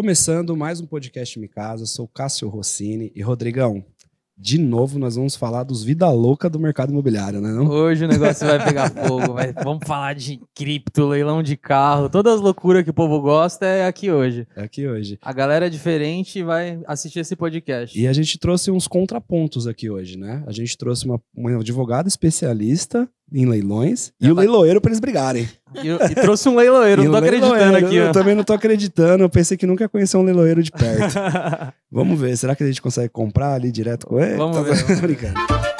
Começando mais um podcast Me Casa, sou Cássio Rossini e Rodrigão. De novo, nós vamos falar dos vida louca do mercado imobiliário, né? Não? Hoje o negócio vai pegar fogo. Vai, vamos falar de cripto, leilão de carro, todas as loucuras que o povo gosta é aqui hoje. É aqui hoje. A galera é diferente vai assistir esse podcast. E a gente trouxe uns contrapontos aqui hoje, né? A gente trouxe uma, uma advogada especialista em leilões e o leiloeiro para eles brigarem. E, e, trouxe um leiloeiro, não tô um acreditando aqui. Eu também não tô acreditando, eu pensei que nunca conhecer um leiloeiro de perto. vamos ver, será que a gente consegue comprar ali direto com ele? Vamos tá ver, vamos brincando. Ver.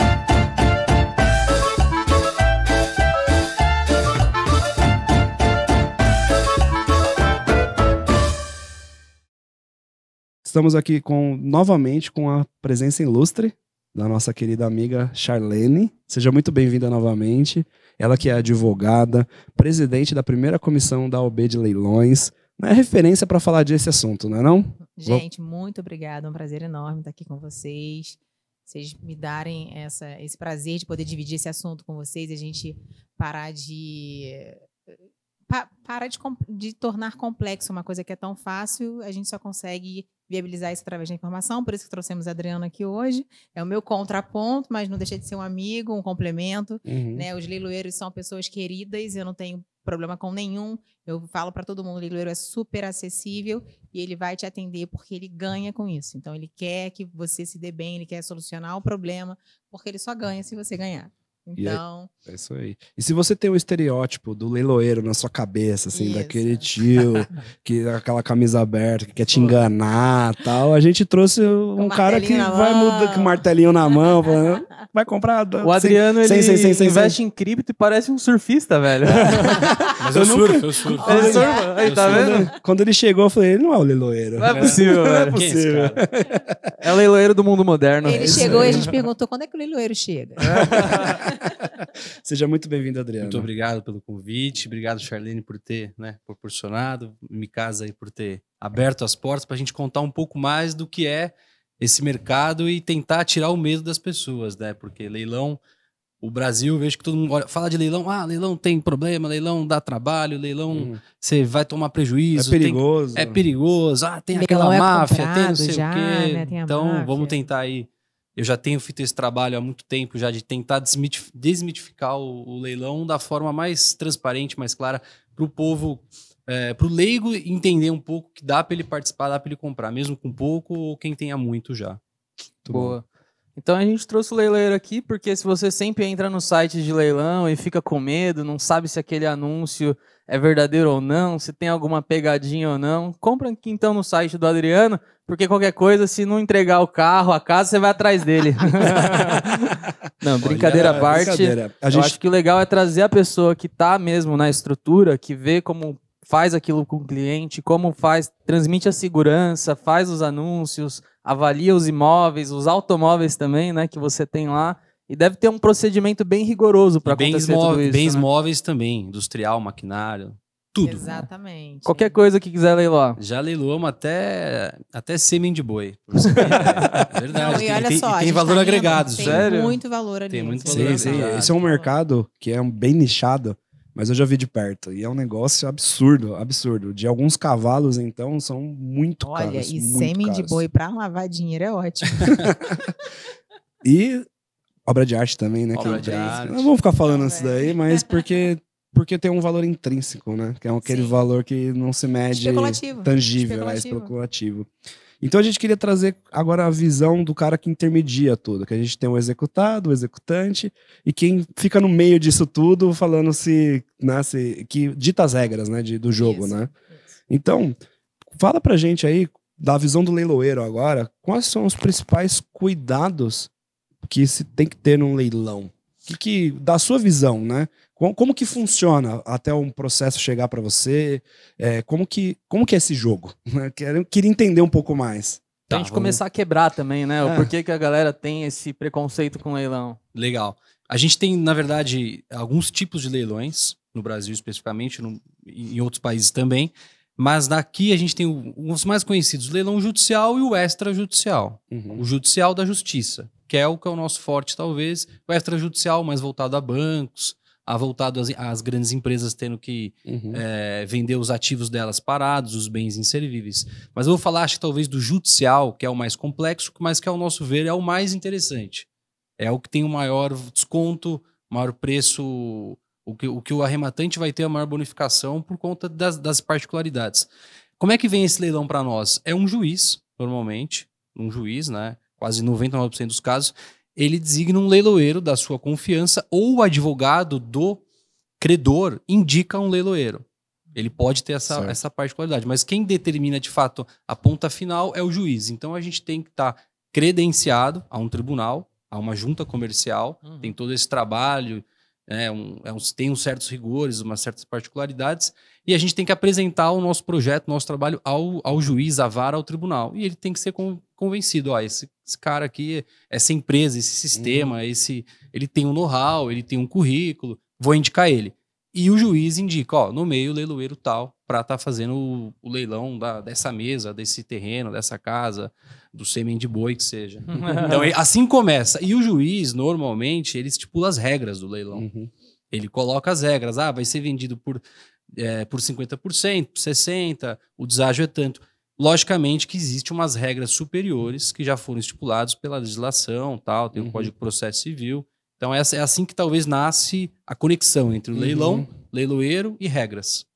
Estamos aqui com novamente com a presença ilustre da nossa querida amiga Charlene. Seja muito bem-vinda novamente. Ela que é advogada, presidente da primeira comissão da OB de leilões. Não é referência para falar desse assunto, não é não? Gente, muito obrigada. É um prazer enorme estar aqui com vocês. Vocês me darem essa, esse prazer de poder dividir esse assunto com vocês e a gente parar de pa para de, de, tornar complexo uma coisa que é tão fácil, a gente só consegue viabilizar isso através da informação, por isso que trouxemos a Adriana aqui hoje. É o meu contraponto, mas não deixa de ser um amigo, um complemento. Uhum. Né? Os leiloeiros são pessoas queridas, eu não tenho problema com nenhum. Eu falo para todo mundo, o leiloeiro é super acessível e ele vai te atender porque ele ganha com isso. Então ele quer que você se dê bem, ele quer solucionar o problema, porque ele só ganha se você ganhar. É então. É, é, isso aí. E se você tem o um estereótipo do leiloeiro na sua cabeça, assim, isso. daquele tio que aquela camisa aberta, que quer te enganar tal, a gente trouxe um cara que vai mudar com martelinho na mão, falando, vai comprar. O Adriano ele sem, sem, sem, investe em cripto e parece um surfista, velho. Mas eu, eu surfo, nunca... eu surfo. Ele surfa, aí, tá surfo. vendo? Quando ele chegou, eu falei, ele não é o leiloeiro. Não é possível, Não é, é possível. É, é o leiloeiro do mundo moderno. Ele é chegou e a gente perguntou quando é que o leiloeiro chega. Seja muito bem-vindo, Adriano. Muito obrigado pelo convite, obrigado, Charlene, por ter né, proporcionado, Mikasa aí por ter aberto as portas para a gente contar um pouco mais do que é esse mercado e tentar tirar o medo das pessoas, né? Porque leilão, o Brasil, vejo que todo mundo olha, fala de leilão, ah, leilão tem problema, leilão dá trabalho, leilão uhum. você hum. vai tomar prejuízo. É perigoso. Tem, é perigoso, ah, tem leilão aquela é máfia, tem não sei já, o quê. Né? então máfia. vamos tentar aí eu já tenho feito esse trabalho há muito tempo já de tentar desmitificar o, o leilão da forma mais transparente, mais clara, para o povo, é, para o leigo entender um pouco que dá para ele participar, dá para ele comprar, mesmo com pouco ou quem tenha muito já. Muito Boa. Bom. Então a gente trouxe o leiloeiro aqui, porque se você sempre entra no site de leilão e fica com medo, não sabe se aquele anúncio é verdadeiro ou não, se tem alguma pegadinha ou não. Compra aqui então no site do Adriano, porque qualquer coisa, se não entregar o carro, a casa, você vai atrás dele. não, brincadeira à é parte. Brincadeira. A gente... Eu acho que o legal é trazer a pessoa que está mesmo na estrutura, que vê como faz aquilo com o cliente, como faz, transmite a segurança, faz os anúncios, avalia os imóveis, os automóveis também, né, que você tem lá. E deve ter um procedimento bem rigoroso para acontecer bens tudo isso. Bens né? móveis também, industrial, maquinário, tudo. Exatamente. Né? Qualquer coisa que quiser leiloar. Já leiloamos até, até sêmen de boi. É, verdade. Não, e olha tem, só, tem, tem tá valor tá agregado, tem sério. muito valor ali. Tem muito valor sim, agregado. Esse é um mercado que é bem nichado, mas eu já vi de perto. E é um negócio absurdo, absurdo. De alguns cavalos, então, são muito olha, caros. Olha, e sêmen de boi para lavar dinheiro é ótimo. e Obra de arte também, né? É obra de arte. Não vamos ficar falando isso daí, mas porque porque tem um valor intrínseco, né? Que é aquele Sim. valor que não se mede especulativo. tangível, é especulativo. é especulativo. Então a gente queria trazer agora a visão do cara que intermedia tudo, que a gente tem o executado, o executante e quem fica no meio disso tudo falando se, né, se que dita as regras, né, de, do jogo, isso, né? Isso. Então, fala pra gente aí da visão do leiloeiro agora, quais são os principais cuidados que se tem que ter num leilão? Que, que da sua visão, né? Como, como que funciona até um processo chegar para você? É, como que como que é esse jogo? Né? Quero queria entender um pouco mais. Tá, a gente vamos... começar a quebrar também, né? É. O porquê que a galera tem esse preconceito com leilão? Legal. A gente tem, na verdade, alguns tipos de leilões no Brasil especificamente, no, em outros países também. Mas daqui a gente tem os mais conhecidos, o leilão judicial e o extrajudicial. Uhum. O judicial da justiça que é o que é o nosso forte, talvez, o extrajudicial, mais voltado a bancos, a voltado às, às grandes empresas tendo que uhum. é, vender os ativos delas parados, os bens inservíveis. Mas eu vou falar, acho que talvez, do judicial, que é o mais complexo, mas que, ao nosso ver, é o mais interessante. É o que tem o maior desconto, maior preço, o que o, que o arrematante vai ter a maior bonificação por conta das, das particularidades. Como é que vem esse leilão para nós? É um juiz, normalmente, um juiz, né? quase 99% dos casos, ele designa um leiloeiro da sua confiança ou o advogado do credor indica um leiloeiro. Ele pode ter essa, essa particularidade, mas quem determina de fato a ponta final é o juiz. Então a gente tem que estar tá credenciado a um tribunal, a uma junta comercial, uhum. tem todo esse trabalho é um, é um, tem uns certos rigores, umas certas particularidades, e a gente tem que apresentar o nosso projeto, o nosso trabalho ao, ao juiz, à vara, ao tribunal. E ele tem que ser convencido, ó, esse, esse, cara aqui, é essa empresa, esse sistema, uhum. esse ele tem um know-how, ele tem um currículo, vou indicar ele. E o juiz indica, ó, no meio leiloeiro tal, para estar tá fazendo o, o leilão da, dessa mesa, desse terreno, dessa casa, do sêmen de boi que seja. então, assim começa. E o juiz, normalmente, ele estipula as regras do leilão. Uhum. Ele coloca as regras. Ah, vai ser vendido por, é, por 50%, por 60%, o deságio é tanto. Logicamente que existem umas regras superiores que já foram estipuladas pela legislação, tal, tem uhum. o Código de Processo Civil. Então, essa é assim que talvez nasce a conexão entre o leilão, uhum. leiloeiro e regras.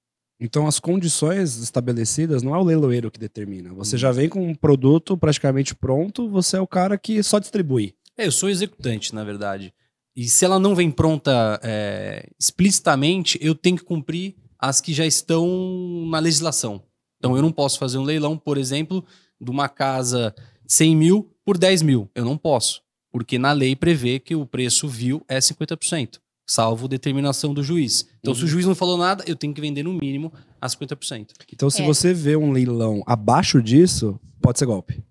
Então, as condições estabelecidas não é o leiloeiro que determina. Você já uhum. vem com um produto praticamente pronto, você é o cara que só distribui. É, eu sou executante, na verdade. E se ela não vem pronta é, explicitamente, eu tenho que cumprir as que já estão na legislação. Então, eu não posso fazer um leilão, por exemplo, de uma casa 100 mil por 10 mil. Eu não posso, porque na lei prevê que o preço viu é 50% salvo determinação do juiz. Então, uhum. se o uhum. juiz não falou nada, eu tenho que vender no mínimo a 50%. Então, se é. você vê um leilão abaixo disso, pode ser golpe.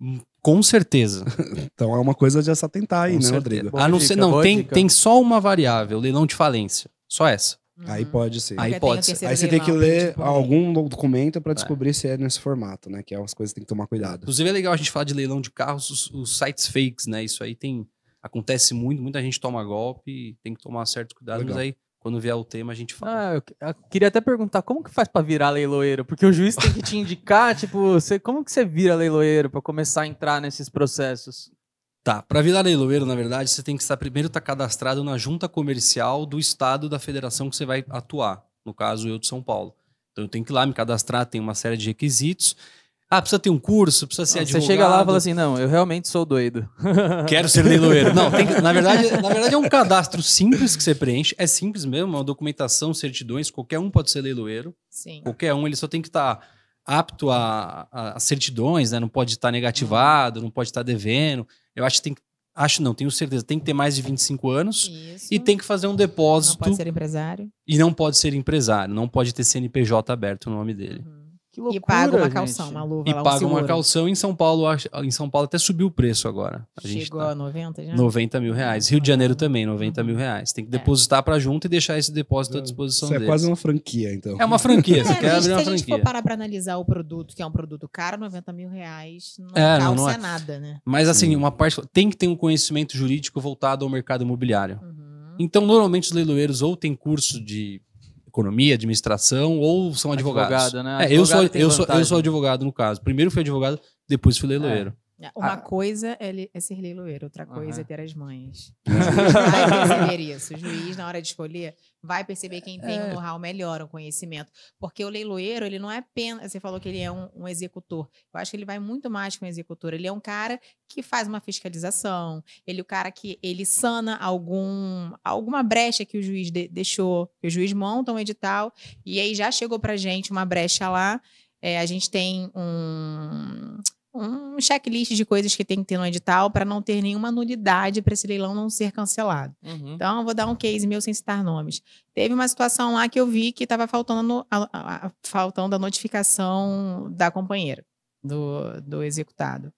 Hum, com certeza. então é uma coisa de se atentar aí, Com né, certeza. Rodrigo? Boa a não dica, ser, não, tem, tem só uma variável, leilão de falência. Só essa. Uhum. Aí pode ser. Aí pode ser. Aí você tem que ler tipo, algum documento para é. descobrir se é nesse formato, né? Que é umas coisas que tem que tomar cuidado. Inclusive é legal a gente falar de leilão de carros, os, os sites fakes, né? Isso aí tem acontece muito, muita gente toma golpe, tem que tomar certo cuidado, Legal. mas aí quando vier o tema a gente fala. Ah, eu, eu queria até perguntar como que faz para virar leiloeiro, porque o juiz tem que te indicar, tipo, você, como que você vira leiloeiro para começar a entrar nesses processos? Tá, para virar leiloeiro, na verdade, você tem que estar primeiro tá cadastrado na junta comercial do estado da federação que você vai atuar, no caso eu de São Paulo. Então eu tenho que ir lá me cadastrar, tem uma série de requisitos ah, precisa ter um curso, precisa ser não, advogado. Você chega lá e fala assim, não, eu realmente sou doido. Quero ser leiloeiro. Não, tem, na, verdade, na verdade é um cadastro simples que você preenche. É simples mesmo, é uma documentação, certidões, qualquer um pode ser leiloeiro. Sim. Qualquer um, ele só tem que estar tá apto a, a, a, certidões, né? Não pode estar tá negativado, não pode estar tá devendo. Eu acho que tem que Acho não, tenho certeza. Tem que ter mais de 25 anos Isso. e tem que fazer um depósito. Não pode ser empresário. E não pode ser empresário, não pode ter CNPJ aberto no nome dele. Uhum. Loucura, e paga uma calção, uma luva. E lá, um paga seguro. uma calção em São Paulo. Em São Paulo até subiu o preço agora. A Chegou tá a 90 já? 90 mil reais. Rio de Janeiro também, 90 mil uhum. reais. Tem que é. depositar é. para junto e deixar esse depósito à disposição Isso é deles. é quase uma franquia, então. É uma franquia. você é, quer gente, abrir uma se franquia. a gente for parar para analisar o produto, que é um produto caro, 90 mil reais não é, calça não, é. nada, né? Mas assim, uma parte... Tem que ter um conhecimento jurídico voltado ao mercado imobiliário. Uhum. Então, normalmente os leiloeiros ou têm curso de economia, administração ou são advogados. Advogado, né? É, advogado eu, sou, eu, sou, eu sou advogado no caso. Primeiro fui advogado, depois fui leiloeiro. É. É, uma ah. coisa é, é ser leiloeiro, outra coisa uhum. é ter as mães. O juiz vai perceber isso. O juiz, na hora de escolher, vai perceber quem tem o é. um know-how melhor, o um conhecimento. Porque o leiloeiro, ele não é apenas. Você falou que ele é um, um, executor. Eu acho que ele vai muito mais que um executor. Ele é um cara que faz uma fiscalização, ele é o cara que ele sana algum, alguma brecha que o juiz de, deixou. O juiz monta um edital e aí já chegou pra gente uma brecha lá. É, a gente tem um um checklist de coisas que tem que ter no edital para não ter nenhuma nulidade para esse leilão não ser cancelado. Uhum. Então, vou dar um case meu sem citar nomes. Teve uma situação lá que eu vi que estava faltando, a, faltando a notificação da companheira, do, do executado.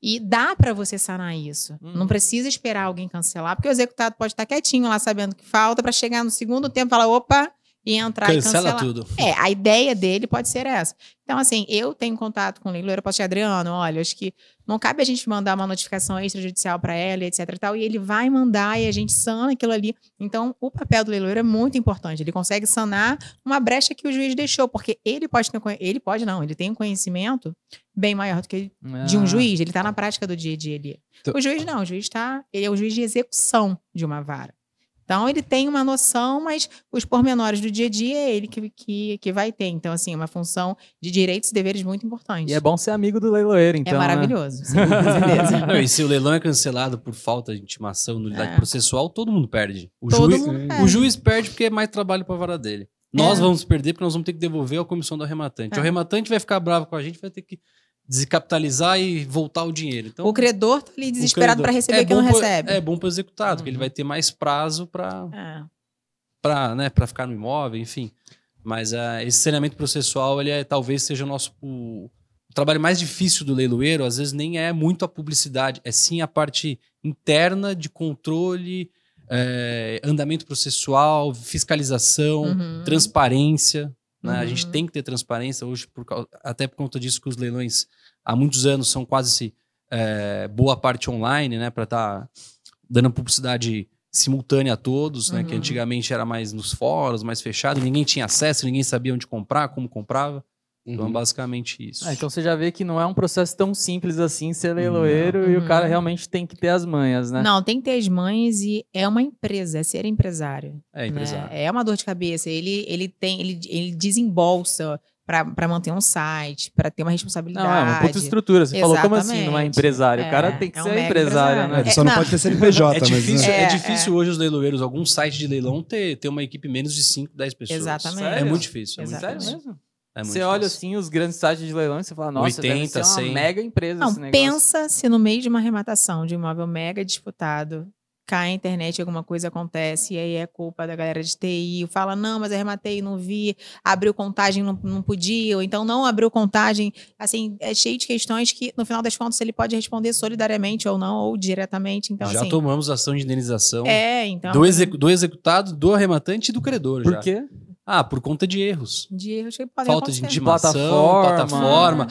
E dá para você sanar isso. Uhum. Não precisa esperar alguém cancelar, porque o executado pode estar tá quietinho lá sabendo que falta para chegar no segundo tempo e falar: opa, e entrar Cancela e cancelar. tudo. É, a ideia dele pode ser essa. Então, assim, eu tenho contato com o leiloeiro, eu posso dizer, Adriano, olha, acho que não cabe a gente mandar uma notificação extrajudicial para ela, etc e tal, e ele vai mandar e a gente sana aquilo ali. Então, o papel do leiloeiro é muito importante. Ele consegue sanar uma brecha que o juiz deixou, porque ele pode ter, ele pode não, ele tem um conhecimento bem maior do que de um ah. juiz, ele está na prática do dia a dia ali. Então o juiz não, o juiz está, ele é o juiz de execução de uma vara. Então, ele tem uma noção, mas os pormenores do dia a dia é ele que, que, que vai ter. Então, assim, é uma função de direitos e deveres muito importante. E é bom ser amigo do leiloeiro, é então. É maravilhoso, né? sim, com certeza. Não, e se o leilão é cancelado por falta de intimação, nulidade é. processual, todo mundo perde. O, todo juiz, mundo perde. o juiz perde porque é mais trabalho para a vara dele. Nós é. vamos perder porque nós vamos ter que devolver à comissão do arrematante. É. O arrematante vai ficar bravo com a gente, vai ter que descapitalizar e voltar o dinheiro. Então, o credor está ali desesperado para receber é que não pro, recebe. É bom para o executado, uhum. porque ele vai ter mais prazo para é. Pra, né, pra ficar no imóvel, enfim. Mas uh, esse saneamento processual ele é, talvez seja o nosso o, o trabalho mais difícil do leiloeiro. Às vezes nem é muito a publicidade, é sim a parte interna de controle, é, andamento processual, fiscalização, uhum. transparência. Né? Uhum. A gente uhum. tem que ter transparência hoje, por, até por conta disso que os leilões há muitos anos são quase se, é, boa parte online, né? Para estar tá dando publicidade simultânea a todos, né? Que uhum. antigamente era mais nos fóruns, mais fechado, ninguém tinha acesso, ninguém sabia onde comprar, como comprava. Então uhum. é basicamente isso. Ah, então você já vê que não é um processo tão simples assim ser leiloeiro e o cara uhum. realmente tem que ter as manhas, né? Não, tem que ter as manhas e é uma empresa, é ser empresário. É né? empresário. Né? É uma dor de cabeça. Ele, ele tem, ele, ele desembolsa para manter um site, para ter uma responsabilidade. Não, é uma puta estrutura. Você Exatamente. falou, como assim não é empresário? É, o cara é, tem que é um ser empresário, empresário, né? Ele é, só não, não pode ter pj é, é difícil, é, é difícil hoje os leiloeiros, algum site de leilão ter, ter uma equipe menos de 5, 10 pessoas. Exatamente. É muito difícil. É muito difícil. É você olha assim os grandes sites de leilão e você fala, nossa, 80, deve 100. uma mega empresa Não, pensa se no meio de uma arrematação de imóvel mega disputado, cai a internet, alguma coisa acontece, e aí é culpa da galera de TI. Fala, não, mas arrematei, não vi, abriu contagem, não, não podia, ou então não abriu contagem. Assim, é cheio de questões que, no final das contas, ele pode responder solidariamente ou não, ou diretamente. Então, já assim, tomamos ação de indenização é, então, do, é do executado, do arrematante e do credor. Por já. quê? Ah, por conta de erros. De erros que podem Falta acontecer. de intimação, plataforma. plataforma.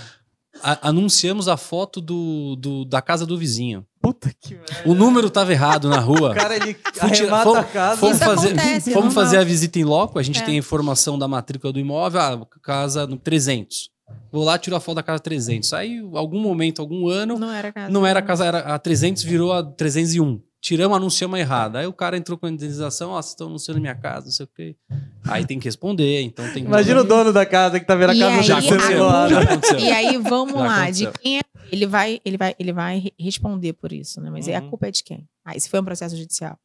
A, anunciamos a foto do, do, da casa do vizinho. Puta que merda. O número tava errado na rua. O cara, ele tira, fomos, a casa. Fomos, fazer, acontece, fomos fazer a visita em loco, a gente é. tem a informação da matrícula do imóvel, ah, casa 300. Vou lá, tiro a foto da casa 300. Aí, algum momento, algum ano... Não era casa. Não era casa, era a 300 virou a 301 tiramos, anunciamos errado. Aí o cara entrou com a indenização, ó, oh, vocês estão anunciando minha casa, não sei o quê. Aí tem que responder, então tem que... Imagina o dono da casa que tá vendo a e casa aí, já aconteceu, a... E aí, vamos lá, de quem é... Ele vai, ele, vai, ele vai responder por isso, né? Mas é, uhum. a culpa é de quem? Ah, esse foi um processo judicial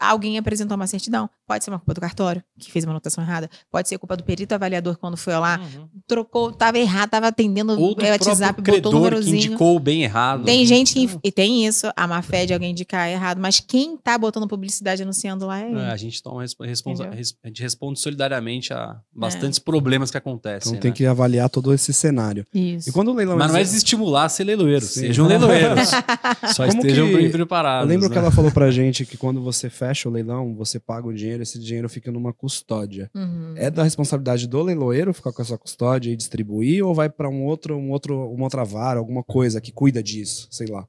alguém apresentou uma certidão. Pode ser uma culpa do cartório, que fez uma anotação errada. Pode ser culpa do perito avaliador quando foi lá, uhum. trocou, estava errado, estava atendendo o WhatsApp, botou o númerozinho. que indicou bem errado. Tem uhum. gente que. E tem isso, a má fé de alguém indicar errado, mas quem está botando publicidade anunciando lá é. é a gente toma responsa, a gente responde solidariamente a é. bastantes é. problemas que acontecem. Então né? tem que avaliar todo esse cenário. Isso. E quando o leilão. Mas não é estimular ser leiloeiro, Sim. sejam leiloeiros. Só Como estejam que... preparados. Eu lembro né? que ela falou pra gente que quando você você fecha o leilão, você paga o dinheiro, esse dinheiro fica numa custódia. Uhum. É da responsabilidade do leiloeiro ficar com essa custódia e distribuir, ou vai para um outro, um outro, uma outra vara, alguma coisa que cuida disso, sei lá.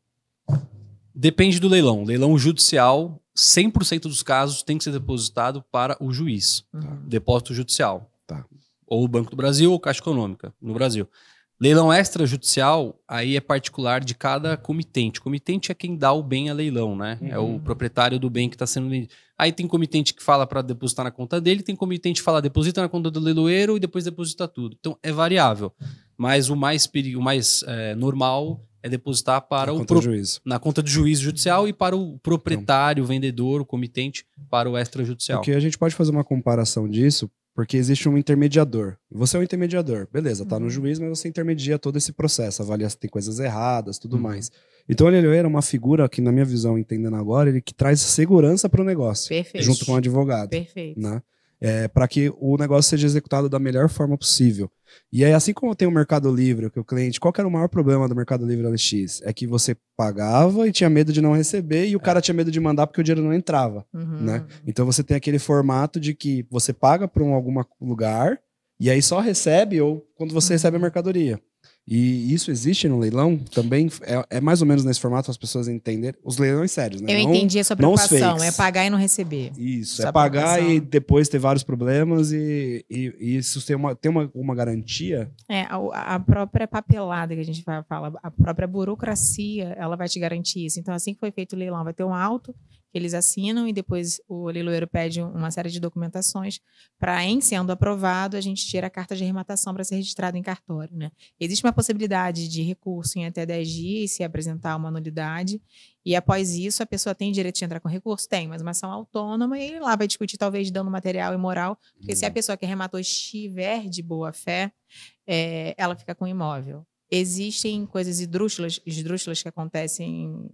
Depende do leilão. Leilão judicial, 100% dos casos tem que ser depositado para o juiz. Uhum. Depósito judicial. Tá. Ou o Banco do Brasil ou Caixa Econômica no Brasil. Leilão extrajudicial aí é particular de cada comitente. O comitente é quem dá o bem a leilão, né? Uhum. É o uhum. proprietário do bem que está sendo vendido. Aí tem comitente que fala para depositar na conta dele, tem comitente que fala deposita na conta do leiloeiro e depois deposita tudo. Então é variável. Mas o mais, peri... o mais é, normal é depositar para na o conta pro... juiz. na conta do juiz judicial e para o proprietário, o vendedor, o comitente para o extrajudicial. Porque a gente pode fazer uma comparação disso porque existe um intermediador. Você é um intermediador, beleza, tá no uhum. juiz, mas você intermedia todo esse processo, avalia se tem coisas erradas, tudo uhum. mais. Então o ele era uma figura que, na minha visão, entendendo agora, ele que traz segurança para o negócio, Perfeito. junto com o advogado. Perfeito. Né? é, para que o negócio seja executado da melhor forma possível. E aí, assim como tem o Mercado Livre, que o cliente, qual era o maior problema do Mercado Livre LX? É que você pagava e tinha medo de não receber, e o é. cara tinha medo de mandar porque o dinheiro não entrava. Uhum. Né? Então você tem aquele formato de que você paga para um algum lugar e aí só recebe ou quando você uhum. recebe a mercadoria. E isso existe no leilão também? É, é, mais ou menos nesse formato as pessoas entenderem. Os leilões sérios, né? Eu não, entendi a sua preocupação. É pagar e não receber. Isso, Essa é pagar e depois ter vários problemas e, e, e isso tem uma, tem uma, uma garantia? É, a, a, própria papelada que a gente fala, a própria burocracia, ela vai te garantir isso. Então, assim que foi feito o leilão, vai ter um alto eles assinam e depois o leiloeiro pede uma série de documentações para, em sendo aprovado, a gente tira a carta de arrematação para ser registrado em cartório. Né? Existe uma possibilidade de recurso em até 10 dias se apresentar uma nulidade e após isso, a pessoa tem direito de entrar com recurso? Tem, mas uma ação autônoma e lá vai discutir, talvez, dano material e moral, porque hum. se a uhum. pessoa que arrematou estiver de boa fé, é, ela fica com o imóvel. Existem coisas esdrúxulas, esdrúxulas que acontecem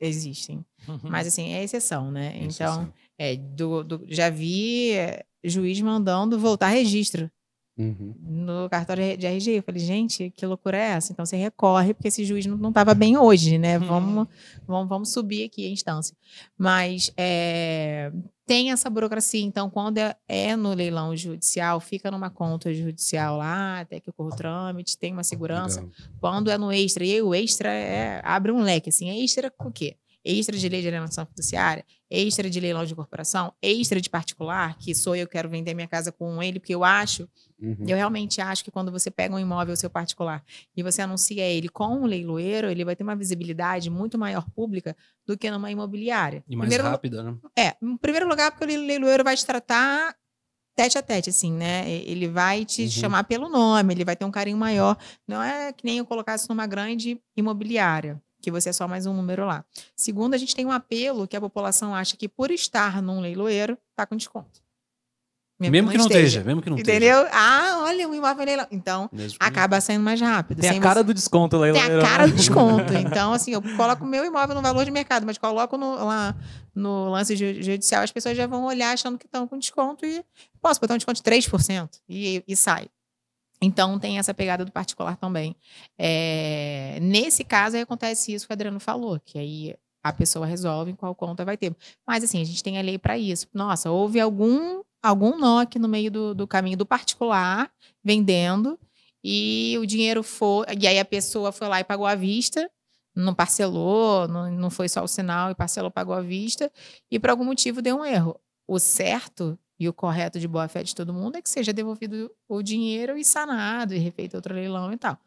existem. Uhum. Mas, assim, é exceção, né? É então, É, do, do, já vi é, juiz mandando voltar registro Uhum. No cartório de RG, eu falei, gente, que loucura é essa? Então você recorre, porque esse juiz não estava bem hoje, né? Uhum. Vamos, vamos, vamos subir aqui a instância. Mas é, tem essa burocracia. Então, quando é, é no leilão judicial, fica numa conta judicial lá, até que ocorra o trâmite, tem uma segurança. Legal. Quando é no extra, e o extra é, abre um leque, assim, é extra com o quê? extra de lei de alienação fiduciária, extra de leilão de corporação, extra de particular, que sou eu quero vender minha casa com ele, porque eu acho, uhum. eu realmente acho que quando você pega um imóvel seu particular e você anuncia ele com um leiloeiro, ele vai ter uma visibilidade muito maior pública do que numa imobiliária. E mais primeiro, rápida, né? É, em primeiro lugar, porque o leiloeiro vai te tratar tete a tete, assim, né? Ele vai te uhum. chamar pelo nome, ele vai ter um carinho maior. Não é que nem eu colocasse numa grande imobiliária que você é só mais um número lá. Segundo, a gente tem um apelo que a população acha que por estar num leiloeiro, está com desconto. Mesmo, mesmo que não, que não esteja. mesmo que não Entendeu? Esteja. Ah, olha, um imóvel leilão. Então, mesmo acaba saindo mais rápido. Tem a cara você... do desconto lá. Tem a cara né? do desconto. Então, assim, eu coloco o meu imóvel no valor de mercado, mas coloco no, lá, no lance judicial, as pessoas já vão olhar achando que estão com desconto e posso botar um desconto de 3% e, e sai. Então tem essa pegada do particular também. É, nesse caso, aí acontece isso que o Adriano falou, que aí a pessoa resolve em qual conta vai ter. Mas assim, a gente tem a lei para isso. Nossa, houve algum algum nó aqui no meio do, do caminho do particular vendendo e o dinheiro foi. E aí a pessoa foi lá e pagou à vista, não parcelou, não, não foi só o sinal e parcelou, pagou à vista, e por algum motivo deu um erro. O certo e o correto de boa-fé de todo mundo é que seja devolvido o dinheiro e sanado e refeito outro leilão e tal.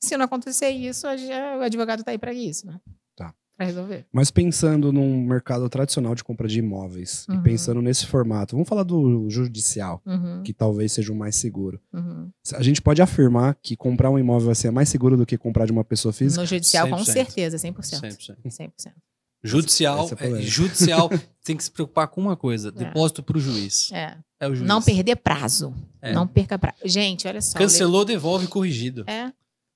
Se não acontecer isso, o advogado está aí para isso, né? Tá. Para resolver. Mas pensando num mercado tradicional de compra de imóveis uhum. e pensando nesse formato, vamos falar do judicial, uhum. que talvez seja o mais seguro. Uhum. A gente pode afirmar que comprar um imóvel assim é mais seguro do que comprar de uma pessoa física? No judicial, 100%. com certeza, 100%. 100%. 100%. Judicial, é, é judicial tem que se preocupar com uma coisa: é. depósito para o juiz. É. É o juiz. Não perder prazo. É. Não perca prazo. Gente, olha só. Cancelou, le... devolve corrigido. É.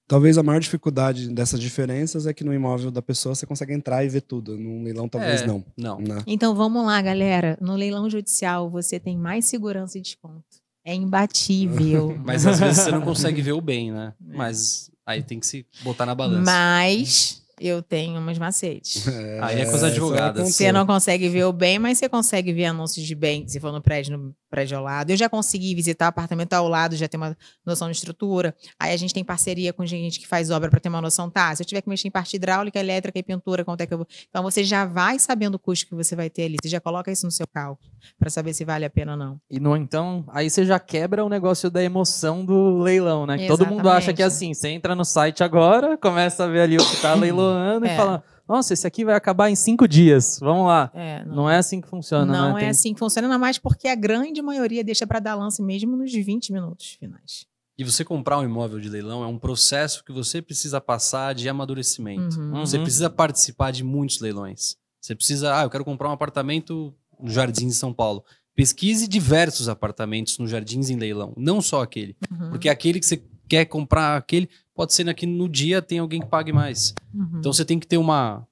Talvez a maior dificuldade dessas diferenças é que no imóvel da pessoa você consegue entrar e ver tudo. no leilão, talvez é. não. não. Não. Né? Então vamos lá, galera. No leilão judicial você tem mais segurança e desconto. É imbatível. Mas às vezes você não consegue ver o bem, né? É. Mas aí tem que se botar na balança. Mas eu tenho umas macetes. É, Aí é coisa advogada. Você não consegue ver o bem, mas você consegue ver anúncios de bem. Se for no prédio, no prédio ao lado. Eu já consegui visitar apartamento ao lado, já ter uma noção de estrutura. Aí a gente tem parceria com gente que faz obra para ter uma noção, tá? Se eu tiver que mexer em parte hidráulica, elétrica e pintura, quanto é que eu vou. Então você já vai sabendo o custo que você vai ter ali. Você já coloca isso no seu cálculo para saber se vale a pena ou não. E não, então, aí você já quebra o negócio da emoção do leilão, né? Que todo mundo acha que é assim, você entra no site agora, começa a ver ali o que tá leiloando é. e fala nossa, esse aqui vai acabar em cinco dias, vamos lá. É, não, não, é assim que funciona. Não né? é Tem... assim que funciona, ainda mais porque a grande maioria deixa para dar lance mesmo nos 20 minutos finais. E você comprar um imóvel de leilão é um processo que você precisa passar de amadurecimento. Uhum. Você uhum. precisa participar de muitos leilões. Você precisa, ah, eu quero comprar um apartamento no Jardim de São Paulo. Pesquise diversos apartamentos no Jardins em leilão, não só aquele. Uhum. Porque aquele que você quer comprar aquele, pode ser que no dia tem alguém que pague mais. Uhum. Então você tem que ter uma,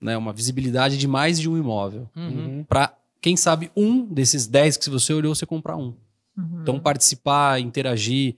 né, uma visibilidade de mais de um imóvel. Uhum. uhum. Para, quem sabe, um desses dez que você olhou, você comprar um. Uhum. Então participar, interagir.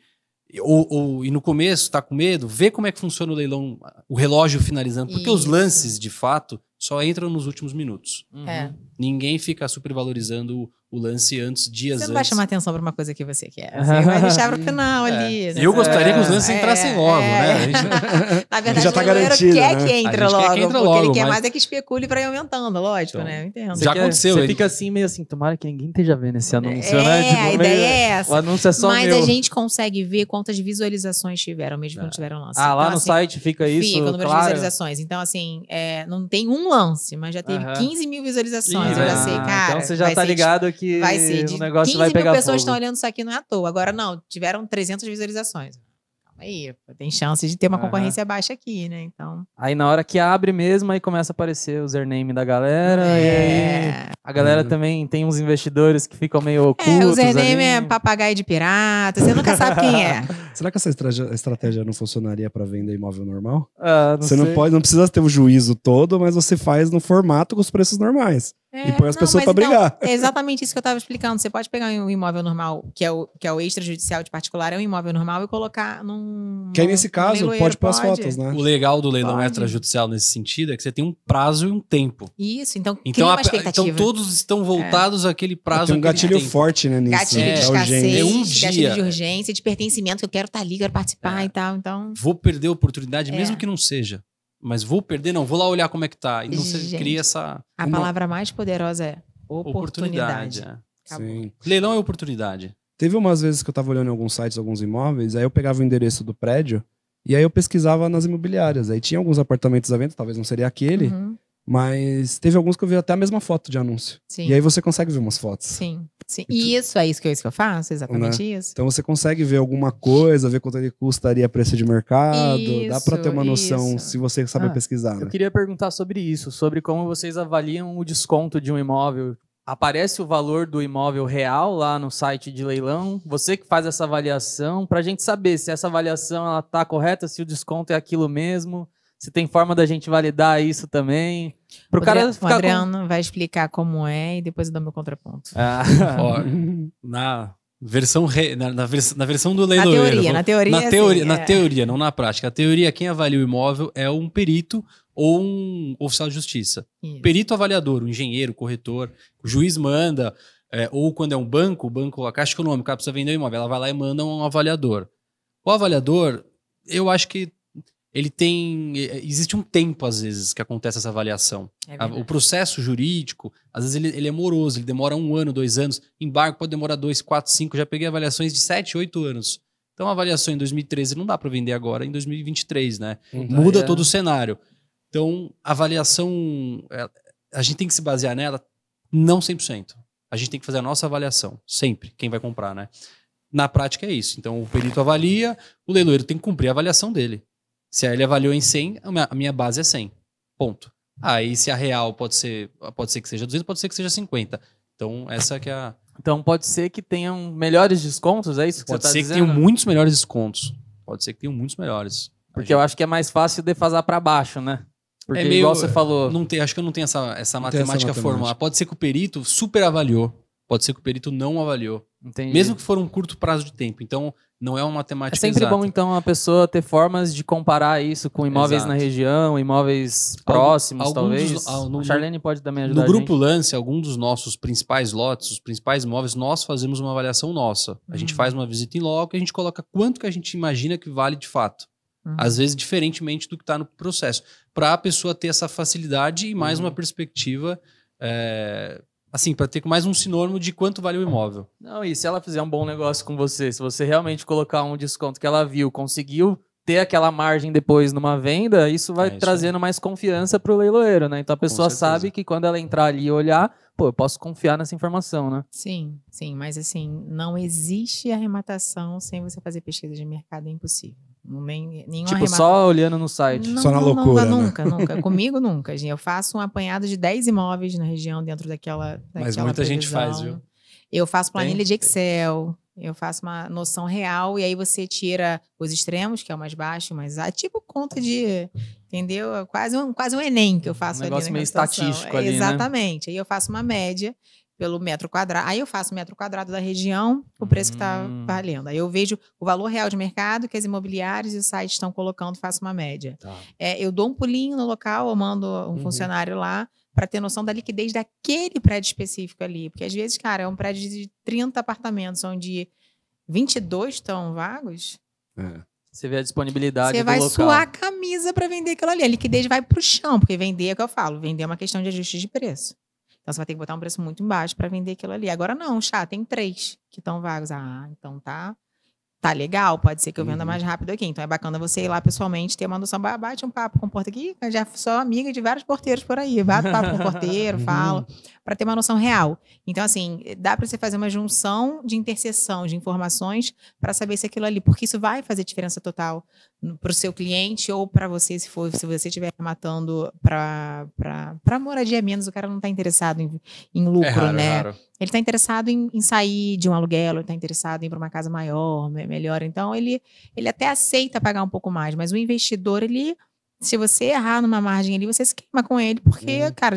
Ou, ou, e no começo, está com medo, vê como é que funciona o leilão, o relógio finalizando. Porque Isso. os lances, de fato, só entram nos últimos minutos. É. Uhum. Ninguém fica supervalorizando o lance antes, dias antes. Você não vai chamar atenção para uma coisa que você quer. Você assim, vai deixar para o final ali. É. Né? Eu gostaria que os lances é, entrassem é, logo, é. né? Gente... Na verdade, já tá o garantido, quer né? que entre logo. Que entre logo, ele quer mas... mais é que especule para ir aumentando, lógico, então, né? Eu entendo. Já aconteceu. Você fica assim, meio assim, tomara que ninguém esteja vendo esse anúncio, né? é, né? Tipo, a ideia é essa. O anúncio é só Mas meu. a gente consegue ver quantas visualizações tiveram, mesmo que não é. tiveram lance. Ah, lá então, no assim, site fica isso, Fica o número claro. de visualizações. Então, assim, não tem um lance, mas já teve 15 mil visualizações. Eu já sei, ah, cara. Então você já tá ligado que vai ser. De o negócio 15 vai pegar mil pessoas fogo. estão olhando isso aqui não é à toa. Agora, não, tiveram 300 visualizações. Calma aí, tem chance de ter uma uhum. concorrência baixa aqui, né? Então. Aí na hora que abre mesmo, aí começa a aparecer o username da galera. É. a galera uhum. também tem uns investidores que ficam meio é, ocultos. É, o username ali. é papagaio de pirata, você nunca sabe quem é. Será que essa estratégia não funcionaria para venda imóvel normal? Ah, não você sei. não pode, não precisa ter o juízo todo, mas você faz no formato com os preços normais. É, e põe as não, pessoas para então, brigar. É exatamente isso que eu estava explicando. Você pode pegar um imóvel normal, que é o, que é o extrajudicial de particular, é um imóvel normal e colocar num. Que aí, nesse caso, pode pôr as fotos, né? O legal do leilão pode. extrajudicial nesse sentido é que você tem um prazo e um tempo. Isso, então. Então, então todos estão voltados é. àquele prazo. Tem um gatilho tempo. forte, né? Nisso. Gatilho né? de é escassez, é um dia. gatilho de urgência, de pertencimento, que eu quero estar tá ali, quero participar é. e tal. Então. Vou perder a oportunidade, é. mesmo que não seja mas vou perder, não, vou lá olhar como é que tá. Então Gente, você cria essa. A uma... palavra mais poderosa é oportunidade. oportunidade é. Leilão é oportunidade. Teve umas vezes que eu tava olhando em alguns sites, alguns imóveis, aí eu pegava o endereço do prédio e aí eu pesquisava nas imobiliárias. Aí tinha alguns apartamentos à venda, talvez não seria aquele. Uhum. Mas teve alguns que eu vi até a mesma foto de anúncio. Sim. E aí você consegue ver umas fotos. Sim, sim. Então e isso é isso que eu, faço, exatamente né? isso. Então você consegue ver alguma coisa, ver quanto ele custaria a preço de mercado. Isso, Dá para ter uma noção isso. se você sabe ah, pesquisar. Né? Eu queria perguntar sobre isso, sobre como vocês avaliam o desconto de um imóvel. Aparece o valor do imóvel real lá no site de leilão. Você que faz essa avaliação, para a gente saber se essa avaliação está correta, se o desconto é aquilo mesmo se tem forma da gente validar isso também. Pro o cara ficar Adriano com... vai explicar como é e depois eu dou meu contraponto. Ah, na versão re... na, na, vers... na, versão do leiloeiro. Na teoria, na teoria. Na, assim, na é... teoria, não na prática. A teoria, quem avalia o imóvel é um perito ou um oficial de justiça. Isso. Perito avaliador, um engenheiro, corretor, o juiz manda, é, ou quando é um banco, o banco, a Caixa Econômica, precisa vender o imóvel, ela vai lá e manda um avaliador. O avaliador, eu acho que ele tem. Existe um tempo, às vezes, que acontece essa avaliação. É o processo jurídico, às vezes, ele, ele, é moroso, ele demora um ano, dois anos. Embargo pode demorar dois, quatro, cinco. Já peguei avaliações de sete, oito anos. Então, a avaliação em 2013 não dá para vender agora, é em 2023, né? Então, Muda é... todo o cenário. Então, a avaliação, é, a gente tem que se basear nela, não 100%. A gente tem que fazer a nossa avaliação, sempre, quem vai comprar, né? Na prática é isso. Então, o perito avalia, o leiloeiro tem que cumprir a avaliação dele. Se a ele avaliou em 100, a minha base é 100. Ponto. Aí, ah, se a real pode ser, pode ser que seja 200, pode ser que seja 50. Então, essa que é a. Então, pode ser que tenham melhores descontos, é isso que pode você está dizendo? Pode ser que tenham muitos melhores descontos. Pode ser que tenham muitos melhores. Porque eu acho que é mais fácil defasar para baixo, né? Porque, é meio, igual você falou. Não tem, acho que eu não tenho essa, essa, não matemática, essa matemática formal. Pode ser que o perito superavaliou Pode ser que o perito não avaliou. Entendi. Mesmo que for um curto prazo de tempo. Então, não é uma é matemática É sempre exata. bom, então, a pessoa ter formas de comparar isso com imóveis Exato. na região, imóveis próximos, algum talvez. Dos, ah, no, a Charlene pode também ajudar No grupo Lance, algum dos nossos principais lotes, os principais imóveis, nós fazemos uma avaliação nossa. A gente uhum. faz uma visita em loco e a gente coloca quanto que a gente imagina que vale de fato. Uhum. Às vezes, diferentemente do que está no processo. Para a pessoa ter essa facilidade e mais uhum. uma perspectiva... É, assim, para ter mais um sinônimo de quanto vale o imóvel. Não, e se ela fizer um bom negócio com você, se você realmente colocar um desconto que ela viu, conseguiu ter aquela margem depois numa venda, isso vai é isso trazendo aí. mais confiança para o leiloeiro, né? Então a pessoa sabe que quando ela entrar ali e olhar, pô, eu posso confiar nessa informação, né? Sim, sim, mas assim, não existe arrematação sem você fazer pesquisa de mercado, é impossível. Nem, nenhuma tipo, só olhando no site. Não, só na não, loucura. Não, nunca, né? nunca. Comigo, nunca. Eu faço um apanhado de 10 imóveis na região dentro daquela. daquela Mas muita previsão. gente faz, viu? Eu faço planilha Tem? de Excel. Eu faço uma noção real e aí você tira os extremos, que é o mais baixo, mas é tipo conta de, entendeu? Quase um, quase um Enem que eu faço um ali negócio meio situação. estatístico ali, né? Exatamente. Né? Aí eu faço uma média pelo metro quadrado. Aí eu faço o metro quadrado da região, o preço tá hum. que está valendo. Aí eu vejo o valor real de mercado que as imobiliárias e os sites estão colocando, faço uma média. Tá. É, eu dou um pulinho no local, eu mando um uhum. funcionário lá para ter noção da liquidez daquele prédio específico ali. Porque às vezes, cara, é um prédio de 30 apartamentos, onde 22 estão vagos. É. Você vê a disponibilidade Você vai local. suar a camisa para vender aquilo ali. A liquidez vai para o chão, porque vender é o que eu falo, vender é uma questão de ajuste de preço. Então você vai ter que botar um preço muito embaixo para vender aquilo ali. Agora não, chá, tem três que estão vagos. Ah, então tá. Tá legal, pode ser que eu venda uhum. mais rápido aqui. Então é bacana você ir lá pessoalmente, ter uma noção, bate um papo com o porteiro aqui, já sou amiga de vários porteiros por aí, bate um papo com o porteiro, uhum. fala, para ter uma noção real. Então, assim, dá para você fazer uma junção de interseção de informações para saber se aquilo ali, porque isso vai fazer diferença total para o seu cliente ou para você, se for se você estiver matando para moradia menos, o cara não está interessado em, em é lucro, é raro, né? É raro. Ele está interessado em, em, sair de um aluguel, ele está interessado em ir para uma casa maior, melhor. Então, ele, ele até aceita pagar um pouco mais, mas o investidor, ele. Se você errar numa margem ali, você se queima com ele, porque, hum. cara,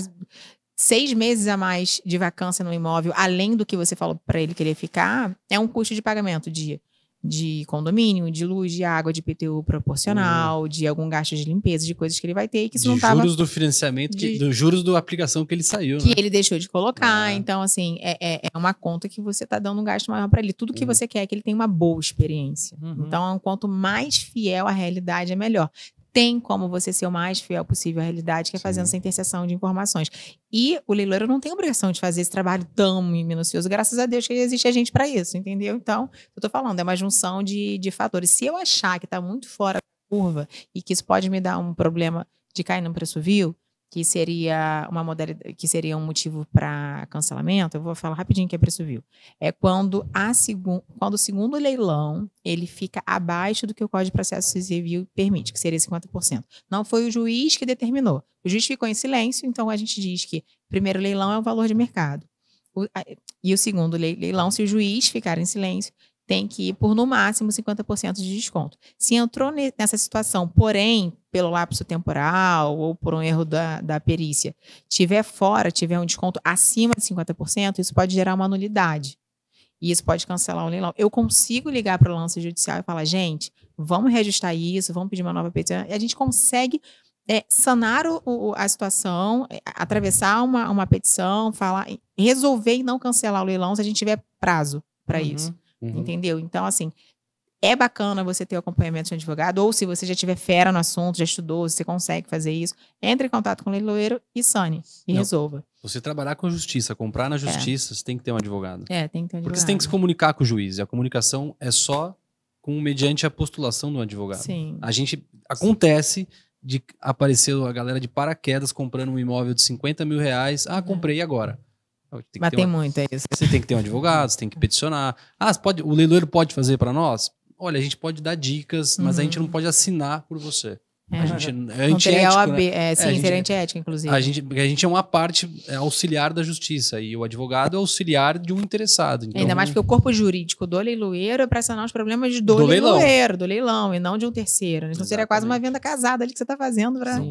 seis meses a mais de vacância no imóvel, além do que você falou para ele que ele ia ficar, é um custo de pagamento de de condomínio, de luz, de água, de PTU proporcional, uhum. de algum gasto de limpeza, de coisas que ele vai ter que se não tava... juros do financiamento, de... que, dos juros da aplicação que ele saiu, Que né? ele deixou de colocar. Ah. Então, assim, é, é, é, uma conta que você está dando um gasto maior para ele. Tudo que uhum. você quer é que ele tenha uma boa experiência. Uhum. Então, quanto mais fiel à realidade, é melhor tem como você ser o mais fiel possível à realidade, que é fazendo Sim. essa interseção de informações. E o leiloeiro não tem obrigação de fazer esse trabalho tão minucioso, graças a Deus que existe a gente para isso, entendeu? Então, eu estou falando, é uma junção de, de fatores. Se eu achar que está muito fora da curva e que isso pode me dar um problema de cair num preço vil, que seria uma modalidade, que seria um motivo para cancelamento, eu vou falar rapidinho que é preço vil. É quando a segundo quando o segundo leilão, ele fica abaixo do que o Código de Processo Civil permite, que seria 50%. Não foi o juiz que determinou. O juiz ficou em silêncio, então a gente diz que o primeiro leilão é o valor de mercado. O, e o segundo leilão, se o juiz ficar em silêncio, tem que ir por no máximo 50% de desconto. Se entrou nessa situação, porém, pelo lapso temporal ou por um erro da, da perícia, tiver fora, tiver um desconto acima de 50%, isso pode gerar uma nulidade. E isso pode cancelar o um leilão. Eu consigo ligar para o lance judicial e falar, gente, vamos reajustar isso, vamos pedir uma nova petição. E a gente consegue é, sanar o, o, a situação, é, atravessar uma, uma petição, falar, resolver e não cancelar o leilão se a gente tiver prazo para uhum. isso. Uhum. Entendeu? Então, assim, é bacana você ter o acompanhamento de um advogado, ou se você já tiver fera no assunto, já estudou, se você consegue fazer isso, entre em contato com o leiloeiro e sane, e Não. resolva. Você trabalhar com a justiça, comprar na é. justiça, é. você tem que ter um advogado. É, tem que ter um advogado. Porque você tem que se comunicar com o juiz, e a comunicação é só com mediante a postulação do advogado. Sim. A gente acontece Sim. de aparecer a galera de paraquedas comprando um imóvel de 50 mil reais. Ah, comprei é. agora. Tem Mas tem muito, é isso. Você tem que ter um advogado, você tem que peticionar. Ah, pode, o leiloeiro pode fazer para nós? Olha, a gente pode dar dicas, mas uhum. a gente não pode assinar por você. É. A gente é não OAB, né? é, sim, é, a gente, antiético, inclusive. A gente, a gente é uma parte é, auxiliar da justiça e o advogado é auxiliar de um interessado. Então... Ainda mais porque o corpo jurídico do leiloeiro é para sanar os problemas do, do leiloeiro, leilão. do leilão, e não de um terceiro. Né? Então seria quase uma venda casada ali que você está fazendo para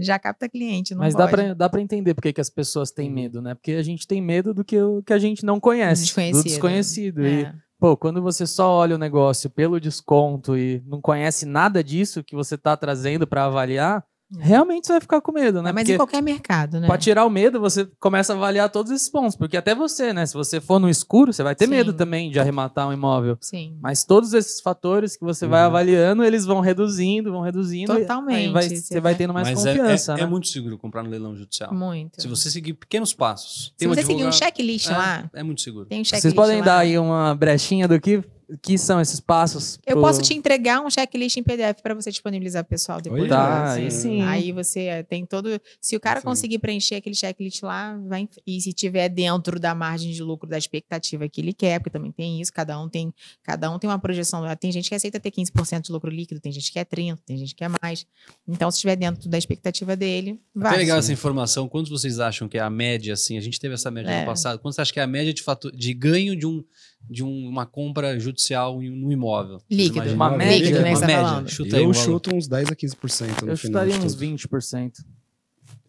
já capta cliente. Mas pode. dá para dá entender por que as pessoas têm uhum. medo, né? Porque a gente tem medo do que, o, que a gente não conhece, do desconhecido. E é. Pô, quando você só olha o negócio pelo desconto e não conhece nada disso que você está trazendo para avaliar, é. Realmente você vai ficar com medo, né? Mas porque em qualquer mercado, né? Pra tirar o medo, você começa a avaliar todos esses pontos. Porque até você, né? Se você for no escuro, você vai ter Sim. medo também de arrematar um imóvel. Sim. Mas todos esses fatores que você uhum. vai avaliando, eles vão reduzindo, vão reduzindo. Totalmente. Vai, você vai, tendo mais Mas é- é- confiança. É, é, né? é, muito seguro comprar no leilão judicial. Muito. Se você seguir pequenos passos. Se você advogado, seguir um checklist é, lá. É muito seguro. Tem um checklist Vocês podem lá. dar aí uma brechinha do que que são esses passos? Eu pro... posso te entregar um checklist em PDF para você disponibilizar pro pessoal depois. tá, sim. Aí você é, tem todo. Se o cara sim. conseguir preencher aquele checklist lá, vai. E se tiver dentro da margem de lucro da expectativa que ele quer, porque também tem isso, cada um tem, cada um tem uma projeção. Ah, tem gente que aceita ter 15% de lucro líquido, tem gente que é 30%, tem gente que é mais. Então, se estiver dentro da expectativa dele, vai. É legal sim. essa informação. Quantos vocês acham que é a média, assim? A gente teve essa média é. no passado. Quantos você acha que é a média de, fator, de ganho de um de um, uma compra judicial em um imóvel. Líquido. Uma média, líquido, né, uma tá média. Chutei, eu chuto uns 10 a 15% no eu final. Eu chutaria uns 20%.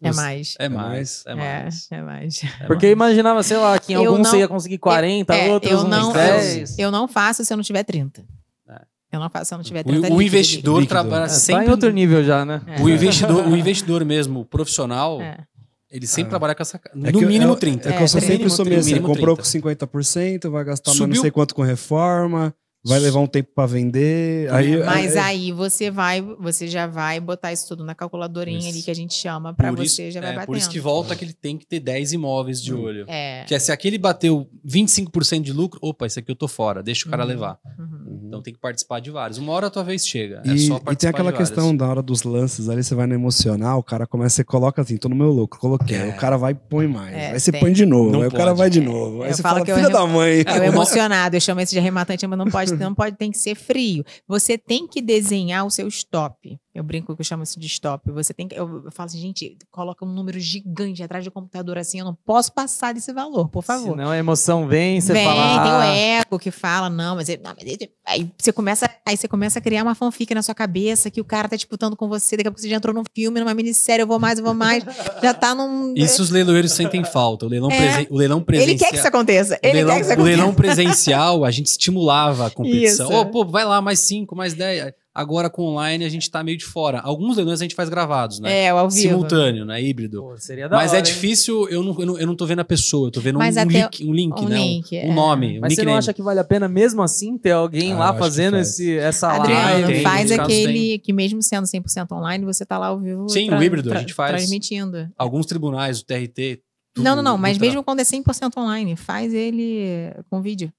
É mais. É mais, é mais. É, é mais. É é Porque eu imaginava, sei lá, que em alguns você ia conseguir 40, é, outros eu não, 10. Eu, eu, não faço se eu não tiver 30. É. Eu não faço se eu não tiver 30. É o, líquido, investidor líquido. trabalha sempre... Tá em outro nível já, né? O, investidor, o investidor mesmo, o profissional, ele sempre ah. trabalha com essa. É no é que, mínimo 30. É, que eu é, sempre sou meio assim: comprou 30. com 50%, vai gastar Subiu. mais não sei quanto com reforma vai levar um tempo para vender. É, aí, Mas é, é. aí você vai, você já vai botar isso tudo na calculadorinha isso. ali que a gente chama para você isso, já vai é, Por isso que volta que ele tem que ter 10 imóveis de hum. olho. É. Que é, se aquele bateu 25% de lucro, opa, esse aqui eu tô fora, deixa o cara uhum. levar. Uhum. uhum. Então tem que participar de vários. Uma hora a tua vez chega. E, é só participar e tem aquela questão da hora dos lances, ali você vai no emocional, o cara começa, você coloca assim, tô no meu lucro, coloquei. É. o cara vai e põe mais. É, aí você tem. põe de novo, Não aí pode. o cara vai de novo. Aí eu você fala, filha da mãe. Eu emocionado, eu chamo esse de arrematante, mas não pode Uhum. não pode, tem que ser frio. Você tem que desenhar o seu stop. Eu brinco que eu chamo isso de stop. Você tem que, eu, falo assim, gente, coloca um número gigante atrás do computador assim, eu não posso passar desse valor, por favor. Senão a emoção vem, você vem, fala. Tem o ah. eco que fala, não, mas, é, não, mas é, aí você começa, aí você começa a criar uma fanfic na sua cabeça que o cara tá disputando com você, daqui a pouco você já entrou num filme, numa minissérie, eu vou mais, eu vou mais, já tá num Isso os leiloeiros sentem falta. O leilão, é, presen, o leilão presencial. Ele quer que isso aconteça. Ele leilão, quer que isso aconteça. O leilão presencial, a gente estimulava a competição. Ô, oh, pô, vai lá mais cinco, mais dez. Agora com online a gente está meio de fora. Alguns leilões a gente faz gravados, né? É, ao vivo. Simultâneo, né? Híbrido. Pô, seria da Mas é hora, é difícil, eu não, eu, não, eu não tô vendo a pessoa, eu tô vendo um, um, link, um link, um né? Link, um, é. um nome. Mas você não acha que vale a pena mesmo assim ter alguém ah, lá fazendo faz. esse, essa Adriano, live? Ah, faz aquele tem. que mesmo sendo 100% online, você tá lá ao vivo. Sim, o híbrido a gente faz. Transmitindo. Alguns tribunais, o TRT. Tudo, não, não, não, mas mesmo quando é 100% online, faz ele com vídeo.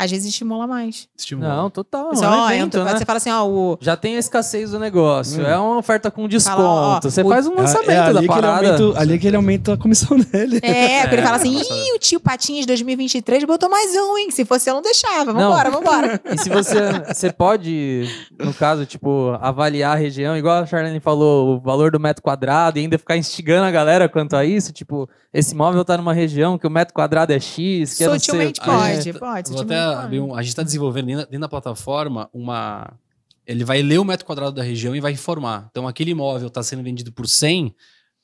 Às vezes estimula mais. Estimula. Não, total. Só, é evento, né? Você fala assim, ó, o... Já tem a escassez do negócio. Hum. É uma oferta com desconto. Fala, ó, você o... faz um é, lançamento é, é da parada. Aumenta, ali é que ele aumenta a comissão dele. É, porque ele é. fala assim, ih, o tio Patinhas 2023 botou mais um, hein? Se fosse eu não deixava. Vambora, não. vambora. E se você... Você pode, no caso, tipo, avaliar a região, igual a Charlene falou, o valor do metro quadrado e ainda ficar instigando a galera quanto a isso, tipo, esse imóvel tá numa região que o metro quadrado é X, que Sutilmente é não sei... Pode, pode, pode. Vou até Tá a gente está desenvolvendo dentro, dentro da plataforma uma. Ele vai ler o metro quadrado da região e vai informar. Então, aquele imóvel está sendo vendido por 100,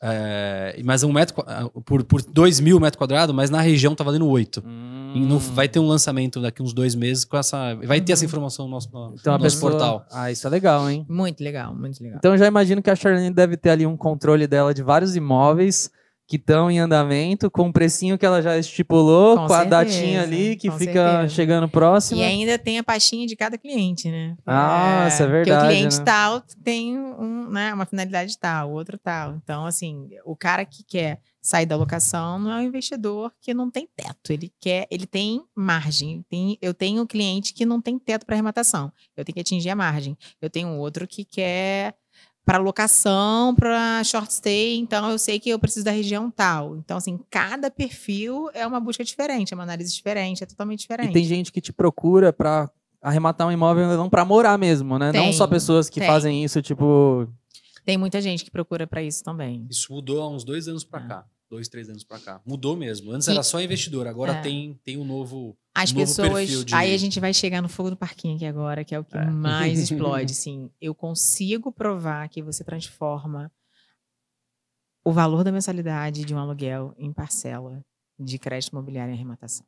é, mas um metro ah, por, por 2 mil metros quadrados, mas na região está valendo 8. Hum. No, vai ter um lançamento daqui uns dois meses com essa. Vai ter essa uhum. informação no nosso, no, então, no nosso pessoa... portal. Ah, isso é legal, hein? Muito legal, muito legal. Então já imagino que a Charlene deve ter ali um controle dela de vários imóveis que estão em andamento, com o precinho que ela já estipulou, com, com certeza, a datinha ali que fica certeza. chegando próximo. E ainda tem a pastinha de cada cliente, né? Ah, é, isso é verdade. Porque o cliente né? tal tem um, né, uma finalidade tal, outro tal. Então, assim, o cara que quer sair da locação não é um investidor que não tem teto. Ele quer, ele tem margem. Tem, eu tenho um cliente que não tem teto para arrematação. Eu tenho que atingir a margem. Eu tenho outro que quer para locação, para short stay, então eu sei que eu preciso da região tal. Então, assim, cada perfil é uma busca diferente, é uma análise diferente, é totalmente diferente. E tem gente que te procura para arrematar um imóvel não para morar mesmo, né? Tem, não só pessoas que tem. fazem isso, tipo. Tem muita gente que procura para isso também. Isso mudou há uns dois anos para é. cá. Dois, três anos para cá. Mudou mesmo. Antes e... era só investidor, agora é. tem, tem um novo as pessoas. De... Aí a gente vai chegar no fogo do parquinho aqui agora, que é o que é. mais explode. Sim, eu consigo provar que você transforma o valor da mensalidade de um aluguel em parcela de crédito imobiliário em arrematação.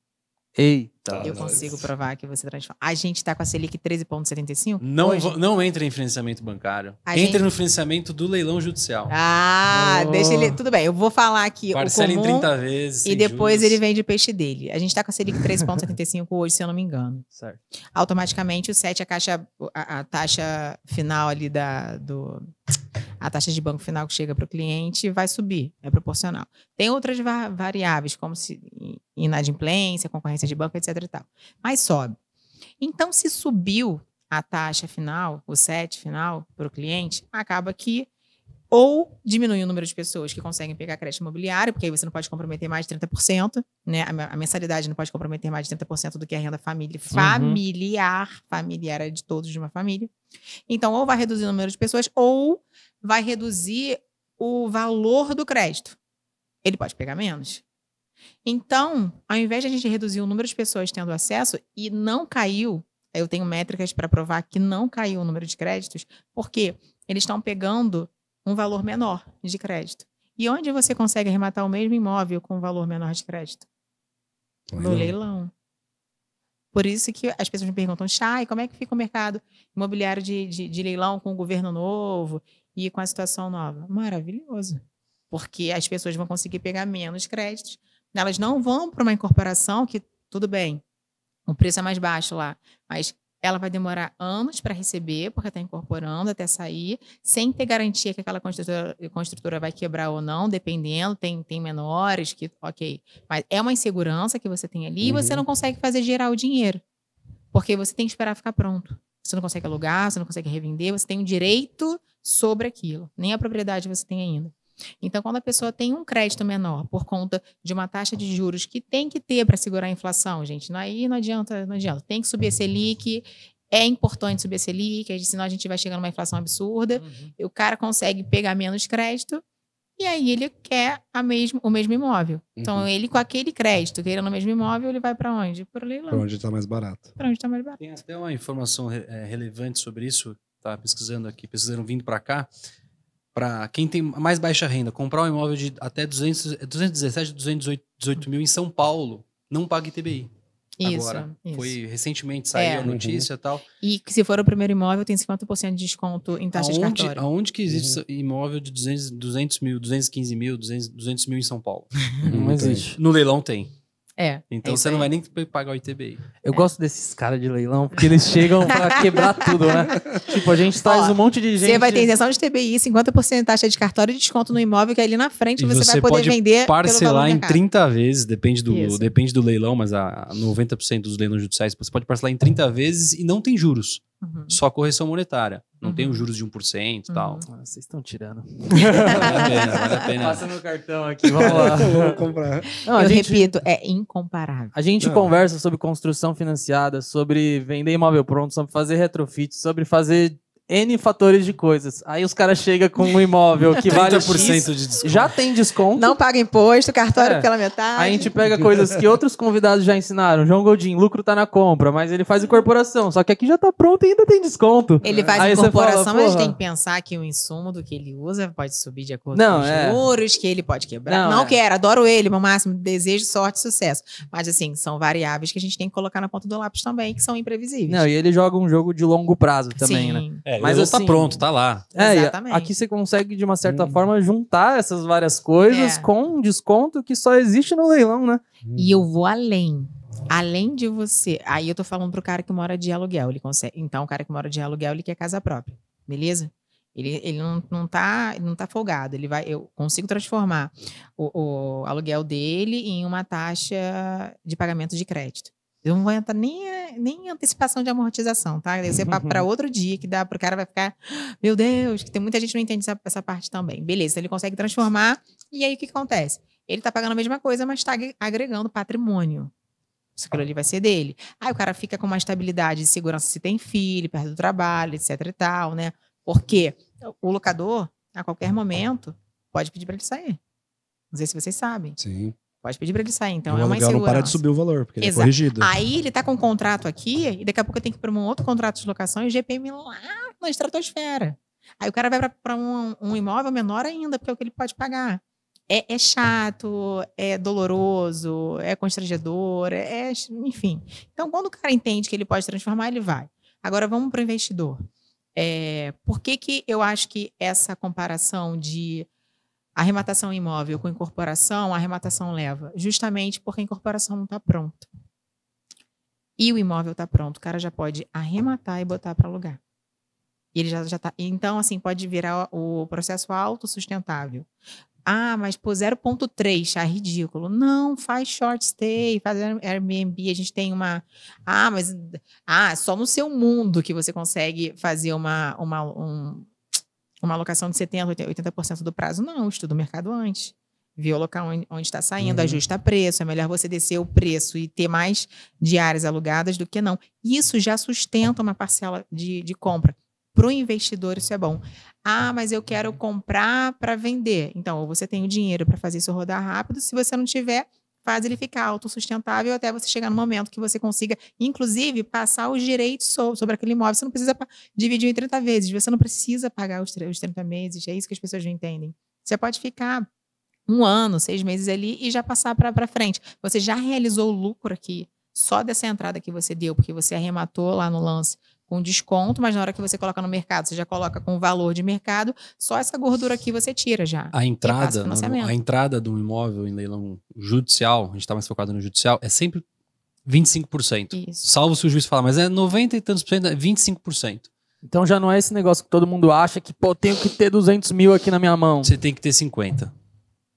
Ei! Tá, eu consigo provar que você transforma. A gente está com a Selic 13,75? Não, não entra em financiamento bancário. A entra gente... no financiamento do leilão judicial. Ah, oh. deixa ele. Tudo bem, eu vou falar aqui. Parcela em 30 vezes. E depois juros. ele vende o peixe dele. A gente está com a Selic 13,75 hoje, se eu não me engano. Certo. Automaticamente o 7, é a, caixa, a, a taxa final ali da, do, a taxa de banco final que chega para o cliente vai subir, é proporcional. Tem outras variáveis, como se inadimplência, concorrência de banco, etc. Tal. Mas sobe. Então, se subiu a taxa final, o set final para o cliente, acaba que ou diminui o número de pessoas que conseguem pegar crédito imobiliário, porque aí você não pode comprometer mais de 30%, né? A mensalidade não pode comprometer mais de 30% do que é a renda família, uhum. familiar, uhum. familiar é de todos de uma família. Então, ou vai reduzir o número de pessoas, ou vai reduzir o valor do crédito. Ele pode pegar menos. Então, ao invés de a gente reduzir o número de pessoas tendo acesso e não caiu, eu tenho métricas para provar que não caiu o número de créditos, porque eles estão pegando um valor menor de crédito. E onde você consegue arrematar o mesmo imóvel com um valor menor de crédito? No leilão. Por isso que as pessoas me perguntam, Chay, como é que fica o mercado imobiliário de, de, de leilão com o governo novo e com a situação nova? Maravilhoso. Porque as pessoas vão conseguir pegar menos créditos, né, elas não vão para uma incorporação que, tudo bem, o preço é mais baixo lá, mas ela vai demorar anos para receber, porque está incorporando até sair, sem ter garantia que aquela construtora, construtora vai quebrar ou não, dependendo, tem, tem menores que, ok. Mas é uma insegurança que você tem ali uhum. e você uhum. não consegue fazer gerar o dinheiro, porque você tem que esperar ficar pronto. Você não consegue alugar, você não consegue revender, você tem o um direito sobre aquilo, nem a propriedade você tem ainda. Então, quando a pessoa tem um crédito menor por conta de uma taxa de juros que tem que ter para segurar a inflação, gente, aí não adianta, não adianta. Tem que subir a Selic, é importante subir a Selic, senão a gente vai chegar numa inflação absurda. Uhum. o cara consegue pegar menos crédito e aí ele quer a mesmo, o mesmo imóvel. Então, uhum. Então, ele com aquele crédito, querendo o mesmo imóvel, ele vai para onde? Para o leilão. Para onde está mais barato. Para onde está mais barato. Tem até uma informação é, relevante sobre isso, pesquisando aqui, pesquisando vindo para cá, para quem tem mais baixa renda, comprar um imóvel de até 200, 217, 218 mil em São Paulo, não paga TBI. Isso, Agora, isso. foi recentemente saiu é. a notícia e uhum. tal. E se for o primeiro imóvel, tem 50% de desconto em taxa aonde, de cartório. Aonde que existe uhum. imóvel de 200, 200 mil, 215 mil, 200, 200 mil em São Paulo? Não, não existe. No leilão tem. É, é. Então é você não vai nem pagar o ITBI. Eu é. gosto desses caras de leilão, porque eles chegam para quebrar tudo, né? tipo, a gente traz Ó, um monte de gente. Você vai ter isenção de TBI, 50% de taxa de cartório e desconto no imóvel, que é ali na frente você, você, vai poder pode vender. Parcelar em 30 vezes, depende do, depende do leilão, mas a 90% dos leilões judiciais você pode parcelar em 30 vezes e não tem juros. Uhum. Só correção monetária. Não uhum. tem os juros de 1% e uhum. tal. Ah, vocês estão tirando. vale a pena, vale a pena. Passa meu cartão aqui, vamos lá. comprar. Não, Eu gente, repito, é incomparável. A gente Não. conversa sobre construção financiada, sobre vender imóvel pronto, sobre fazer retrofit, sobre fazer N fatores de coisas. Aí os caras chegam com um imóvel que vale X, de desconto. Já tem desconto. Não paga imposto, cartório É. pela metade. Aí a gente pega coisas que outros convidados já ensinaram. João Goldin lucro tá na compra, mas ele faz incorporação. Só que aqui já tá pronto e ainda tem desconto. Ele faz Aí incorporação, fala, mas tem que pensar que o insumo do que ele usa pode subir de acordo Não, com os é. juros, que ele pode quebrar. Não, Não, é. quero, adoro ele, meu máximo, desejo, sorte, sucesso. Mas assim, são variáveis que a gente tem que colocar na ponta do lápis também, que são imprevisíveis. Não, e ele joga um jogo de longo prazo também, né? Sim. né? É, é, mas assim, tá pronto, tá lá. É, Exatamente. aqui você consegue, de uma certa hum. forma, juntar essas várias coisas é. com um desconto que só existe no leilão, né? Hum. E eu vou além. Além de você. Aí eu tô falando pro cara que mora de aluguel, ele consegue. Então, o cara que mora de aluguel, ele quer casa própria, beleza? Ele, ele não, não, tá, não tá folgado. Ele vai, eu consigo transformar o, o aluguel dele em uma taxa de pagamento de crédito. Eu não vou entrar nem, eh, nem antecipação de amortização, tá? Isso é para outro dia que dá para o cara vai ficar, ah, meu Deus, que tem muita gente que não entende essa, essa parte também. Beleza, ele consegue transformar. E aí o que acontece? Ele está pagando a mesma coisa, mas está agregando patrimônio. Isso aquilo ali vai ser dele. Aí o cara fica com uma estabilidade de segurança se tem filho, perto do trabalho, etc e tal, né? Porque o locador, a qualquer momento, pode pedir para ele sair. Não sei se vocês sabem. Sim. Pode pedir para ele sair, então. E é uma insegurança. não para de subir o valor, porque ele é corrigido. Aí ele está com um contrato aqui, e daqui a pouco tem que ir para um outro contrato de locação e o GPM lá na estratosfera. Aí o cara vai para um, um, imóvel menor ainda, porque é o que ele pode pagar. É, é chato, é doloroso, é constrangedor, é, é, enfim. Então, quando o cara entende que ele pode transformar, ele vai. Agora, vamos para o investidor. É, por que, que eu acho que essa comparação de Arrematação imóvel com incorporação, a arrematação leva, justamente porque a incorporação não está pronta. E o imóvel está pronto, o cara já pode arrematar e botar para alugar. E ele já já tá, então assim pode virar o processo autossustentável. Ah, mas pô, 0.3, ah, tá ridículo. Não, faz short stay, faz Airbnb, a gente tem uma Ah, mas ah, só no seu mundo que você consegue fazer uma, uma um, uma alocação de 70%, 80% do prazo. Não, estuda o mercado antes. Vê o local onde está saindo, uhum. ajusta preço. É melhor você descer o preço e ter mais diárias alugadas do que não. Isso já sustenta uma parcela de, de compra. Para o investidor, isso é bom. Ah, mas eu quero comprar para vender. Então, ou você tem o dinheiro para fazer isso rodar rápido. Se você não tiver, faz ele ficar autossustentável até você chegar no momento que você consiga, inclusive, passar os direitos sobre aquele imóvel. Você não precisa dividir em 30 vezes, você não precisa pagar os 30 meses, é isso que as pessoas não entendem. Você pode ficar um ano, seis meses ali e já passar para frente. Você já realizou o lucro aqui, só dessa entrada que você deu, porque você arrematou lá no lance com desconto, mas na hora que você coloca no mercado, você já coloca com o valor de mercado, só essa gordura aqui você tira já. A entrada, a entrada do imóvel em leilão judicial, a gente está mais focado no judicial, é sempre 25%. Isso. Salvo se o juiz falar, mas é 90 e tantos por cento, é 25%. Então já não é esse negócio que todo mundo acha que, pô, tenho que ter 200 mil aqui na minha mão. Você tem que ter 50.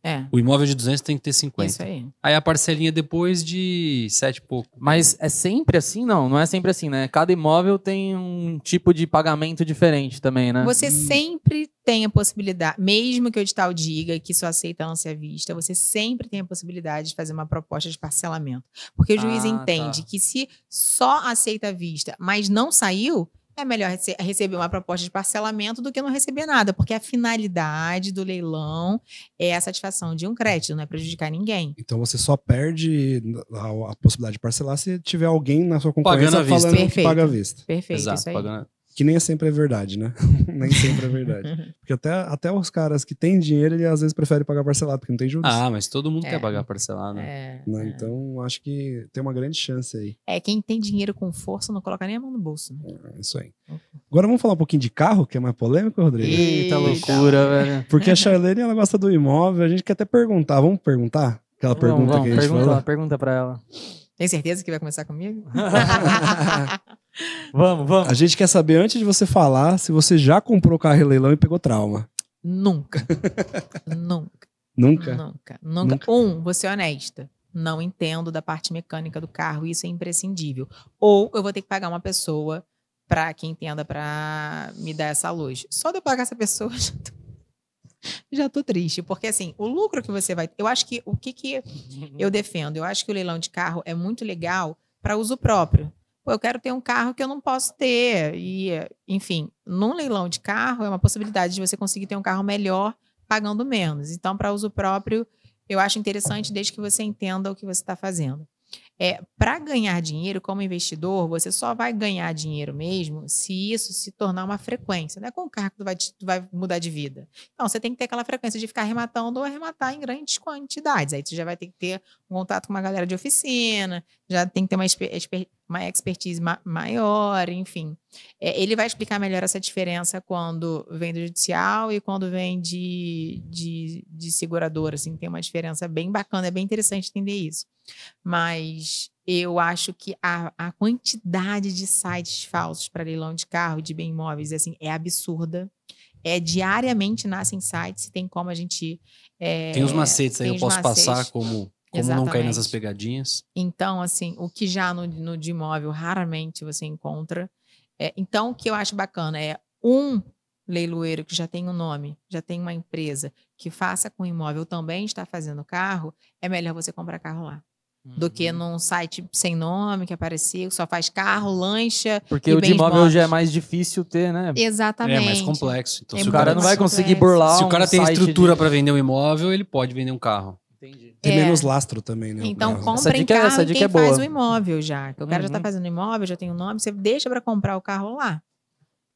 É. O imóvel de 200 tem que ter 50. Isso aí. Aí a parcelinha depois de 7 e pouco. Mas é sempre assim? Não, não é sempre assim, né? Cada imóvel tem um tipo de pagamento diferente também, né? Você hum. sempre tem a possibilidade, mesmo que o edital diga que só aceita ânsia à vista, você sempre tem a possibilidade de fazer uma proposta de parcelamento. Porque o juiz ah, tá. entende tá. que se só aceita à vista, mas não saiu, é melhor receber uma proposta de parcelamento do que não receber nada, porque a finalidade do leilão é a satisfação de um crédito, não é prejudicar ninguém. Então você só perde a, a possibilidade de parcelar se tiver alguém na sua concorrência pagando vista. falando Perfeito. paga à vista. Perfeito, Exato, isso aí. Pagando que é né? nem sempre é verdade, né? nem sempre é verdade. Porque até, até os caras que têm dinheiro, ele às vezes prefere pagar parcelado, porque não tem juros. Ah, mas todo mundo é. quer pagar parcelado, né? É, né? é. Então, acho que tem uma grande chance aí. É, quem tem dinheiro com força não coloca nem a mão no bolso. Né? É, isso aí. Agora vamos falar um pouquinho de carro, que é mais polêmico, Rodrigo? Eita, loucura, velho. Porque a Charlene, ela gosta do imóvel, a gente quer até perguntar. Vamos perguntar? Aquela vamos, pergunta vamos, que a gente pergunta, falou? Pergunta pra ela. Tem certeza que vai começar comigo? vamos, vamos. A gente quer saber, antes de você falar, se você já comprou carro em leilão e pegou trauma. Nunca. Nunca. Nunca? Nunca. Nunca. Um, vou ser honesta. Não entendo da parte mecânica do carro, isso é imprescindível. Ou eu vou ter que pagar uma pessoa para que entenda, para me dar essa luz. Só de eu pagar essa pessoa, já tô já tô triste, porque assim, o lucro que você vai. Eu acho que o que, que uhum. eu defendo? Eu acho que o leilão de carro é muito legal para uso próprio. Pô, eu quero ter um carro que eu não posso ter. E, enfim, num leilão de carro é uma possibilidade de você conseguir ter um carro melhor pagando menos. Então, para uso próprio, eu acho interessante desde que você entenda o que você está fazendo. É, para ganhar dinheiro como investidor, você só vai ganhar dinheiro mesmo se isso se tornar uma frequência. Não é com o carro que tu vai, tu vai mudar de vida. Então, você tem que ter aquela frequência de ficar arrematando ou arrematar em grandes quantidades. Aí você já vai ter que ter um contato com uma galera de oficina, já tem que ter uma exper uma expertise ma maior, enfim. É, ele vai explicar melhor essa diferença quando vem do judicial e quando vem de, de, de seguradora, assim, tem uma diferença bem bacana, é bem interessante entender isso. Mas eu acho que a, a quantidade de sites falsos para leilão de carro e de bem imóveis, assim, é absurda. É, diariamente nascem sites e tem como a gente... É, tem os macetes aí, eu posso macetes. passar como como Exatamente. não cair nessas pegadinhas. Então, assim, o que já no, no de imóvel raramente você encontra. É, então, o que eu acho bacana é um leiloeiro que já tem um nome, já tem uma empresa, que faça com imóvel também está fazendo carro, é melhor você comprar carro lá. Uhum. Do que uhum. num site sem nome que aparecia, só faz carro, lancha. Porque o de imóvel já é mais difícil ter, né? Exatamente. É mais complexo. Então, é se o cara não vai complexo. conseguir burlar. Se um o cara tem estrutura de... para vender um imóvel, ele pode vender um carro. Entendi. Tem é. menos lastro também, né? Então, compra essa em é- carro essa dica quem é boa. faz o imóvel já. Que o cara uhum. já tá uhum. fazendo imóvel, já tem o um nome, você deixa para comprar o carro lá.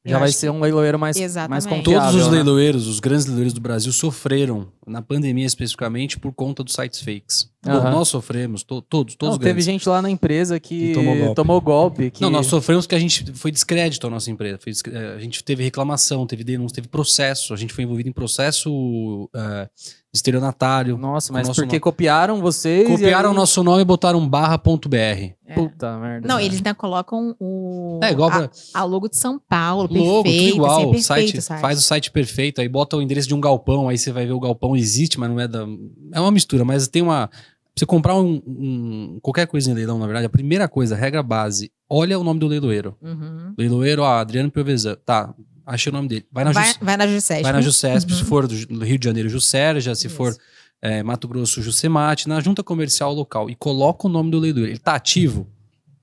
Já Eu vai ser um leiloeiro mais, exatamente. mais confiável. Todos os né? leiloeiros, né? os grandes leiloeiros do Brasil, sofreram, na pandemia especificamente, por conta dos sites fakes. Bom, uhum. nós sofremos, to, todos, todos não, Teve gente lá na empresa que tomou golpe. tomou golpe. que... Não, nós sofremos que a gente foi descrédito a nossa empresa. Foi, eh, a gente teve reclamação, teve denúncia, teve processo. A gente foi envolvido em processo uh, Nossa, mas porque nome. copiaram vocês. Copiaram o aí... nosso nome e botaram barra.br. É. Puta merda. Não, eles ainda colocam o. É igual pra... a, a logo de São Paulo. Logo, perfeito, tudo assim, igual. Assim, é site, site, Faz o site perfeito, aí bota o endereço de um galpão, aí você vai ver o galpão existe, mas não é da. É uma mistura, mas tem uma você comprar um, um, qualquer coisa em leilão, na verdade, a primeira coisa, regra base, olha o nome do leiloeiro. Uhum. Leiloeiro, ah, Adriano Piovesan. Tá, achei o nome dele. Vai na, vai, vai na Jusesp. Vai na uhum. se for do Rio de Janeiro, Jusérgia, se Isso. for é, Mato Grosso, Jusemate, na junta comercial local. E coloca o nome do leiloeiro. Ele tá ativo,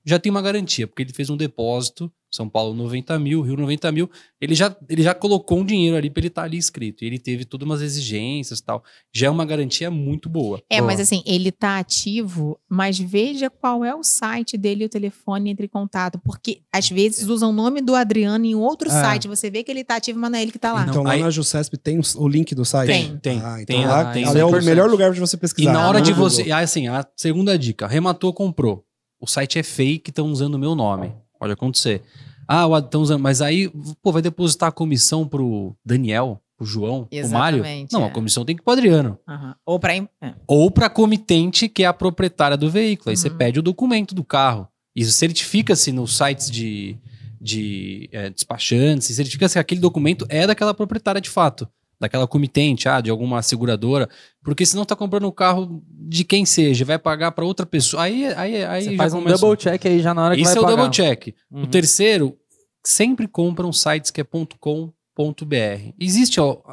já tem uma garantia, porque ele fez um depósito são Paulo 90 mil, Rio 90 mil. Ele já, ele já colocou um dinheiro ali para ele estar tá ali inscrito. Ele teve todas umas exigências tal. Já é uma garantia muito boa. É, boa. mas assim, ele está ativo, mas veja qual é o site dele e o telefone entre em contato. Porque às é. vezes usam o nome do Adriano em outro é. site. Você vê que ele está ativo, mas não é ele que está lá. Então lá aí... na Jusesp tem o link do site? Tem, tem. Ah, então tem, lá, é o melhor lugar para você pesquisar. E na hora ah, de você... Ah, assim, a segunda dica. Rematou, comprou. O site é fake, estão usando o meu nome. Pode acontecer. Ah, o estão usando. Mas aí, pô, vai depositar a comissão pro Daniel, pro João, Exatamente, pro Mário? Não, é. a comissão tem que ir pro Adriano. Uhum. Ou pra. É. Ou pra comitente, que é a proprietária do veículo. Aí uhum. você pede o documento do carro. Isso certifica-se nos sites de, de é, despachantes, certifica-se que aquele documento é daquela proprietária de fato daquela comitente, ah, de alguma seguradora, porque senão tá comprando um carro de quem seja, vai pagar para outra pessoa. Aí, aí, aí Você faz um double check aí já na hora que Isso vai é o pagar. double check. Uhum. O terceiro, sempre compram sites que é .com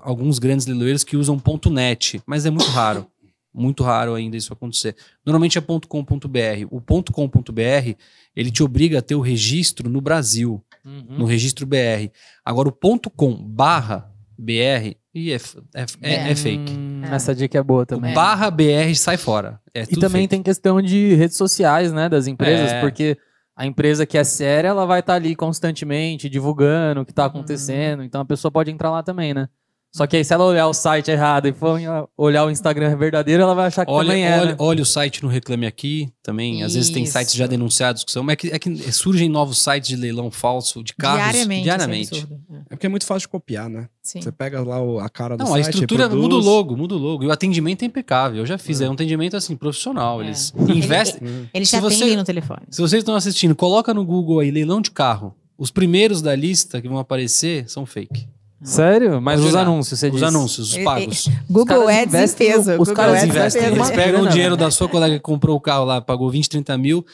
alguns grandes leiloeiros que usam .net, mas é muito raro. muito raro ainda isso acontecer. Normalmente é .com.br. O .com.br, ele te obriga a ter o registro no Brasil, uhum. no registro BR. Agora o .com barra BR, e é, é, é, é fake. Hum. Essa dica é boa também. O barra BR sai fora. É e também fake. tem questão de redes sociais, né, das empresas, é. porque a empresa que é séria, ela vai estar tá ali constantemente divulgando o que está uhum. acontecendo, hum. então a pessoa pode entrar lá também, né? Só que aí, se ela olhar o site errado e for olhar o Instagram verdadeiro, ela vai achar que olha, também é. Olha, né? olha o site no Reclame Aqui também. Isso. Às vezes tem sites já denunciados que são. É que, é que surgem novos sites de leilão falso de carros. Diariamente. É diariamente. É, é, porque é muito fácil de copiar, né? Sim. Você pega lá o, a cara do Não, site. Não, a estrutura reproduz... muda o logo, muda o logo. E o atendimento é impecável. Eu já fiz. É, é um atendimento assim, profissional. É. Eles investem. Uhum. eles se você, no telefone. Se vocês estão assistindo, coloca no Google aí leilão de carro. Os primeiros da lista que vão aparecer são fake. Sério? Mas os anúncios, você Os diz. anúncios, os pagos. Google os Ads Os Google caras Ads investem. Eles pegam o dinheiro né? da sua colega que comprou o carro lá, pagou 20, 30 mil,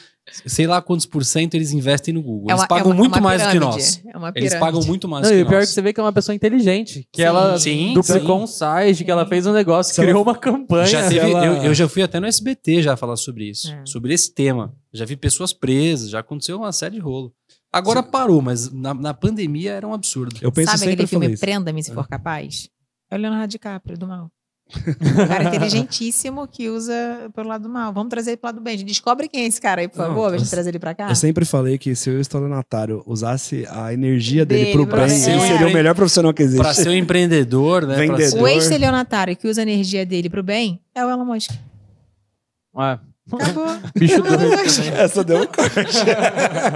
sei lá quantos por cento eles investem no Google. É eles é é pagam muito mais do que nós. É eles pagam muito mais do que e o pior é que você vê que é uma pessoa inteligente. Que sim, ela sim, duplicou sim. um site, que ela fez um negócio, então, criou uma campanha. Já teve, ela... eu, eu, já fui até no SBT já falar sobre isso. Sobre esse tema. Já vi pessoas presas, já aconteceu uma série de rolo. Agora Sim. parou, mas na, na, pandemia era um absurdo. Eu penso Sabe aquele filme Prenda-me se for é. capaz? É o Leonardo DiCaprio, do mal. um cara inteligentíssimo que usa pelo lado do mal. Vamos trazer ele pro lado do bem. Descobre quem é esse cara aí, por favor. Não, trazer ele pra cá. Eu sempre falei que se o estelionatário, usasse a energia dele, dele pro bem, ser, ele seria é. o melhor profissional que existe. Pra ser um empreendedor, né? Vendedor. Ser... O ex-estelionatário que usa a energia dele pro bem é o Elon Musk. É. Acabou. Bicho Essa deu um corte.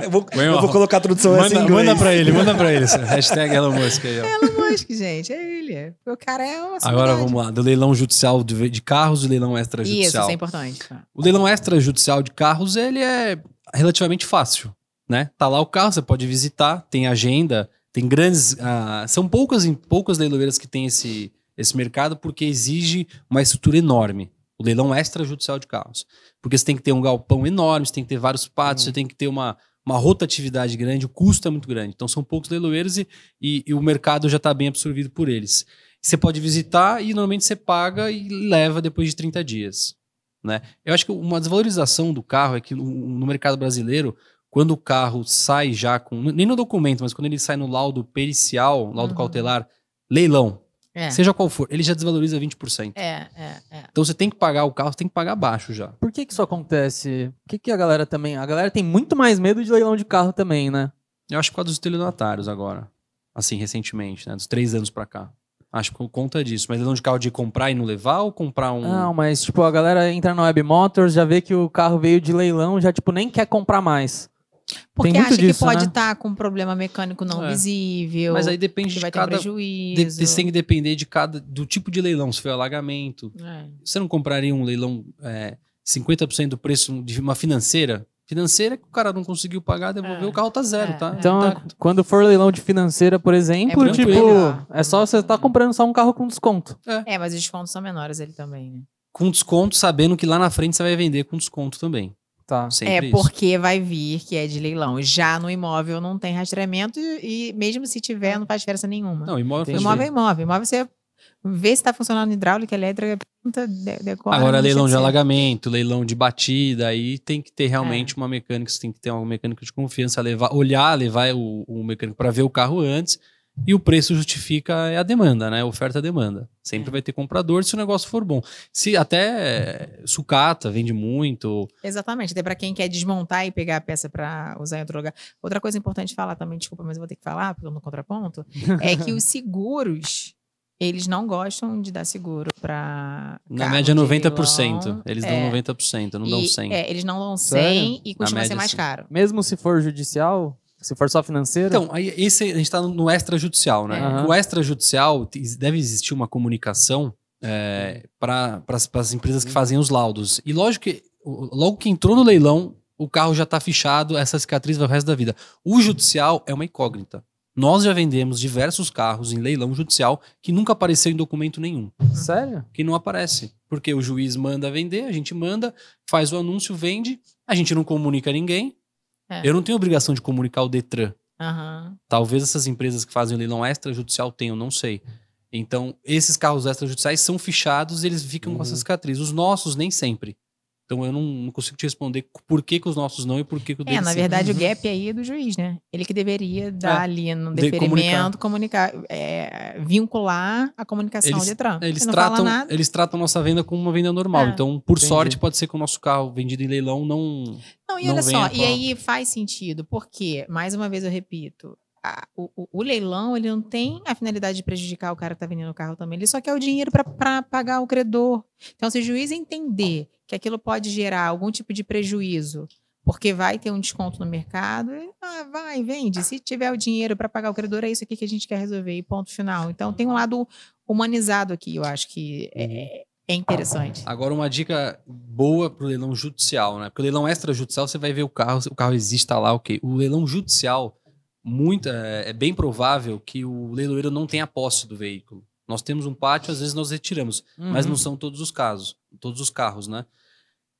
eu, vou, eu vou colocar a tradução é manda, essa assim em inglês. Manda pra ele, manda pra ele. Hashtag Elon Musk aí. Ó. Elon Musk, gente. É ele. É. O cara é uma Agora vamos lá. Do leilão judicial de, de carros e leilão extrajudicial. Isso, isso é importante. Tá. O leilão extrajudicial de carros, ele é relativamente fácil, né? Tá lá o carro, você pode visitar, tem agenda, tem grandes... Ah, são poucas, poucas leiloeiras que tem esse, esse mercado porque exige uma estrutura enorme. O leilão extrajudicial de carros. Porque você tem que ter um galpão enorme, você tem que ter vários patos, uhum. você tem que ter uma, uma rotatividade grande, o custo é muito grande. Então são poucos leiloeiros e, e, e o mercado já está bem absorvido por eles. Você pode visitar e normalmente você paga e leva depois de 30 dias. Né? Eu acho que uma desvalorização do carro é que no, no mercado brasileiro, quando o carro sai já com. Nem no documento, mas quando ele sai no laudo pericial, laudo uhum. cautelar, leilão. É. Seja qual for, ele já desvaloriza 20%. É, é, é. Então você tem que pagar o carro, você tem que pagar baixo já. Por que, que isso acontece? Por que, que a galera também. A galera tem muito mais medo de leilão de carro também, né? Eu acho que por causa dos estelionatários agora. Assim, recentemente, né? Dos três anos pra cá. Acho que conta disso. Mas leilão de carro de comprar e não levar ou comprar um. Não, mas, tipo, a galera entra na Web Motors, já vê que o carro veio de leilão, já, tipo, nem quer comprar mais. Porque acha disso, que pode estar né? tá com um problema mecânico não é. visível. Mas aí depende de vai cada... ter prejuízo. De, tem que depender de cada... do tipo de leilão, se foi alagamento. É. Você não compraria um leilão é, 50% do preço de uma financeira? Financeira que o cara não conseguiu pagar, devolveu é. o carro tá zero, é. tá? Então, tá. quando for leilão de financeira, por exemplo, é tipo, é só você tá comprando só um carro com desconto. É, é mas os descontos são menores ele também, né? Com desconto, sabendo que lá na frente você vai vender com desconto também. Tá. Sempre é porque isso. vai vir que é de leilão. Já no imóvel não tem rastreamento e, mesmo se tiver, não faz diferença nenhuma. Não, imóvel Imóvel é imóvel. Imóvel você vê se está funcionando hidráulica, elétrica, pergunta, decora. Agora, leilão de alagamento, leilão de batida, aí tem que ter realmente é. uma mecânica, você tem que ter uma mecânico de confiança, levar, olhar, levar o, o mecânico para ver o carro antes e o preço justifica é a demanda, né? Oferta e demanda. Sempre é. vai ter comprador se o negócio for bom. Se até sucata vende muito. Exatamente, até para quem quer desmontar e pegar a peça para usar em outro lugar. Outra coisa importante falar também, desculpa, mas eu vou ter que falar, porque eu no contraponto, é que os seguros eles não gostam de dar seguro para. Na média, 90%. Eles dão 90%, é. não e, dão 100%. É, eles não dão 100% Sério? e costuma média, ser mais caro. Mesmo se for judicial? Se for só financeiro? Então, aí, esse, a gente está no extrajudicial, né? Uhum. O extrajudicial deve existir uma comunicação é, para as empresas que uhum. fazem os laudos. E lógico que, logo que entrou no leilão, o carro já está fichado, essa cicatriz vai o resto da vida. O judicial é uma incógnita. Nós já vendemos diversos carros em leilão judicial que nunca apareceu em documento nenhum. Sério? Que não aparece. Porque o juiz manda vender, a gente manda, faz o anúncio, vende, a gente não comunica a ninguém, é. Eu não tenho obrigação de comunicar o Detran. Uhum. Talvez essas empresas que fazem leilão extrajudicial tenham, não sei. Então, esses carros extrajudiciais são fichados e eles ficam uhum. com essa uhum. cicatriz. Os nossos, nem sempre. Então eu não, não, consigo te responder por que, que os nossos não e por que, que o é, deles. É, na verdade, o uhum. gap aí é do juiz, né? Ele que deveria é. dar é, ali no deferimento, de comunicar, comunicar é, vincular a comunicação eles, ao Detran. Eles tratam, eles tratam nossa venda como uma venda normal. É, então, por entendi. sorte, pode ser que o nosso carro vendido em leilão não. Não, e não olha só, e aí faz sentido, porque, mais uma vez eu repito, a, o, o, leilão ele não tem a finalidade de prejudicar o cara que está vendendo o carro também. Ele só quer o dinheiro para pagar o credor. Então, se o juiz entender que aquilo pode gerar algum tipo de prejuízo, porque vai ter um desconto no mercado, e, ah, vai, vende. Se tiver o dinheiro para pagar o credor, é isso aqui que a gente quer resolver, e ponto final. Então, tem um lado humanizado aqui, eu acho que é, uhum. é interessante. Agora, uma dica boa para o leilão judicial, né? Porque o leilão extrajudicial, você vai ver o carro, o carro existe, está lá, ok. O leilão judicial, muita, é, é bem provável que o leiloeiro não tenha posse do veículo. Nós temos um pátio, às vezes nós retiramos, uhum. mas não uhum. são todos os casos todos os carros, né?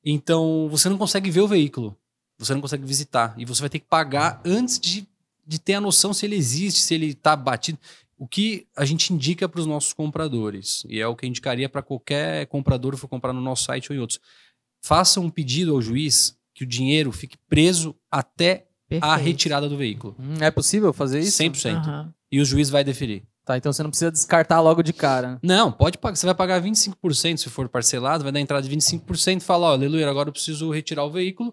Então, você não consegue ver o veículo, você não consegue visitar, e você vai ter que pagar antes de, de ter a noção se ele existe, se ele está batido. O que a gente indica para os nossos compradores, e é o que eu indicaria para qualquer comprador que for comprar no nosso site ou em outros, faça um pedido ao juiz que o dinheiro fique preso até Perfeito. a retirada do veículo. Hum, é possível fazer isso? 100%. Uhum. E o juiz vai deferir. Tá, então você não precisa descartar logo de cara. Não, pode pagar. Você vai pagar 25% se for parcelado, vai dar entrada de 25% e falar, aleluia, agora eu preciso retirar o veículo.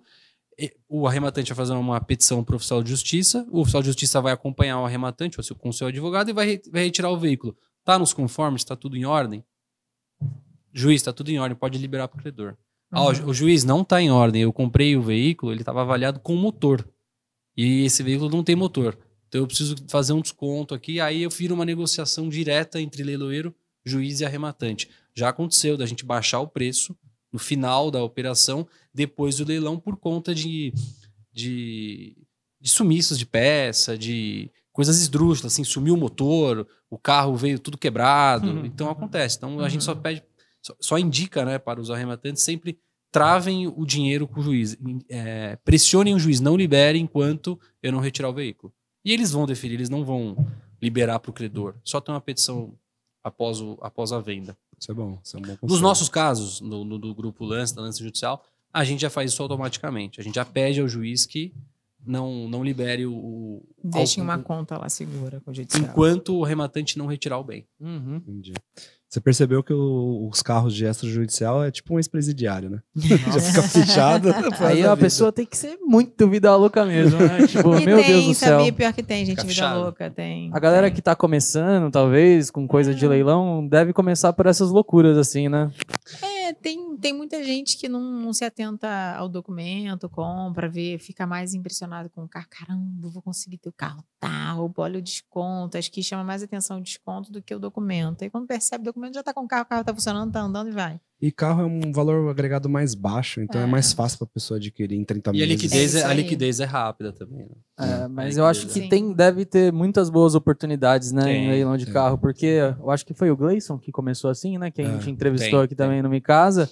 O arrematante vai fazer uma petição para o oficial de justiça, o oficial de justiça vai acompanhar o arrematante ou com seu advogado e vai, vai retirar o veículo. Tá nos conformes? Está tudo em ordem? Juiz, está tudo em ordem, pode liberar para o credor. Ah, uhum. Ah, o juiz não está em ordem, eu comprei o veículo, ele estava avaliado com motor. E esse veículo não tem motor então eu preciso fazer um desconto aqui, aí eu viro uma negociação direta entre leiloeiro, juiz e arrematante. Já aconteceu da gente baixar o preço no final da operação, depois do leilão, por conta de, de, de sumiços de peça, de coisas esdrúxulas, assim, sumiu o motor, o carro veio tudo quebrado. Uhum. Então acontece. Então a uhum. gente só uhum. pede, só, só, indica né, para os arrematantes sempre travem o dinheiro com o juiz. É, pressionem o juiz, não libere enquanto eu não retirar o veículo. E eles vão deferir, eles não vão liberar para o credor. Só tem uma petição após, o, após a venda. Isso é bom. Isso é um bom Nos nossos casos, no, no, do grupo lance, da lance judicial, a gente já faz isso automaticamente. A gente já pede ao juiz que não, não libere o. Deixem uma conta lá segura com o judicial. Enquanto o rematante não retirar o bem. Uhum. Entendi. Você percebeu que o, os carros de extrajudicial é tipo um ex-presidiário, né? Já fica fechado. Né? Aí a pessoa tem que ser muito vida louca mesmo, né? Tipo, e meu tem, Deus do sabia? céu. Pior que tem, gente, fica vida fechado. louca, tem. A galera tem. que tá começando, talvez, com coisa de é. leilão, deve começar por essas loucuras, assim, né? É, tem tem muita gente que não, não, se atenta ao documento, compra, vê, fica mais impressionado com o carro. Caramba, vou conseguir ter o carro tal, tá, olha o desconto. Acho que chama mais atenção o desconto do que o documento. Aí quando percebe o documento, já está com o carro, o carro está funcionando, está andando e vai. E carro é um valor agregado mais baixo, então é, é mais fácil para a pessoa adquirir em 30 mil. E a liquidez, é, a é liquidez é rápida também. Né? É, é mas eu acho que é tem, deve ter muitas boas oportunidades né, tem, em leilão de tem. carro, porque eu acho que foi o Gleison que começou assim, né? Que a gente entrevistou aqui tem, também no Mi Casa.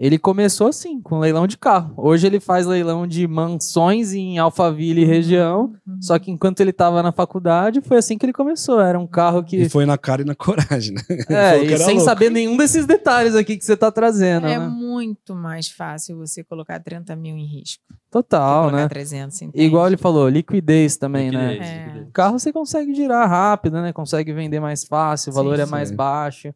Ele começou assim, com leilão de carro. Hoje ele faz leilão de mansões em Alphaville e região. Uhum. Só que enquanto ele estava na faculdade, foi assim que ele começou. Era um carro que. E foi na cara e na coragem, né? É, e sem louco. saber nenhum desses detalhes aqui que você está trazendo. É né? muito mais fácil você colocar 30 mil em risco. Total, né? 300, Igual ele falou, liquidez também, né? liquidez, né? É. Carro você consegue girar rápido, né? Consegue vender mais fácil, o valor é sim, é mais baixo.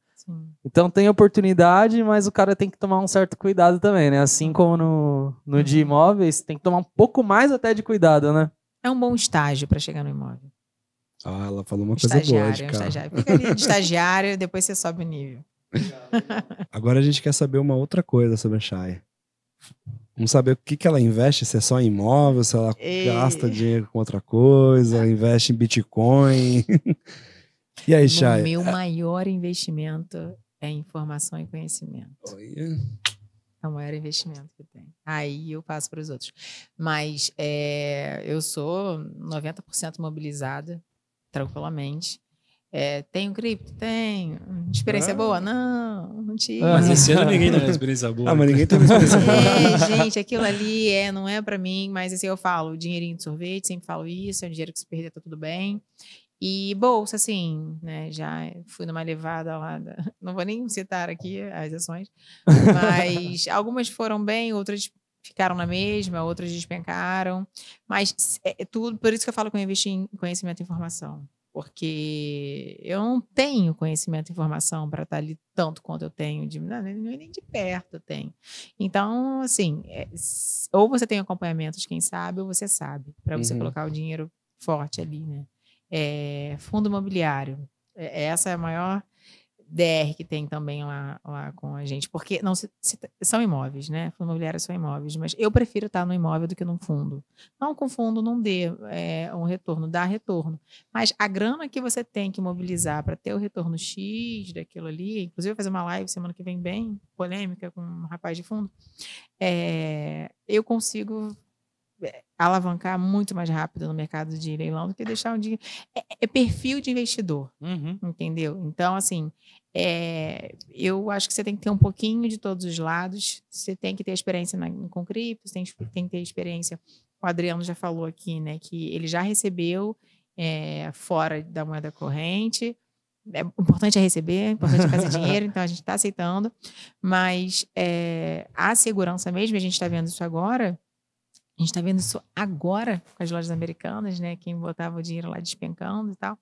Então tem oportunidade, mas o cara tem que tomar um certo cuidado também, né? Assim como no, no de uhum. imóveis, tem que tomar um pouco mais até de cuidado, né? É um bom estágio para chegar no imóvel. Ah, ela falou uma coisa boa de é cara. Um estagiário. Fica ali de estagiário, depois você sobe o nível. Agora a gente quer saber uma outra coisa sobre a Shai. Vamos saber o que, que ela investe, se é só em imóvel, se ela Ei. gasta dinheiro com outra coisa, ah. investe em Bitcoin. E aí, Chay? O meu maior investimento é informação e conhecimento. Olha. É o maior investimento que tem. Aí eu passo para os outros. Mas é, eu sou 90% mobilizada, tranquilamente. É, tenho cripto? Tenho. Experiência é ah. boa? Não, não tinha ah. mas esse ano ninguém teve experiência boa. Ah, mas né? ninguém tem experiência é, boa. É, gente, aquilo ali é, não é para mim, mas assim eu falo, dinheirinho de sorvete, sempre falo isso, é um dinheiro que se perder, tá tudo bem. E bolsa, assim, né? Já fui numa levada lá, da... não vou nem citar aqui as ações, mas algumas foram bem, outras ficaram na mesma, outras despencaram. Mas é, é tudo, por isso que eu falo que eu investi em conhecimento e informação. Porque eu não tenho conhecimento e informação para estar tá ali tanto quanto eu tenho, de, não, nem de perto eu tenho. Então, assim, é, ou você tem acompanhamento de quem sabe, ou você sabe, para você uhum. colocar o dinheiro forte ali, né? é, fundo imobiliário. É, é, essa é a maior DR que tem também lá, lá com a gente, porque não se, se, são imóveis, né? Fundo imobiliário são imóveis, mas eu prefiro estar no imóvel do que num fundo. Não com fundo não dê é, um retorno, dá retorno. Mas a grana que você tem que mobilizar para ter o retorno X daquilo ali, inclusive eu vou fazer uma live semana que vem bem polêmica com um rapaz de fundo, é, eu consigo é, alavancar muito mais rápido no mercado de leilão do que deixar um dinheiro. É, é perfil de investidor, uhum. entendeu? Então, assim, é, eu acho que você tem que ter um pouquinho de todos os lados. Você tem que ter experiência na, com cripto, você tem, tem, que ter experiência. O Adriano já falou aqui, né, que ele já recebeu é, fora da moeda corrente. É importante é receber, é importante é fazer dinheiro, então a gente está aceitando. Mas é, a segurança mesmo, a gente está vendo isso agora, a gente está vendo isso agora com as lojas americanas, né? Quem botava o dinheiro lá despencando e tal.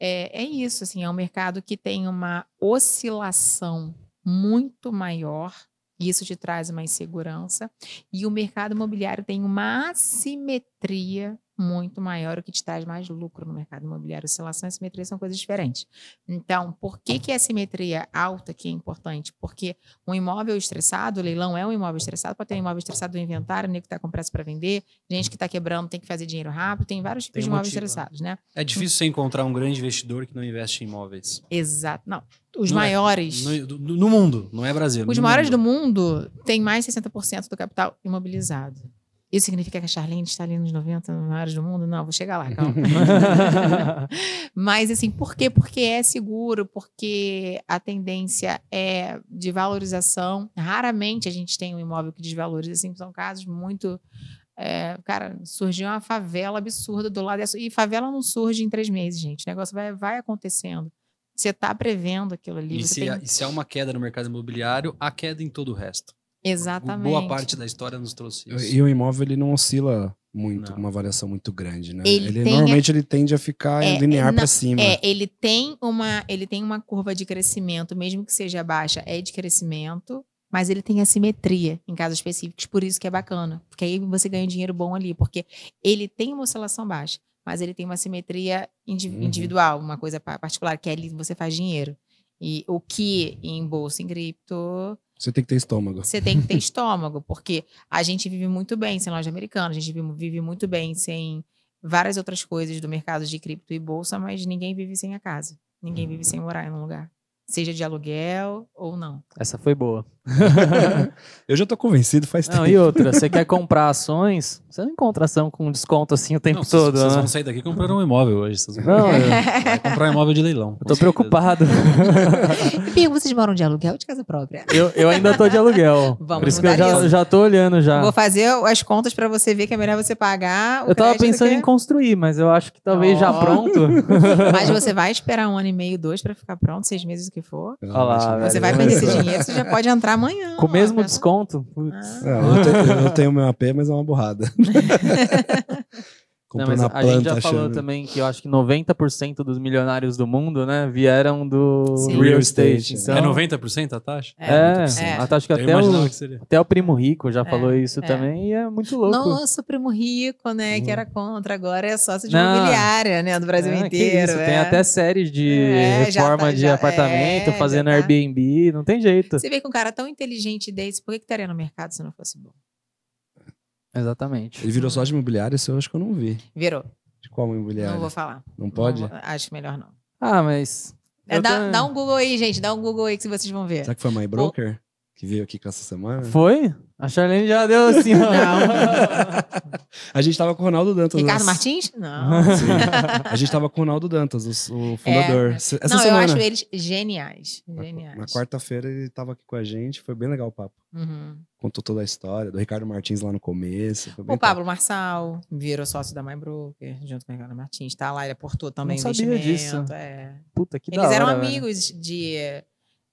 É, é isso, assim, é um mercado que tem uma oscilação muito maior, e isso te traz uma insegurança. E o mercado imobiliário tem uma assimetria muito maior, o que te traz mais lucro no mercado imobiliário. Oscilação e simetria são coisas diferentes. Então, por que, que a simetria alta que é importante? Porque um imóvel estressado, o leilão é um imóvel estressado, pode ter um imóvel estressado do inventário, nem que está com pressa para vender, gente que está quebrando tem que fazer dinheiro rápido, tem vários tipos tem de imóveis motivo, né? estressados, né? É difícil você encontrar um grande investidor que não investe em imóveis. Exato. Não, os não é. maiores. É. No, no, mundo, não é Brasil. Os maiores mundo. do mundo têm mais 60% do capital imobilizado. Isso significa que a Charlene está ali nos 90 maiores do mundo? Não, vou chegar lá, calma. Mas, assim, por quê? Porque é seguro, porque a tendência é de valorização. Raramente a gente tem um imóvel que desvaloriza, assim, são casos muito. É, cara, surgiu uma favela absurda do lado dessa. E favela não surge em três meses, gente. O negócio vai, vai acontecendo. Você está prevendo aquilo ali. E se, tem... e se há uma queda no mercado imobiliário, há queda em todo o resto. Exatamente. Boa parte da história nos trouxe isso. E o imóvel ele não oscila muito, não. uma variação muito grande, né? Ele, ele normalmente a... ele tende a ficar é, linear para cima. É, ele tem uma, ele tem uma curva de crescimento, mesmo que seja baixa, é de crescimento, mas ele tem assimetria em casos específicos, por isso que é bacana, porque aí você ganha dinheiro bom ali, porque ele tem uma oscilação baixa, mas ele tem uma simetria uhum. individual, uma coisa particular que ali você faz dinheiro. E o que em bolsa, em cripto. Você tem que ter estômago. Você tem que ter estômago, porque a gente vive muito bem sem loja americana, a gente vive, vive muito bem sem várias outras coisas do mercado de cripto e bolsa, mas ninguém vive sem a casa. Ninguém vive sem morar em um lugar. Seja de aluguel ou não. Essa foi boa. eu já tô convencido faz não, tempo. E outra, você quer comprar ações, você não encontra ação com desconto assim o tempo não, todo. Vocês né? vão sair daqui comprando um imóvel hoje. Vocês vão não, comprar um imóvel de leilão. Eu tô certeza. preocupado. Pinho, vocês moram de aluguel ou de casa própria? Eu, eu ainda tô de aluguel. Vamos Por isso que eu já, já, tô olhando já. Vou fazer as contas pra você ver que é melhor você pagar. eu tava pensando que... em construir, mas eu acho que talvez oh. já pronto. mas você vai esperar um ano e meio, dois pra ficar pronto, seis meses o que for. Olá, você velho. vai perder esse dinheiro, você já pode entrar amanhã. Com o mesmo desconto. Ah. Não, eu, tenho, eu tenho meu AP, mas é uma borrada. não, a, a planta, gente já achando... falou também que eu acho que 90% dos milionários do mundo, né, vieram do Sim. real estate. É. Então... É 90% a taxa? É, é, a taxa que até o, que até o primo rico já é, falou isso é. também e é muito louco. Nossa, o primo rico, né, hum. que era contra, agora é sócio de não. imobiliária, né, do Brasil é, inteiro. Isso, tem é. até séries de reforma tá, de já, apartamento, fazendo tá. Airbnb, não tem jeito. Você vê que um cara tão inteligente desse, por que, que estaria no mercado se não fosse bom? Exatamente. Ele virou sócio imobiliário, isso eu acho que eu não vi. Virou. De qual imobiliário? Não vou falar. Não pode? Não, acho melhor não. Ah, mas. É, dá, dá, um Google aí, gente. Dá um Google aí que vocês vão ver. Será que foi mãe broker? que veio aqui com essa semana. Foi? A Charlene já deu assim, não a gente tava com o Ronaldo Dantas. Ricardo né? Martins? Não. Sim. A gente tava com o Ronaldo Dantas, o, o é. fundador. É. Essa Não, semana. eu acho eles geniais. geniais. Na, na quarta-feira ele tava aqui com a gente, foi bem legal o papo. Uhum. Contou toda a história do Ricardo Martins lá no começo. o Pablo top. Marçal virou sócio da My Broker, junto com o Ricardo Martins. Tá lá, ele aportou também Não sabia investimento. Disso. É. Puta, que Eles eram hora, né? amigos velho. de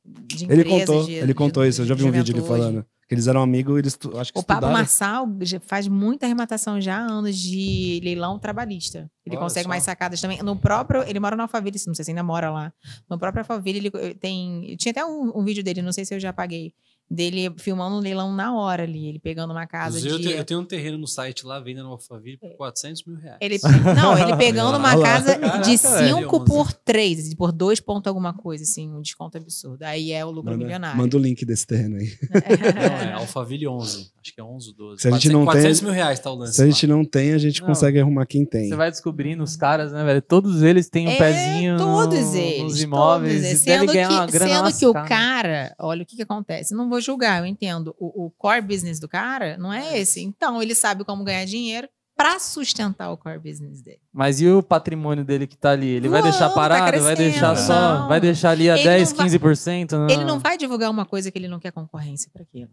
empresa, ele contou, de, ele de, contou de, isso, eu já vi um vídeo dele falando. Que eles eram amigos, eles acho que O estudaram. Pablo Marçal faz muita arrematação já há anos de leilão trabalhista. Ele Olha consegue só. mais sacadas também. No próprio, ele mora na favela. não sei se ainda mora lá. No próprio favela ele tem... Tinha até um, um vídeo dele, não sei se eu já apaguei dele filmando um leilão na hora ali, ele pegando uma casa eu de... Tenho, eu tenho um terreno no site lá, vendendo no Alphaville por 400 é. mil reais. Ele, não, ele pegando uma casa de 5 por 3, assim, por 2 ponto alguma coisa, assim, um desconto absurdo. Aí é o lucro manda, milionário. Manda o link desse terreno aí. não, é Alphaville 11, acho que é 11 12. Se a gente 400, não 400 mil reais tá o lance. Se a gente lá. não tem, a gente não, consegue arrumar quem tem. Você vai descobrindo os caras, né, velho? Todos eles têm um é, pezinho todos no, eles, nos imóveis. Todos eles. Sendo, que, sendo que, o cara, olha o que, que acontece, não vou julgar, eu entendo. O, o core business do cara não é esse. Então, ele sabe como ganhar dinheiro para sustentar o core business dele. Mas e o patrimônio dele que tá ali? Ele vai deixar tá parado? Tá vai deixar só? Não. Vai deixar ali a ele 10, 15%? Não. Ele não vai divulgar uma coisa que ele não quer concorrência para aquilo.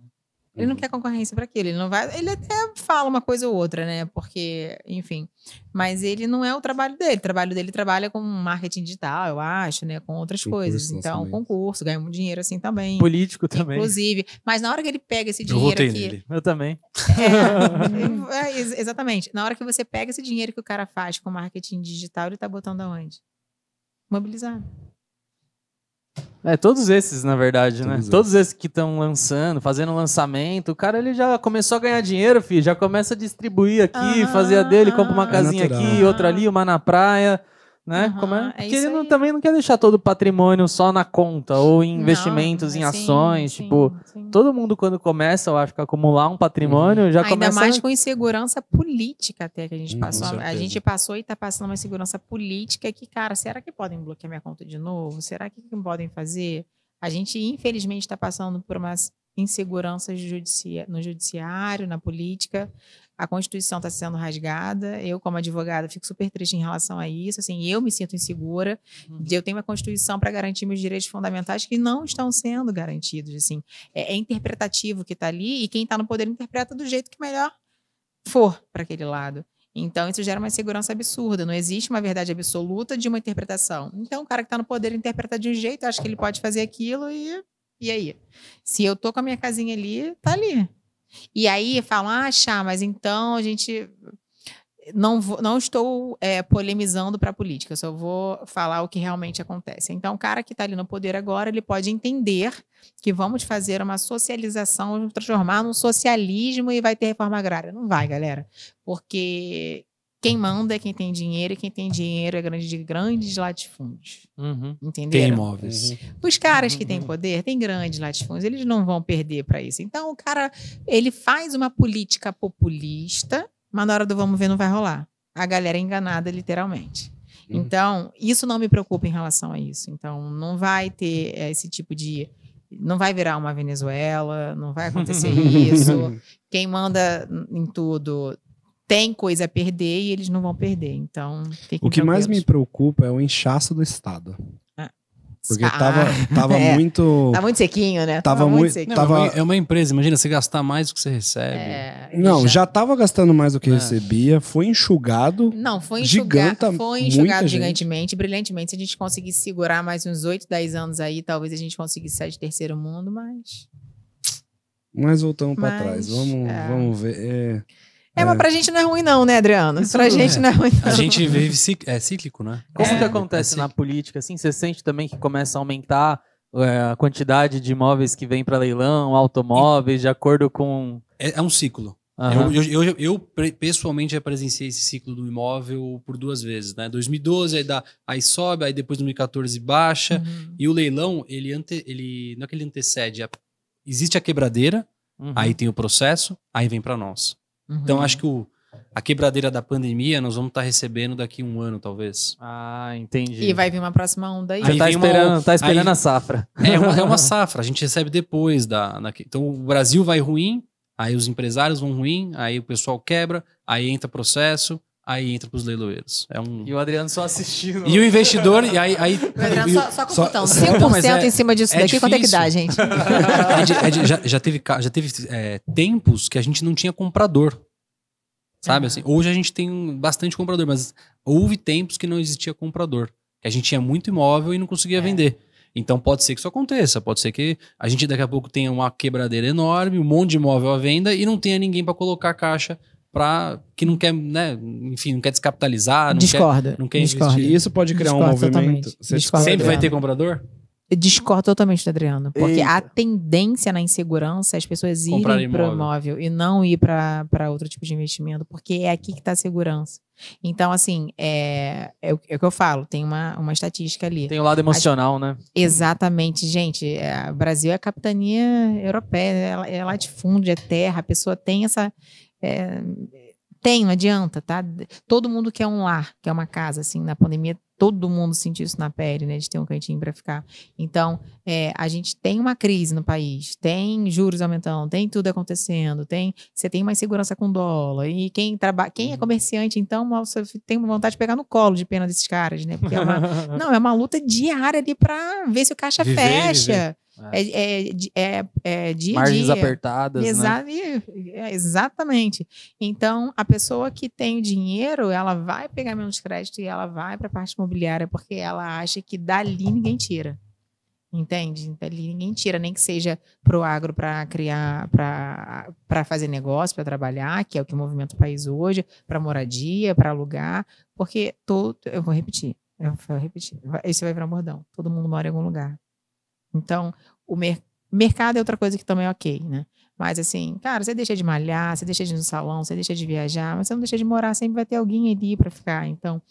Ele não uhum. quer concorrência para aquilo. Ele não vai. Ele até fala uma coisa ou outra, né? Porque, enfim. Mas ele não é o trabalho dele. O trabalho dele trabalha com marketing digital, eu acho, né? Com outras concurso, coisas. Né, então, concurso, ganha um dinheiro assim também. Político também. Inclusive. Mas na hora que ele pega esse dinheiro. Eu votei nele. Eu também. É, é, exatamente. Na hora que você pega esse dinheiro que o cara faz com marketing digital, ele tá botando aonde? Mobilizado. É, todos esses, na verdade, né? todos né? Esses. Todos esses que estão lançando, fazendo lançamento, o cara ele já começou a ganhar dinheiro, filho. Já começa a distribuir aqui, ah, fazer a dele, compra uma é casinha é aqui, outra ali, uma na praia né? Uhum, Como é? é Porque é ele não, também não quer deixar todo o patrimônio só na conta ou em investimentos, não, é em sim, ações. Sim, tipo, sim. todo mundo, quando começa, eu acho que acumular um patrimônio, uhum. já Ainda começa. Ainda mais com insegurança política, até que a gente hum, passou. A gente passou e está passando uma insegurança política que, cara, será que podem bloquear minha conta de novo? Será que não podem fazer? A gente, infelizmente, está passando por uma inseguranças no judiciário, na política a Constituição está sendo rasgada. Eu, como advogada, fico super triste em relação a isso. Assim, eu me sinto insegura. Uhum. Eu tenho uma Constituição para garantir meus direitos fundamentais que não estão sendo garantidos. Assim, é, é interpretativo que está ali e quem está no poder interpreta do jeito que melhor for para aquele lado. Então, isso gera uma insegurança absurda. Não existe uma verdade absoluta de uma interpretação. Então, o cara que está no poder interpreta de um jeito, Acho que ele pode fazer aquilo e. E aí? Se eu tô com a minha casinha ali, tá ali. E aí falam, ah, chá, mas então a gente não, vou, não estou é, polemizando para a política, só vou falar o que realmente acontece. Então, o cara que está ali no poder agora, ele pode entender que vamos fazer uma socialização, transformar num socialismo e vai ter reforma agrária. Não vai, galera, porque quem manda é quem tem dinheiro, e quem tem dinheiro é grande de grandes latifúndios. Uhum. Entendeu? Tem imóveis. Uhum. Os caras que têm uhum. poder têm grandes latifúndios, eles não vão perder para isso. Então, o cara, ele faz uma política populista, mas na hora do vamos ver não vai rolar. A galera é enganada, literalmente. Uhum. Então, isso não me preocupa em relação a isso. Então, não vai ter eh, esse tipo de não vai virar uma Venezuela, não vai acontecer isso. Quem manda em tudo tem coisa a perder e eles não vão perder. Então, O que mais me preocupa é o inchaço do Estado. Ah. Porque ah. tava, tava é. muito. está muito sequinho, né? Tava, tava muito. Sequinho. tava... É, é uma empresa, imagina você gastar mais do que você recebe. É, não, já... já tava gastando mais do que é. recebia, foi enxugado. Não, foi enxugado. Giganta, foi enxugado gigantemente, brilhantemente. Se a gente conseguir segurar mais uns 8, 10 anos aí, talvez a gente conseguisse sair de terceiro mundo, mas. Mas voltamos para trás. Vamos, é. vamos ver. É, é, mas é. pra gente não é ruim, não, né, Adriano? Isso pra é. gente não é ruim, não. A gente vive cíclico, é cíclico, né? Como que é. acontece é na política, assim? Você sente também que começa a aumentar a quantidade de imóveis que vem para leilão, automóveis, de acordo com. É, um ciclo. Eu, eu, eu, eu, pessoalmente já presenciei esse ciclo do imóvel por duas vezes, né? 2012 aí, dá, aí sobe, aí depois 2014 baixa uhum. e o leilão ele ante, ele não é que ele antecede, é, existe a quebradeira, uhum. aí tem o processo, aí vem para nós. Então, uhum. Então, acho que o, a quebradeira da pandemia nós vamos estar tá recebendo daqui um ano, talvez. Ah, entendi. E vai vir uma próxima onda aí. Já tá esperando, uma, tá esperando aí, a safra. É uma, é uma safra, a gente recebe depois da. Na, então o Brasil vai ruim, aí os empresários vão ruim, aí o pessoal quebra, aí entra processo, aí entra pros leiloeiros. É um... E o Adriano só assistindo. E o investidor, e aí... aí o Adriano só, só com só, botão. 5% não, é, em cima disso é daqui, difícil. quanto é que dá, gente? é, é já, já, teve, já teve é, tempos que a gente não tinha comprador. Sabe, uhum. assim, hoje a gente tem bastante comprador, mas houve tempos que não existia comprador. Que a gente tinha muito imóvel e não conseguia é. vender. Então pode ser que isso aconteça, pode ser que a gente daqui a pouco tenha uma quebradeira enorme, um monte de imóvel à venda e não tenha ninguém para colocar caixa para que não quer, né, enfim, não quer descapitalizar, não discorda, quer, não quer discorda. investir. Isso pode criar discorda um movimento. sempre vai ter comprador? Eu discordo totalmente né, Adriano, porque Eita. a tendência na insegurança é as pessoas irem para o imóvel e não ir para outro tipo de investimento, porque é aqui que está a segurança. Então, assim, é, é, o, é, o que eu falo, tem uma, uma estatística ali. Tem o lado emocional, né? Exatamente, gente. É, Brasil é capitania europeia, é, é latifúndio, é terra, a pessoa tem essa, é, tem, não adianta, tá? Todo mundo quer um lar, quer uma casa, assim, na pandemia todo mundo sentiu isso na pele, né, de ter um cantinho para ficar. Então, é, a gente tem uma crise no país, tem juros aumentando, tem tudo acontecendo, tem você tem mais segurança com dólar e quem trabalha, quem é uhum. comerciante, então você tem vontade de pegar no colo de pena desses caras, né? Porque é uma, não é uma luta diária ali para ver se o caixa viver, fecha. Viver é, é é, é, é, dia a Margens dia. apertadas, né? Exa né? exatamente. Então, a pessoa que tem o dinheiro, ela vai pegar menos crédito e ela vai para a parte imobiliária porque ela acha que dali ninguém tira. Entende? Dali ninguém tira, nem que seja para o agro para criar, para fazer negócio, para trabalhar, que é o que movimenta o país hoje, para moradia, para alugar, porque todo. Eu vou repetir, eu vou repetir, isso vai virar um bordão. Todo mundo mora em algum lugar. Então, o mer mercado é outra coisa que também é ok, né? Mas assim, cara, você deixa de malhar, você deixa de ir no salão, você deixa de viajar, mas você não deixa de morar, sempre vai ter alguém ali para ficar. Então,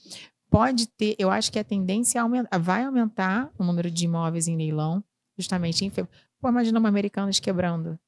pode ter, eu acho que a tendência é aumenta, vai aumentar o número de imóveis em leilão, justamente em fevereiro. Pô, imagina uma americana quebrando.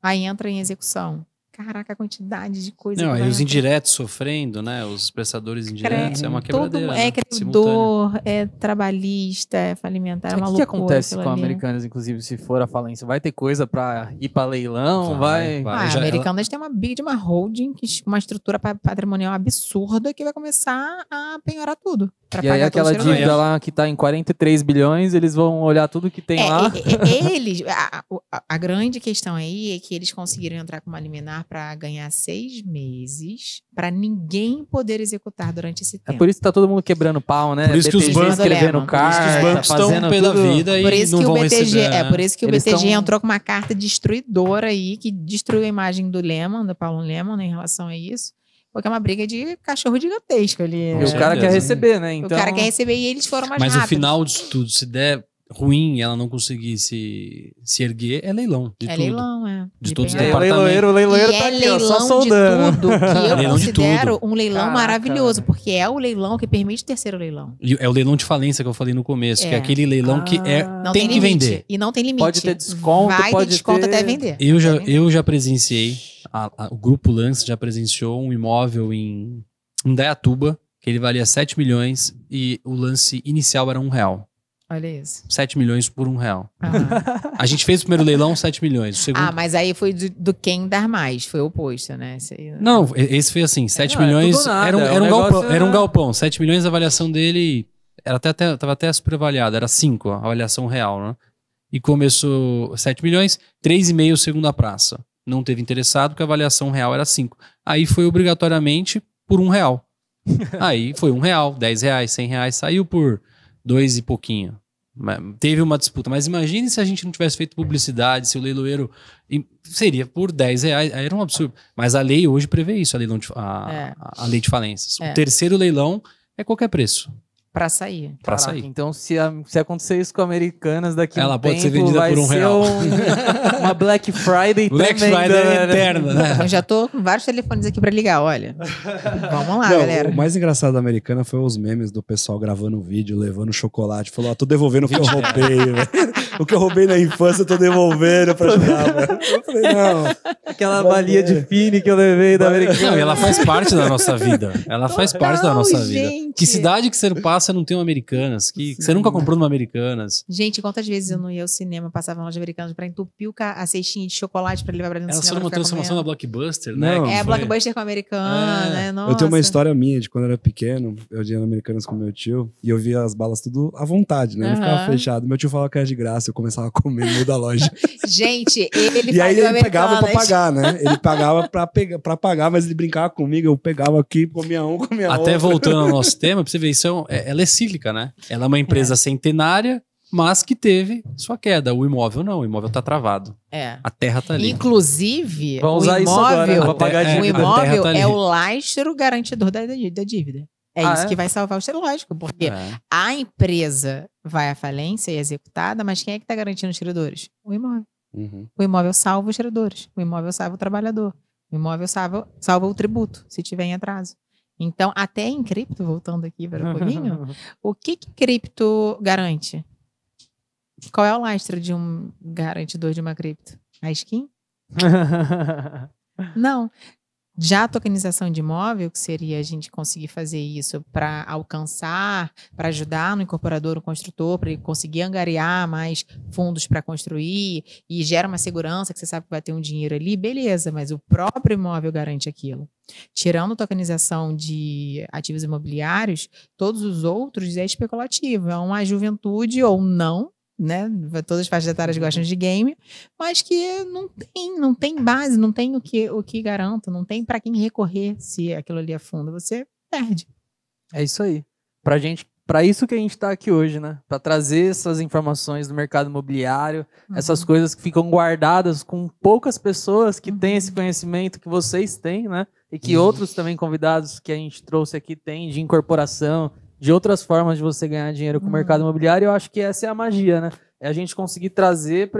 Aí entra em execução caraca, a quantidade de coisa. Não, e os indiretos sofrendo, né? Os expressadores indiretos, Cre... é uma quebradeira. Todo, é né? credor, é trabalhista, é falimentar, é uma O que acontece com ali. americanas, inclusive, se for a falência? Vai ter coisa para ir para leilão? Vai. vai. vai. Ah, americanas ela... tem uma big, uma holding, uma estrutura patrimonial absurda que vai começar a penhorar tudo. Pra e aí aquela dívida lá que está em 43 bilhões, eles vão olhar tudo que tem é, lá. É, é, eles, a, a, a, grande questão aí é que eles conseguiram entrar com uma liminar para ganhar seis meses, para ninguém poder executar durante esse é tempo. É por isso que está todo mundo quebrando pau, né? Por isso BTG que os bancos escrevendo carta, por isso que os bancos estão tá tudo. pela vida por isso e que não o BTG, receber, né? É por isso que o eles BTG entrou com uma carta destruidora aí que destruiu a imagem do Lehman, do Paulo Lehman, né, em relação a isso. Porque é uma briga de cachorro gigantesco ali. Né? E o cara quer né? receber, né? Então... O cara então quer receber e eles foram mais Mas rápidos. Mas o final disso tudo, se der ruim ela não conseguir se, erguer, é leilão. De é tudo. leilão, é. De, de todos os departamentos. É leiloeiro, leiloeiro tá é aqui, leilão só de tudo, que eu leilão considero um leilão Caraca. maravilhoso, porque é o leilão que permite terceiro leilão. E é o leilão de falência que eu falei no começo, é. que é aquele leilão ah. que é, ah. não tem, tem que vender. E não tem limite. Pode ter desconto, Vai pode ter... desconto até vender. Eu já, eu já presenciei, a, a, o Grupo Lance já presenciou um imóvel em, em Dayatuba, que ele valia 7 milhões e o lance inicial era 1 real. Olha isso. 7 milhões por um real. Aham. A gente fez o primeiro leilão 7 milhões. O segundo... Ah, mas aí foi do, do quem dar mais, foi o oposto, né? Esse aí- Não, esse foi assim, 7 é milhões. tudo era, um, é era, um galpão, era um galpão. 7 milhões a avaliação dele era até, até, tava até superavaliada, era 5 a avaliação real, né? E começou 7 milhões, 3,5 segunda praça. Não teve interessado, porque a avaliação real era 5. Aí foi obrigatoriamente por um real. Aí foi um real, 10 reais, 100 reais, saiu por dois e pouquinho. Teve uma disputa, mas imagine se a gente não tivesse feito publicidade, se o leiloeiro seria por 10 reais, era um absurdo. Mas a lei hoje prevê isso, a, leilão de, a, é. a lei de falências. É. O terceiro leilão é qualquer preço. Pra sair. Pra Caraca, sair. Então, se, a, se acontecer isso com Americanas daqui Ela um pode tempo, ser vendida por um real. Um, uma Black Friday Black Friday né? É eterna, né? Eu já tô com vários telefones aqui pra ligar, olha. Vamos lá, Não, galera. O mais engraçado da Americana foi os memes do pessoal gravando o vídeo, levando chocolate. Falou, ó, ah, tô devolvendo o que eu roubei, O que eu roubei na infância, eu tô devolvendo pra ajudar, velho. Eu falei, não. Aquela balia de fine que eu levei da Americana. Não, ela faz parte da nossa vida. Ela faz parte da nossa gente. vida. Que cidade que você passa você não tem uma Americanas? Que, que você nunca comprou numa Americanas? Gente, quantas vezes eu não ia ao cinema, passava loja Americanas pra entupir a cestinha de chocolate pra levar pra dentro Ela do cinema. Ela foi uma transformação comendo. da Blockbuster, né? Não, é, foi... Blockbuster com Americanas, é. né? Eu tenho uma história minha de quando eu era pequeno, eu ia na Americanas com meu tio, e eu via as balas tudo à vontade, né? Uhum. Não ficava fechado. Meu tio falava que era de graça, eu começava a comer no meio da loja. Gente, ele E aí ele Americanas. pegava pra pagar, né? Ele pagava pra, pegar, pra pagar, mas ele brincava comigo, eu pegava aqui, comia um, comia Até outro. Até voltando ao nosso tema, pra você ver, isso é, um, é, é ela é cíclica, né? Ela é uma empresa é. centenária, mas que teve sua queda. O imóvel não, o imóvel está travado. É. A terra está ali. Inclusive, o imóvel, O é, imóvel tá é o lastro garantidor da, da dívida. É ah, isso é? que vai salvar o tiro, lógico, porque é. a empresa vai à falência e é executada, mas quem é que está garantindo os credores? O imóvel. Uhum. O imóvel salva os credores. o imóvel salva o trabalhador, o imóvel salva, salva o tributo, se tiver em atraso. Então, até em cripto, voltando aqui para um pouquinho, o que, que cripto garante? Qual é o lastro de um garantidor de uma cripto? A skin? Não. Já a tokenização de imóvel, que seria a gente conseguir fazer isso para alcançar, para ajudar no incorporador, no construtor, para ele conseguir angariar mais fundos para construir e gera uma segurança que você sabe que vai ter um dinheiro ali, beleza, mas o próprio imóvel garante aquilo. Tirando tokenização de ativos imobiliários, todos os outros é especulativo, é uma juventude ou não né? Todas as faixas etárias gostam de game, mas que não tem, não tem base, não tem o que, o que garanto, não tem para quem recorrer se aquilo ali afunda. Você perde. É isso aí. Pra gente, para isso que a gente está aqui hoje, né? Para trazer essas informações do mercado imobiliário, uhum. essas coisas que ficam guardadas com poucas pessoas que uhum. têm esse conhecimento que vocês têm, né? E que uhum. outros também convidados que a gente trouxe aqui têm de incorporação, de outras formas de você ganhar dinheiro com o mercado uhum. imobiliário. Eu acho que essa é a magia, né? É a gente conseguir trazer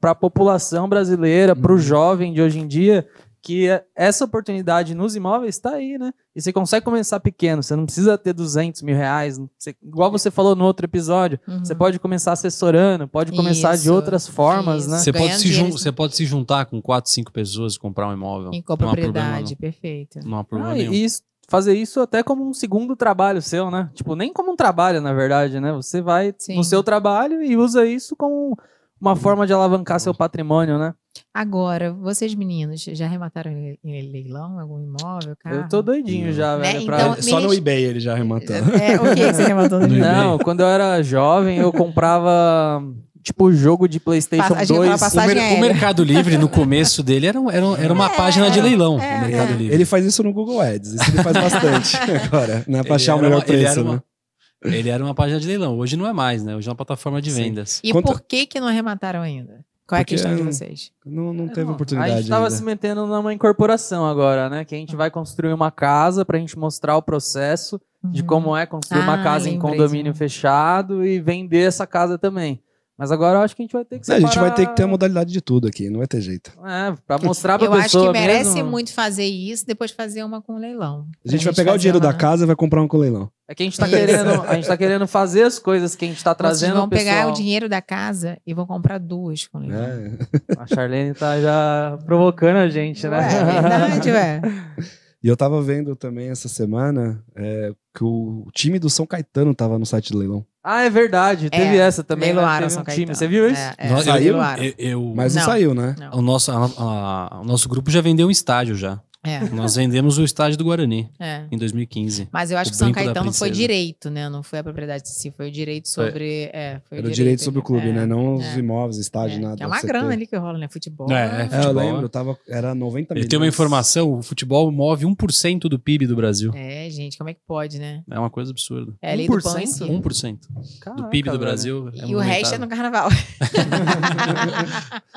para a população brasileira, para o uhum. jovem de hoje em dia, que é, essa oportunidade nos imóveis está aí, né? E você consegue começar pequeno, você não precisa ter 200 mil reais, você, igual você falou no outro episódio, uhum. você pode começar assessorando, pode começar isso, de outras formas, isso. né? Você pode, você pode, se juntar com quatro, cinco pessoas e comprar um imóvel. Em propriedade perfeito. Não há problema ah, nenhum. E isso fazer isso até como um segundo trabalho seu, né? Tipo, nem como um trabalho, na verdade, né? Você vai Sim. no seu trabalho e usa isso como uma forma de alavancar seu patrimônio, né? Agora, vocês meninos, já arremataram em leilão algum imóvel? Carro? Eu tô doidinho já, né? velho. Pra... Então, Só no eBay ele já arrematou. É, é o que você arrematou no, no eBay? Não, quando eu era jovem, eu comprava tipo jogo de PlayStation passagem, 2. O, mer o, Mercado Livre, no começo dele, era, era, era uma é, página de leilão. É, Mercado é. Livre. Ele faz isso no Google Ads. Isso ele faz bastante agora, né? Pra ele achar o melhor uma, preço, né? Uma... Ele era uma página de leilão, hoje não é mais, né? Hoje é uma plataforma de Sim. vendas. E Conta... por que que não arremataram ainda? Qual é a questão de vocês? Não, não é, teve oportunidade. A gente estava se metendo numa incorporação agora, né? Que a gente vai construir uma casa para a gente mostrar o processo uhum. de como é construir ah, uma casa em condomínio fechado e vender essa casa também. Mas agora eu acho que a gente vai ter que separar... É, não, a gente vai ter que ter a modalidade de tudo aqui, não vai ter jeito. É, pra mostrar pra eu pessoa Eu acho que merece mesmo. muito fazer isso, depois fazer uma com leilão. A gente, a gente vai pegar o dinheiro uma... da né? casa e vai comprar uma com leilão. É que a gente tá, querendo, a gente tá querendo fazer as coisas que a gente tá trazendo Vocês vão pegar o dinheiro da casa e vão comprar duas com leilão. É. A Charlene tá já provocando a gente, né? Ué, é verdade, E eu tava vendo também essa semana é, que o time do São Caetano tava no site do leilão. Ah, é verdade. É, teve essa também. Leiloaram né? teve um São time. Caetano. Você viu isso? É, é. Nós, saiu? Eu, eu, Mas não, não saiu, né? Não. O, nosso, a, a, o nosso grupo já vendeu um estádio já. É. Nós vendemos o estádio do Guarani é. em 2015. Mas eu acho que São Caetano foi direito, né? Não foi a propriedade se foi o direito sobre. É. Foi Era o direito, direito sobre o clube, é, né? Não os é. imóveis, estádio, é, nada. É uma grana ali que rola, né? Futebol. É, futebol. eu lembro, tava, era 90 mil. Ele tem uma informação: o futebol move 1% do PIB do Brasil. É, gente, como é que pode, né? É uma coisa absurda. É a lei 1%? do pão 1% Caraca, do PIB do Brasil. e o resto é no carnaval.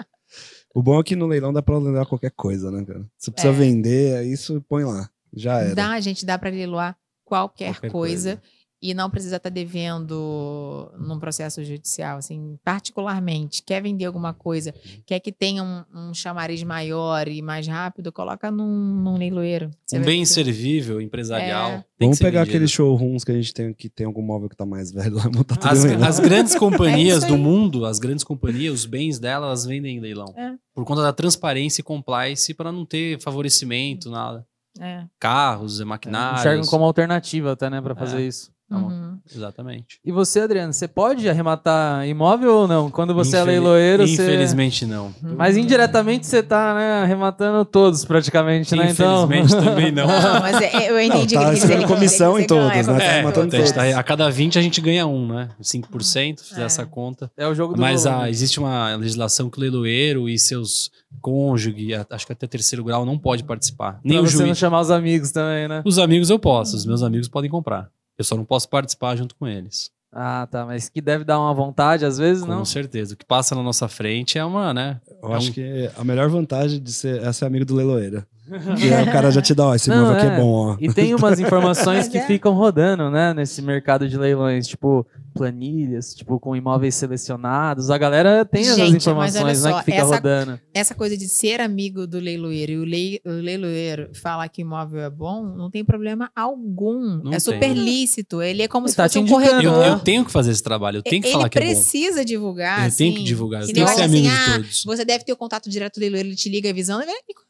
O bom é que no leilão dá pra leiloar qualquer coisa, né, cara? Você precisa é. vender, é isso põe lá. Já era. Dá, gente, dá pra leiloar qualquer, qualquer coisa. coisa e não precisa estar tá devendo num processo judicial, assim, particularmente, quer vender alguma coisa, uhum. quer que tenha um, um chamariz maior e mais rápido, coloca num, num leiloeiro. Você um bem que... servível, empresarial. É. Vamos pegar aqueles showrooms que a gente tem que tem algum móvel que está mais velho lá, as, as grandes é companhias é do mundo, as grandes companhias, os bens delas vendem em leilão. É. Por conta da transparência e compliance para não ter favorecimento, nada. É. Carros, é. maquinários. Enxergam como alternativa até, né, para é. fazer isso. Tá uhum. Exatamente. E você, Adriano, você pode arrematar imóvel ou não? Quando você Infeliz... é leiloeiro, Infelizmente você... não. Uhum. Mas indiretamente você está né, arrematando todos praticamente, né? Então... Infelizmente também não. não mas é, eu entendi não, tá que ele dizer, comissão em todos, né? É, tá todos. Tá, a cada 20 a gente ganha um, né? 5%, se fizer é. essa conta. É o jogo do Mas a, ah, né? existe uma legislação que o leiloeiro e seus cônjuge, acho que até terceiro grau, não pode participar. Nem pra o você juiz. não chamar os amigos também, né? Os amigos eu posso, os meus amigos podem comprar. Eu só não posso participar junto com eles. Ah, tá. Mas que deve dar uma vontade, às vezes, com não? Com certeza. O que passa na nossa frente é uma, né? Eu é acho um... que a melhor vantagem de ser é ser amigo do Leloeira. e aí o cara já te dá, ó, esse não, é. aqui é bom, ó. E tem umas informações que ficam rodando, né, nesse mercado de leilões. Tipo, planilhas, tipo, com imóveis selecionados. A galera tem Gente, as informações, né, só, né, que fica essa, rodando. Essa coisa de ser amigo do leiloeiro e o, lei, o leiloeiro falar que imóvel é bom, não tem problema algum. Não é super lícito. Ele é como ele se tá fosse um corretor. Eu, eu, tenho que fazer esse trabalho, eu tenho que ele falar que é bom. Ele precisa divulgar. Ele tem que divulgar, tem que ser assim, amigo assim, de ah, todos. você deve ter o contato direto do leiloeiro, ele te liga avisando.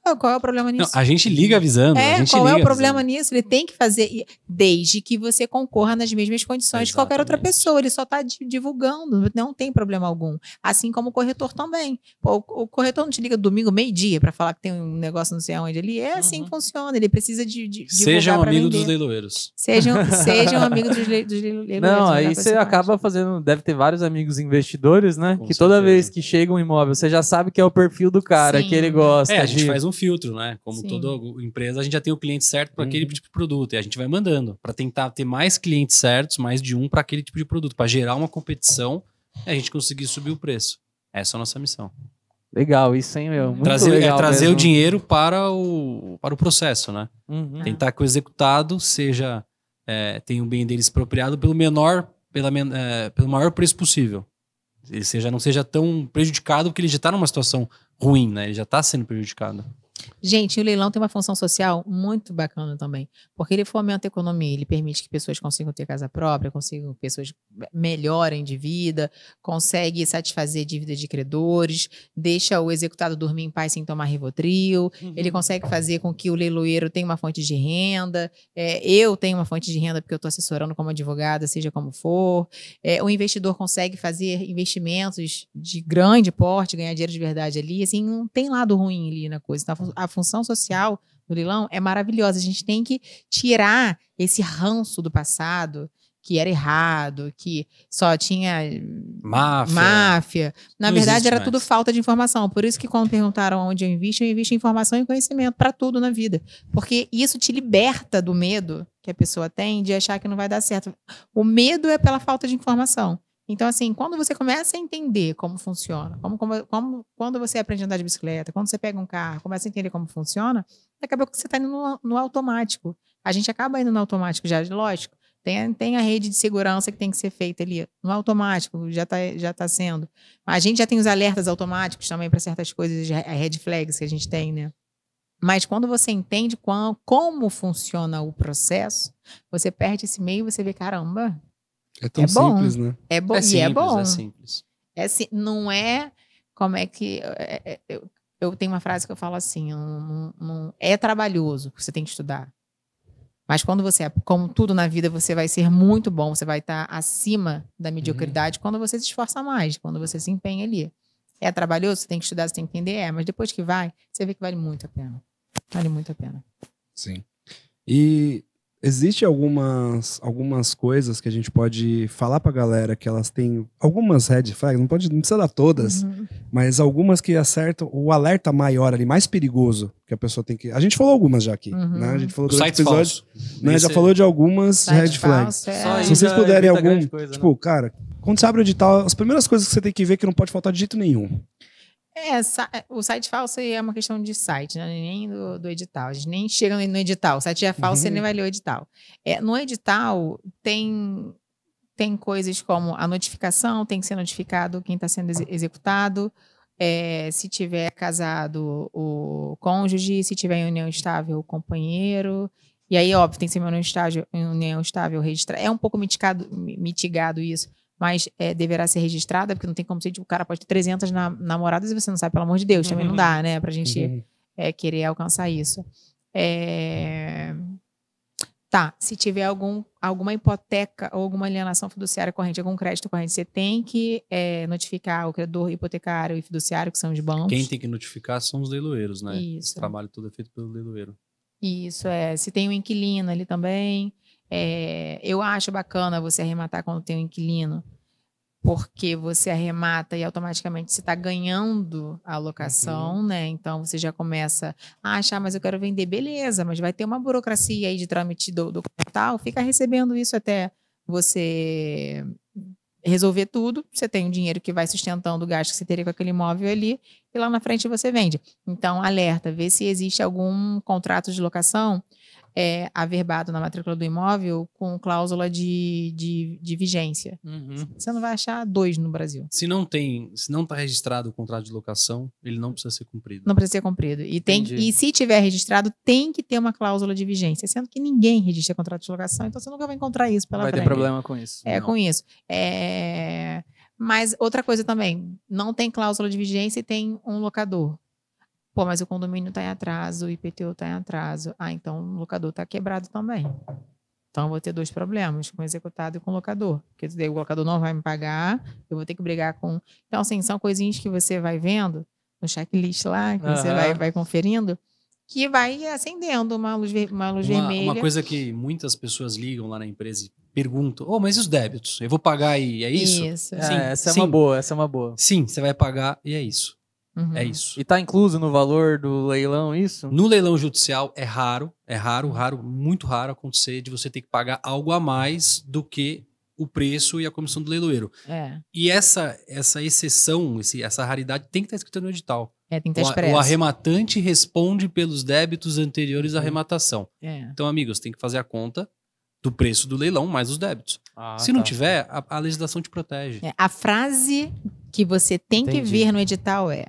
Qual, qual é o problema nisso? Não, a gente liga avisando. É, qual é o problema avisando. nisso? Ele tem que fazer, desde que você concorra nas mesmas condições Exatamente. de qualquer outra pessoa corretor, ele só está divulgando, não tem problema algum. Assim como o corretor também. Pô, o, corretor não te liga domingo, meio-dia, para falar que tem um negócio não sei onde. Ele é assim uhum. que funciona, ele precisa de. de sejam amigos dos leiloeiros. Sejam, sejam amigos dos, le, dos leiloeiros. Não, aí você acaba fazendo. Deve ter vários amigos investidores, né? Com que certeza. toda vez que chega um imóvel, você já sabe que é o perfil do cara, Sim. que ele gosta. É, a gente de... faz um filtro, né? Como Sim. toda empresa, a gente já tem o cliente certo para hum. aquele uhum. tipo de produto. E a gente vai mandando, para tentar ter mais clientes certos, mais de um para aquele tipo de produto produto, para gerar uma competição e a gente conseguir subir o preço. Essa é a nossa missão. Legal, isso, hein, meu? Muito trazer, é legal é trazer mesmo. o dinheiro para o, para o processo, né? Uhum. Tentar que o executado seja, é, tenha o bem dele expropriado pelo menor, pela, é, pelo maior preço possível. Ele seja, não seja tão prejudicado, porque ele já está numa situação ruim, né? Ele já está sendo prejudicado. Gente, o leilão tem uma função social muito bacana também, porque ele fomenta a economia, ele permite que pessoas consigam ter casa própria, consigam pessoas melhorem de vida, consegue satisfazer dívidas de credores, deixa o executado dormir em paz sem tomar rivotril, uhum. ele consegue fazer com que o leiloeiro tenha uma fonte de renda, é, eu tenho uma fonte de renda porque eu estou assessorando como advogada, seja como for, é, o investidor consegue fazer investimentos de grande porte, ganhar dinheiro de verdade ali, assim, não tem lado ruim ali na coisa, então a função social do leilão é maravilhosa. A gente tem que tirar esse ranço do passado que era errado, que só tinha máfia. máfia. Na Não verdade, era mais. tudo falta de informação. Por isso que quando perguntaram onde eu invisto, eu invisto em informação e conhecimento para tudo na vida. Porque isso te liberta do medo que a pessoa tem de achar que não vai dar certo. O medo é pela falta de informação. Então, assim, quando você começa a entender como funciona, como, como, como, quando você aprende a andar de bicicleta, quando você pega um carro, começa a entender como funciona, acaba que você está indo no, no, automático. A gente acaba indo no automático já, lógico. Tem, tem a rede de segurança que tem que ser feita ali, no automático, já está já tá sendo. A gente já tem os alertas automáticos também para certas coisas, a red flags que a gente tem, né? Mas quando você entende qual, como funciona o processo, você perde esse meio e você vê, caramba, é tão é simples, bom. né? É, bom é simples, e é bom. É simples. É, é não é como é que. É, é, é, eu, eu, tenho uma frase que eu falo assim: é trabalhoso, você tem que estudar. Mas quando você, como tudo na vida, você vai ser muito bom, você vai estar tá acima da mediocridade uhum. quando você se esforça mais, quando você se empenha ali. É trabalhoso, você tem que estudar, você tem que entender, é, mas depois que vai, você vê que vale muito a pena. Vale muito a pena. Sim. E Existe algumas, algumas coisas que a gente pode falar pra galera que elas têm algumas red flags, não, pode, não precisa dar todas, uhum. mas algumas que acertam o alerta maior ali, mais perigoso que a pessoa tem que. A gente falou algumas já aqui, né? uhum. né? A gente falou do episódio, né? Esse já falou de algumas site red flags. É. Se vocês é puderem algum, coisa, né? tipo, cara, quando você abre o edital, as primeiras coisas que você tem que ver é que não pode faltar de jeito nenhum. É, é, o site falso é uma questão de site, né? nem do, do, edital. A gente nem chega no edital. O site é falso, uhum. você nem uhum. vai ler o edital. É, no edital, tem, tem coisas como a notificação, tem que ser notificado quem está sendo ex executado. É, se tiver casado, o cônjuge. Se tiver em união estável, o companheiro. E aí, óbvio, tem que ser em união estável, união estável registrado. É um pouco mitigado, mitigado isso mas é, deverá ser registrada, porque não tem como ser, tipo, o cara pode ter 300 na, namoradas e você não sabe, pelo amor de Deus, também uhum. não dá, né, pra gente uhum. é, querer alcançar isso. É... Tá, se tiver algum, alguma hipoteca ou alguma alienação fiduciária corrente, algum crédito corrente, você tem que é, notificar o credor hipotecário e fiduciário, que são os bancos. Quem tem que notificar são os leiloeiros, né? Isso. Esse trabalho todo é feito pelo leiloeiro. Isso, é. Se tem um inquilino ali também, é, eu acho bacana você arrematar quando tem um inquilino, porque você arremata e automaticamente você está ganhando a locação, uhum. né? Então você já começa a achar, mas eu quero vender, beleza, mas vai ter uma burocracia aí de trâmite do, documental, fica recebendo isso até você resolver tudo, você tem o um dinheiro que vai sustentando o gasto que você teria com aquele imóvel ali, e lá na frente você vende. Então, alerta, vê se existe algum contrato de locação é, averbado na matrícula do imóvel com cláusula de, de, de vigência. Uhum. Você não vai achar dois no Brasil. Se não tem, se não está registrado o contrato de locação, ele não precisa ser cumprido. Não precisa ser cumprido. E, tem, e se tiver registrado, tem que ter uma cláusula de vigência, sendo que ninguém registra contrato de locação, então você nunca vai encontrar isso pela vai frente. Vai ter problema com isso. É, não. com isso. É... Mas outra coisa também, não tem cláusula de vigência e tem um locador. Pô, mas o condomínio está em atraso, o IPTU está em atraso. Ah, então o locador está quebrado também. Então, eu vou ter dois problemas, com o executado e com o locador. Porque o locador não vai me pagar, eu vou ter que brigar com. Então, assim, são coisinhas que você vai vendo no checklist lá, que uhum. você vai, vai conferindo, que vai acendendo uma luz, uma luz uma, vermelha. Uma coisa que muitas pessoas ligam lá na empresa e perguntam: oh, mas e os débitos? Eu vou pagar e é isso? Isso. É, sim, essa sim. é uma boa, essa é uma boa. Sim, você vai pagar e é isso. É uhum. É isso. E tá incluso no valor do leilão isso? No leilão judicial é raro, é raro, raro, muito raro acontecer de você ter que pagar algo a mais do que o preço e a comissão do leiloeiro. É. E essa essa exceção, esse, essa raridade tem que estar tá escrita no edital. É, tem que estar tá o, o arrematante responde pelos débitos anteriores à arrematação. É. Então, amigos, tem que fazer a conta do preço do leilão mais os débitos. Ah, Se tá. não tiver, a, a, legislação te protege. É, a frase que você tem Entendi. que ver no edital é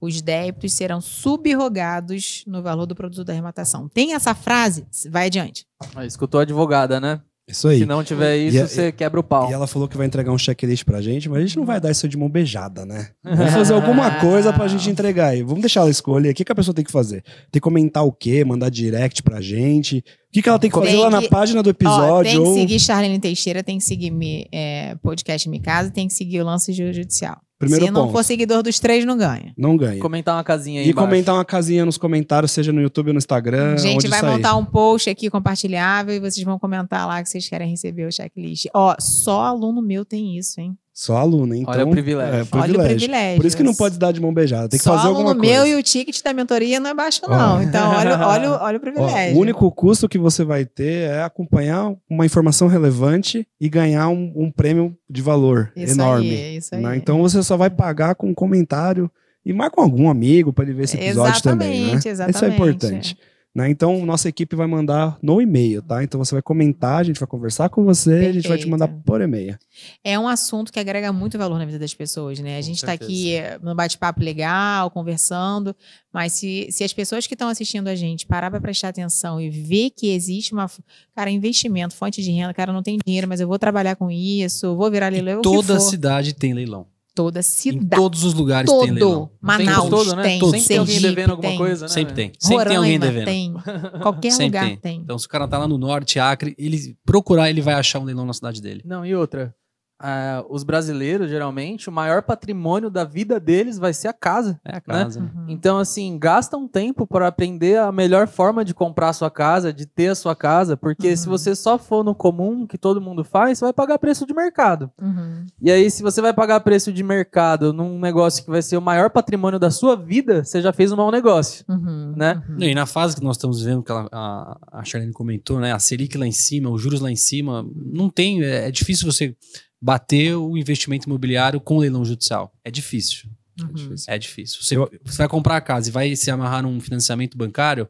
os débitos serão subrogados no valor do produto da arrematação. Tem essa frase? Vai adiante. Ah, escutou a advogada, né? Isso aí. Se não tiver isso, e, é- você e, quebra o pau. E ela falou que vai entregar um checklist pra gente, mas a gente não vai dar isso de mão beijada, né? Vamos fazer alguma coisa pra gente entregar aí. Vamos deixar ela escolher. O que, que a pessoa tem que fazer? Tem que comentar o quê? Mandar direct pra gente? O que, que ela tem que fazer tem lá na página do episódio? Ó, tem ou... que seguir Charlene Teixeira, tem que seguir me, eh, é, Podcast Me Casa, tem que seguir o Lance Judicial. Primeiro Se ponto. não for seguidor dos três, não ganha. Não ganha. Comentar uma casinha aí. E embaixo. comentar uma casinha nos comentários, seja no YouTube ou no Instagram. Gente, vai sair. montar um post aqui compartilhável e vocês vão comentar lá que vocês querem receber o checklist. Ó, só aluno meu tem isso, hein? Só aluna, então. É, olha o privilégio. É, privilégio. Olha o privilégio. Por isso que não pode dar de mão beijada. Tem que Só fazer alguma coisa. meu e o ticket da mentoria não é baixo, não. Então, olha, olha, olha o privilégio. Ó, o único custo que você vai ter é acompanhar uma informação relevante e ganhar um, um prêmio de valor isso enorme. Né? Aí, isso aí. Né? Então, você só vai pagar com um comentário e marca com algum amigo para ele ver esse episódio exatamente, também. Né? Exatamente. Isso é importante. É. Né? Então, nossa equipe vai mandar no e-mail, tá? Então, você vai comentar, a gente vai conversar com você, a gente vai te mandar por e-mail. É um assunto que agrega muito valor na vida das pessoas, né? A gente está aqui no bate-papo legal, conversando, mas se, se as pessoas que estão assistindo a gente parar para prestar atenção e ver que existe uma. Cara, investimento, fonte de renda, cara, não tem dinheiro, mas eu vou trabalhar com isso, vou virar leilão. Toda cidade tem leilão toda cidade. Em todos os lugares todo. tem leilão. Manaus tem, todo, né? tem. Sempre tem alguém devendo alguma coisa, né? Sempre tem. Sempre Roraima tem alguém devendo. Tem. Qualquer Sempre lugar tem. tem. Então, se o cara tá lá no norte, Acre, ele procurar, ele vai achar um leilão na cidade dele. Não, e outra? Uh, os brasileiros, geralmente, o maior patrimônio da vida deles vai ser a casa. É a né? casa. Né? Uhum. Então, assim, gasta um tempo para aprender a melhor forma de comprar a sua casa, de ter a sua casa, porque uhum. se você só for no comum, que todo mundo faz, você vai pagar preço de mercado. Uhum. E aí, se você vai pagar preço de mercado num negócio que vai ser o maior patrimônio da sua vida, você já fez um mau negócio. Uhum. Né? Uhum. E na fase que nós estamos vivendo, que ela, a, a Charlene comentou, né? A Selic lá em cima, os juros lá em cima, não tem, é, é difícil você bater o investimento imobiliário com leilão judicial. É difícil. Uhum. É difícil. É você, você, vai comprar a casa e vai se amarrar num financiamento bancário,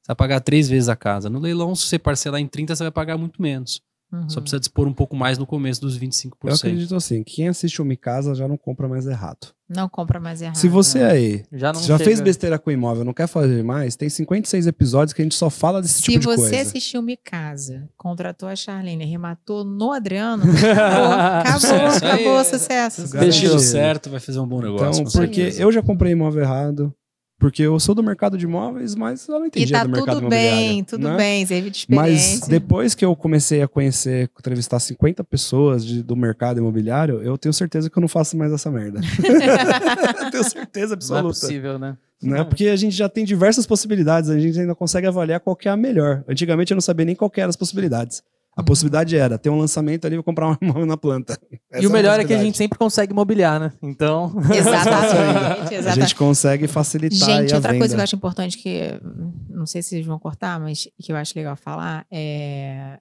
você vai pagar três vezes a casa. No leilão, se você parcelar em 30, você vai pagar muito menos. Uhum. Só precisa dispor um pouco mais no começo dos 25%. Eu acredito assim, quem assiste o Mi Casa já não compra mais errado. Não compra mais errado. Se você né? aí já, já fez besteira com imóvel, não quer fazer mais, tem 56 episódios que a gente só fala desse Se tipo de coisa. Se você assistiu Me Casa, contratou a Charlene, rematou no Adriano, acabou, acabou, acabou, o sucesso. Deixou certo, vai fazer um bom então, negócio. Então, porque eu já comprei imóvel errado, porque eu sou do mercado de imóveis, mas eu não entendi tá do mercado tudo Bem, né? tudo né? bem, teve de experiência. Mas depois que eu comecei a conhecer, entrevistar 50 pessoas de, do mercado imobiliário, eu tenho certeza que eu não faço mais essa merda. eu tenho certeza absoluta. Não é possível, né? né? Não é Porque a gente já tem diversas possibilidades, a gente ainda consegue avaliar qual é a melhor. Antigamente eu não sabia nem qual eram as possibilidades. A uhum. possibilidade era ter um lançamento ali e comprar uma imóvel na planta. Essa e o é melhor é, é que a gente sempre consegue mobiliar, né? Então. Exatamente, exatamente. A gente consegue facilitar. Gente, outra coisa que eu acho importante que. Não sei se vocês vão cortar, mas que eu acho legal falar é.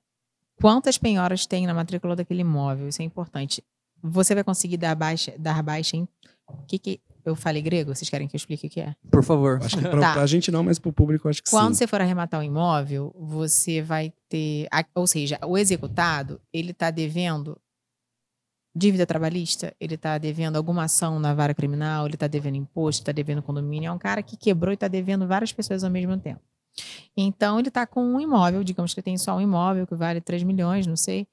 Quantas penhoras tem na matrícula daquele imóvel? Isso é importante. Você vai conseguir dar baixa, dar baixa em que, que eu falei grego? Vocês querem que eu explique o que é? Por favor. Acho que pra, tá. pra gente não, mas pro público acho que Quando sim. Quando você for arrematar um imóvel, você vai ter... Ou seja, o executado, ele tá devendo dívida trabalhista, ele tá devendo alguma ação na vara criminal, ele tá devendo imposto, tá devendo condomínio. É um cara que quebrou e tá devendo várias pessoas ao mesmo tempo. Então, ele tá com um imóvel, digamos que ele tem só um imóvel que vale 3 milhões, não sei.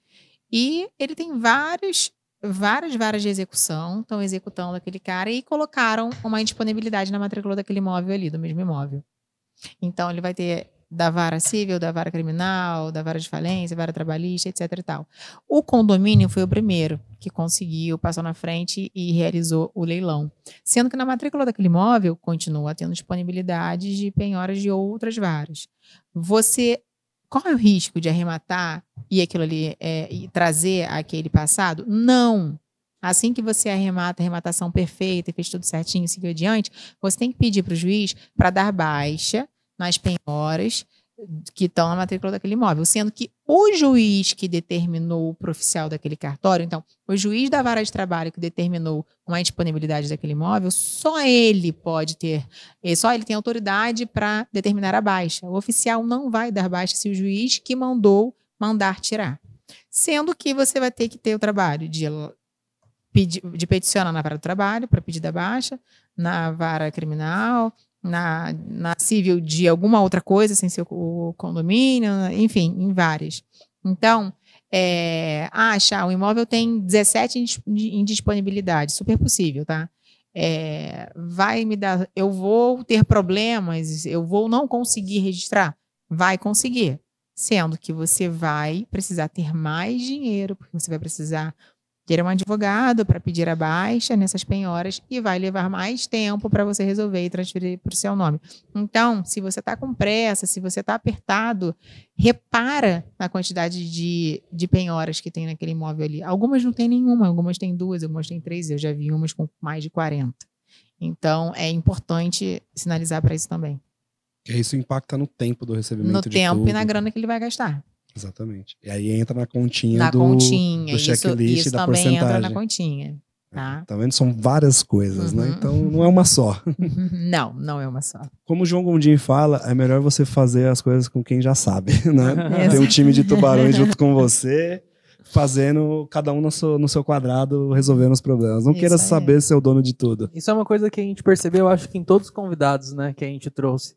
E ele tem vários várias varas de execução estão executando aquele cara e colocaram uma indisponibilidade na matrícula daquele imóvel ali, do mesmo imóvel. Então, ele vai ter da vara civil, da vara criminal, da vara de falência, vara trabalhista, etc e tal. O condomínio foi o primeiro que conseguiu, passou na frente e realizou o leilão. Sendo que na matrícula daquele imóvel continua tendo disponibilidade de penhoras de outras varas. Você qual é o risco de arrematar e aquilo ali é, e trazer aquele passado? Não. Assim que você arremata a arrematação perfeita e fez tudo certinho, seguiu adiante, você tem que pedir para o juiz para dar baixa nas penhoras que estão na matrícula daquele imóvel, sendo que o juiz que determinou o profissional daquele cartório, então, o juiz da vara de trabalho que determinou uma indisponibilidade daquele imóvel, só ele pode ter, eh, só ele tem autoridade para determinar a baixa. O oficial não vai dar baixa se o juiz que mandou mandar tirar. Sendo que você vai ter que ter o trabalho de, de peticionar na vara do trabalho para pedir da baixa, na vara criminal, na, na civil de alguma outra coisa, sem ser o condomínio, enfim, em várias. Então, é, o imóvel tem 17 em disponibilidade, super possível, tá? É, vai me dar, eu vou ter problemas, eu vou não conseguir registrar? Vai conseguir, sendo que você vai precisar ter mais dinheiro, porque você vai precisar ter um advogado para pedir a baixa nessas penhoras e vai levar mais tempo para você resolver e transferir para o seu nome. Então, se você está com pressa, se você está apertado, repara na quantidade de, de penhoras que tem naquele imóvel ali. Algumas não tem nenhuma, algumas tem duas, algumas tem três, eu já vi umas com mais de 40. Então, é importante sinalizar para isso também. Isso impacta no tempo do recebimento no de No tempo tudo. e na grana que ele vai gastar. Exatamente. E aí entra na continha na do, continha. do checklist isso, isso da também porcentagem. Entra na continha. É, tá. tá vendo? São várias coisas, né? uhum. né? Então não é uma só. Não, não é uma só. Como o João Gondim fala, é melhor você fazer as coisas com quem já sabe, né? Ter um time de tubarões junto com você, fazendo cada um no seu, no seu quadrado, resolvendo os problemas. Não Isso queira aí. saber ser o dono de tudo. Isso é uma coisa que a gente percebeu, acho que em todos os convidados, né, que a gente trouxe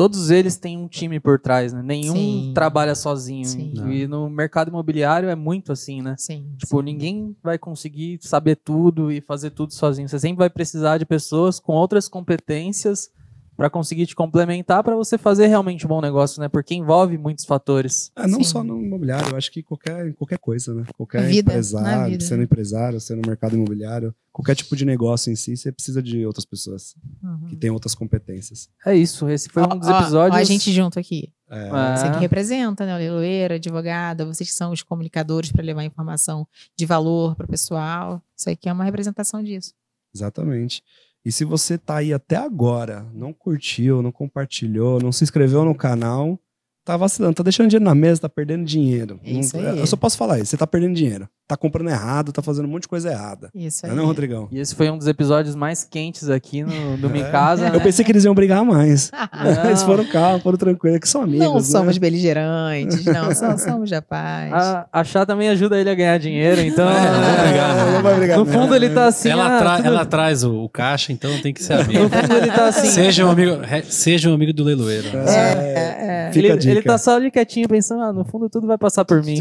todos eles têm um time por trás, né? Nenhum sim. trabalha sozinho. Sim. E no mercado imobiliário é muito assim, né? Sim, tipo, ninguém vai conseguir saber tudo e fazer tudo sozinho. Você sempre vai precisar de pessoas com outras competências para conseguir te complementar para você fazer realmente um bom negócio, né? Porque envolve muitos fatores. É, não Sim. só no imobiliário, eu acho que qualquer, qualquer coisa, né? Qualquer vida, empresário, sendo empresário, sendo mercado imobiliário, qualquer tipo de negócio em si, você precisa de outras pessoas uhum. que têm outras competências. É isso, esse foi um dos episódios. Ó, ó, a gente junto aqui. É. Você que representa, né? O advogada, vocês que são os comunicadores para levar informação de valor para o pessoal. Isso aqui é uma representação disso. Exatamente. E se você tá aí até agora, não curtiu, não compartilhou, não se inscreveu no canal, tá vacilando, tá deixando dinheiro na mesa, tá perdendo dinheiro. É isso aí. Eu só posso falar isso, você tá perdendo dinheiro tá comprando errado, tá fazendo um monte de coisa errada. Isso aí. Não, é não Rodrigão? E esse foi um dos episódios mais quentes aqui no Domingo é. Casa. Eu né? pensei que eles iam brigar mais. Não. Eles foram calmos, foram tranquilos, que são amigos. Não né? somos beligerantes, não, só somos de paz. achar também ajuda ele a ganhar dinheiro, então. É, não vai brigar. Não vai brigar no fundo, ele tá assim. Ela, ah, tra tudo... ela traz o, o, caixa, então tem que ser amigo. No fundo, ele tá assim. Seja um amigo, seja um amigo do leiloeiro. É, é, é. ele, ele tá só ali quietinho pensando, ah, no fundo tudo vai passar por mim.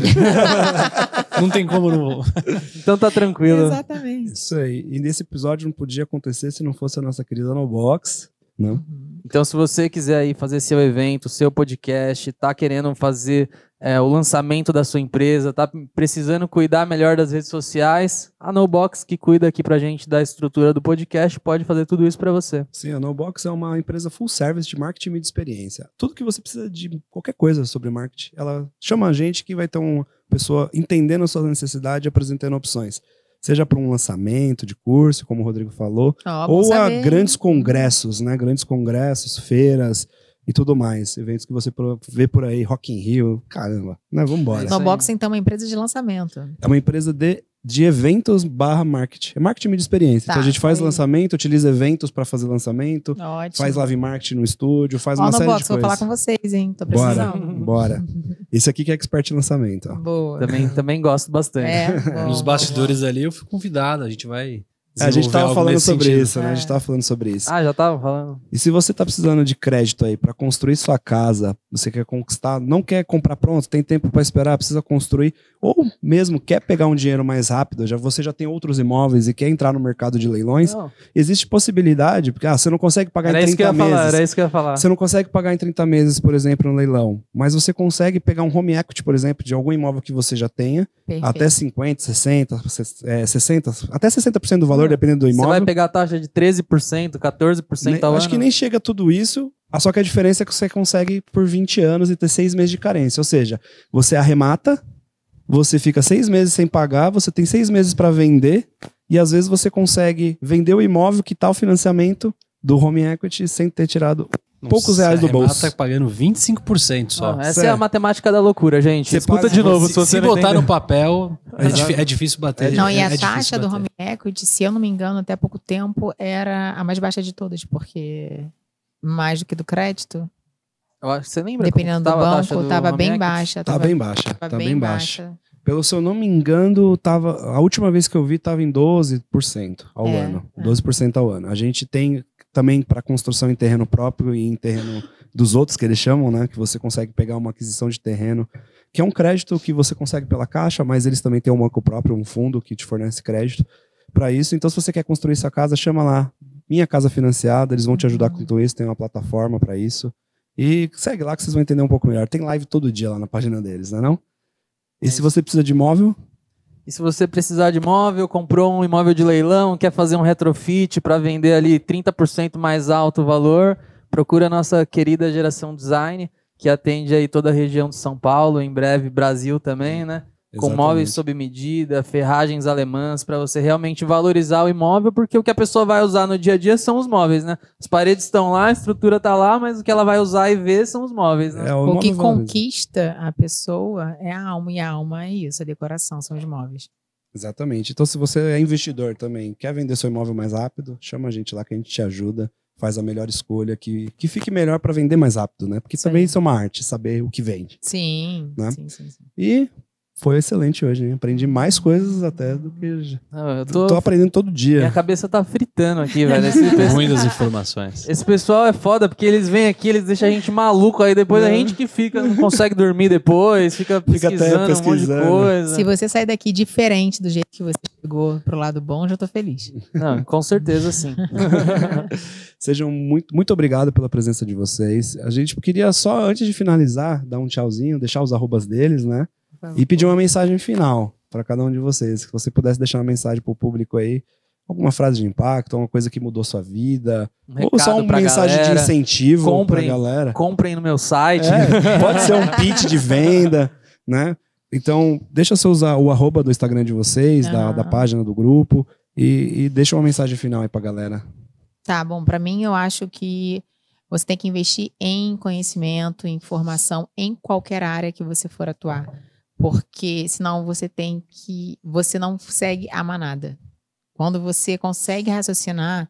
não tem como não bom. então tá tranquilo. Exatamente. Isso aí. E nesse episódio não podia acontecer se não fosse a nossa querida No Box. Não? Né? Então, se você quiser aí fazer seu evento, seu podcast, tá querendo fazer é, o lançamento da sua empresa, está precisando cuidar melhor das redes sociais, a NoBox, que cuida aqui para a gente da estrutura do podcast, pode fazer tudo isso para você. Sim, a NoBox é uma empresa full service de marketing e de experiência. Tudo que você precisa de qualquer coisa sobre marketing, ela chama a gente que vai ter uma pessoa entendendo a sua necessidade e apresentando opções seja para um lançamento de curso, como o Rodrigo falou, oh, ou saber. a grandes congressos, né? Grandes congressos, feiras, e tudo mais. Eventos que você vê por aí, Rock in Rio, caramba, né? Vambora. Snowbox, então, é uma empresa de lançamento. É uma empresa de, de eventos barra marketing. É marketing de experiência. Então, tá, então a gente faz sim. lançamento, utiliza eventos para fazer lançamento, Ótimo. faz live marketing no estúdio, faz Ó, uma série box, de coisas. vou falar com vocês, hein? Tô precisando. Bora, bora. Esse aqui que é expert em lançamento. Ó. Boa. Também, também gosto bastante. É, Nos bastidores ali eu fui convidado, a gente vai a gente tava falando sobre sentido. isso, né? É. A gente tava falando sobre isso. Ah, já tava falando. E se você tá precisando de crédito aí para construir sua casa, você quer conquistar, não quer comprar pronto, tem tempo para esperar, precisa construir, ou mesmo quer pegar um dinheiro mais rápido, já você já tem outros imóveis e quer entrar no mercado de leilões, não. existe possibilidade, porque ah, você não consegue pagar era em 30 meses. Falar, era isso que eu ia falar. Você não consegue pagar em 30 meses, por exemplo, no leilão, mas você consegue pegar um home equity, por exemplo, de algum imóvel que você já tenha, Perfeito. até 50, 60, 60, até 60% do valor valor, dependendo do imóvel. Você vai pegar a taxa de 13%, 14% nem, ao Acho ano. que nem chega a tudo isso, só que a diferença é que você consegue por 20 anos e ter seis meses de carência. Ou seja, você arremata, você fica seis meses sem pagar, você tem seis meses para vender, e às vezes você consegue vender o imóvel, que tal tá o financiamento do home equity sem ter tirado poucos reais do bolso. tá pagando 25% só. Ah, essa é a matemática da loucura, gente. Você Escuta de novo. Se, se, se botar no papel, é, é, difícil bater. Não, é, e a é taxa do home equity, se eu não me engano, até pouco tempo, era a mais baixa de todas, porque mais do que do crédito. Eu acho que você lembra Dependendo do banco, estava bem baixa. Tá bem baixa, tá bem baixa. Pelo se eu não me engano, tava, a última vez que eu vi estava em 12% ao é, ano. É. 12% ao ano. A gente tem também para construção em terreno próprio e em terreno dos outros que eles chamam, né? Que você consegue pegar uma aquisição de terreno, que é um crédito que você consegue pela caixa, mas eles também têm um banco próprio, um fundo que te fornece crédito para isso. Então, se você quer construir sua casa, chama lá minha casa financiada, eles vão te ajudar com tudo isso, tem uma plataforma para isso. E segue lá que vocês vão entender um pouco melhor. Tem live todo dia lá na página deles, não é não? E é se você precisa de imóvel, e se você precisar de imóvel, comprou um imóvel de leilão, quer fazer um retrofit para vender ali 30% mais alto o valor, procura a nossa querida geração design, que atende aí toda a região de São Paulo, em breve Brasil também, né? com móveis sob medida, ferragens alemãs, para você realmente valorizar o imóvel, porque o que a pessoa vai usar no dia a dia são os móveis, né? As paredes estão lá, a estrutura está lá, mas o que ela vai usar e ver são os móveis, né? É, o, que conquista a pessoa é a alma, e a alma é isso, a decoração são os móveis. Exatamente. Então, se você é investidor também, quer vender seu imóvel mais rápido, chama a gente lá que a gente te ajuda, faz a melhor escolha que, que fique melhor para vender mais rápido, né? Porque também isso é uma arte, saber o que vende. Sim, né? sim, sim, sim. E foi excelente hoje. Hein? Aprendi mais coisas até do que. Não, eu tô... tô... aprendendo todo dia. Minha cabeça tá fritando aqui, velho. Esse... Muitas informações. Esse pessoal é foda, porque eles vêm aqui, eles deixam a gente maluco, aí depois a é. gente que fica, não consegue dormir depois, fica pesquisando, fica pesquisando. um monte de coisa. Se você sair daqui diferente do jeito que você chegou pro lado bom, já tô feliz. Não, com certeza sim. Sejam muito, muito obrigado pela presença de vocês. A gente queria só, antes de finalizar, dar um tchauzinho, deixar os arrobas deles, né? E pedir uma mensagem final para cada um de vocês. Se você pudesse deixar uma mensagem para o público aí, alguma frase de impacto, alguma coisa que mudou sua vida, um ou só uma mensagem galera, de incentivo comprem, pra galera. Comprem no meu site. É, pode ser um pitch de venda, né? Então, deixa usar o arroba do Instagram de vocês, da, da, ah. página do grupo, e, e, deixa uma mensagem final aí pra galera. Tá, bom, para mim eu acho que você tem que investir em conhecimento, em formação, em qualquer área que você for atuar porque senão você tem que. Você não segue a manada. Quando você consegue raciocinar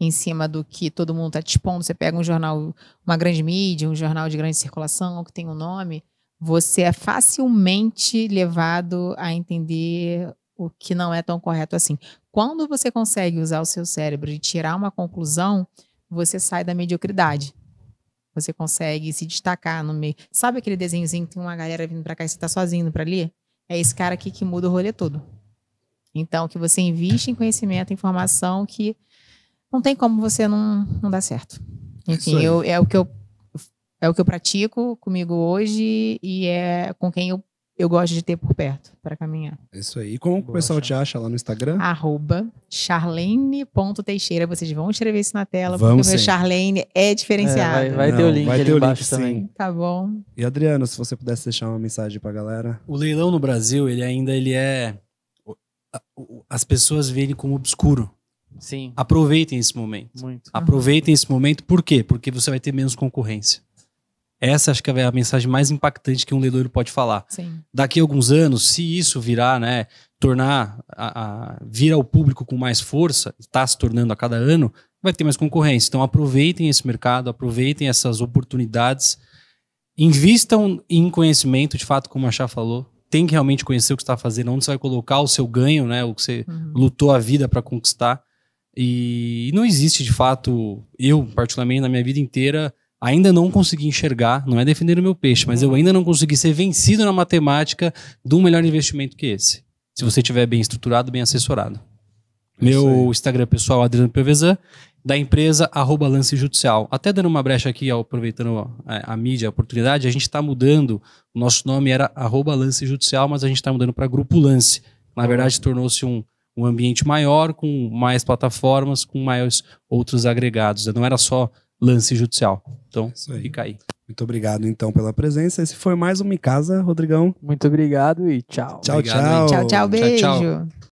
em cima do que todo mundo está te expondo, você pega um jornal, uma grande mídia, um jornal de grande circulação, que tem um nome, você é facilmente levado a entender o que não é tão correto assim. Quando você consegue usar o seu cérebro e tirar uma conclusão, você sai da mediocridade. Você consegue se destacar no meio. Sabe aquele desenhozinho que tem uma galera vindo para cá e você tá sozinho para ali? É esse cara aqui que muda o rolê todo. Então, que você invista em conhecimento, em formação, que não tem como você não, não dar certo. Enfim, eu, é o que eu é o que eu pratico comigo hoje e é com quem eu eu gosto de ter por perto para caminhar. É isso aí. E como Boa, o pessoal te acha lá no Instagram? Arroba charlene.teixeira. Vocês vão escrever isso na tela, Vamos porque sim. o meu Charlene é diferenciado. É, vai, vai Não, ter o link vai ali ter embaixo link, também. Sim. Tá bom. E Adriano, se você pudesse deixar uma mensagem para a galera. O leilão no Brasil, ele ainda ele é... As pessoas veem ele como obscuro. Sim. Aproveitem esse momento. Muito. Aproveitem esse momento, por quê? Porque você vai ter menos concorrência. Essa acho que é a mensagem mais impactante que um leitor pode falar. Sim. Daqui a alguns anos, se isso virar, né, tornar a, a, vir ao público com mais força, está se tornando a cada ano, vai ter mais concorrência. Então aproveitem esse mercado, aproveitem essas oportunidades, invistam em conhecimento, de fato, como a Chá falou. Tem que realmente conhecer o que está fazendo, onde você vai colocar o seu ganho, né, o que você uhum. lutou a vida para conquistar. E não existe, de fato, eu, particularmente, na minha vida inteira, ainda não consegui enxergar, não é defender o meu peixe, mas eu ainda não consegui ser vencido na matemática de um melhor investimento que esse. Se você estiver bem estruturado, bem assessorado. É meu Instagram pessoal, Adriano Piovesan, da empresa arroba lance judicial. Até dando uma brecha aqui, aproveitando a, é, a, mídia, a oportunidade, a gente está mudando. O nosso nome era arroba lance judicial, mas a gente está mudando para Grupo Lance. Na verdade, tornou-se um, um ambiente maior, com mais plataformas, com mais outros agregados. Não era só lance judicial. Então, é fica aí. Muito obrigado, então, pela presença. Esse foi mais um Me Casa, Rodrigão. Muito obrigado e tchau. Tchau, obrigado, tchau. Tchau, tchau. Beijo. Tchau, tchau.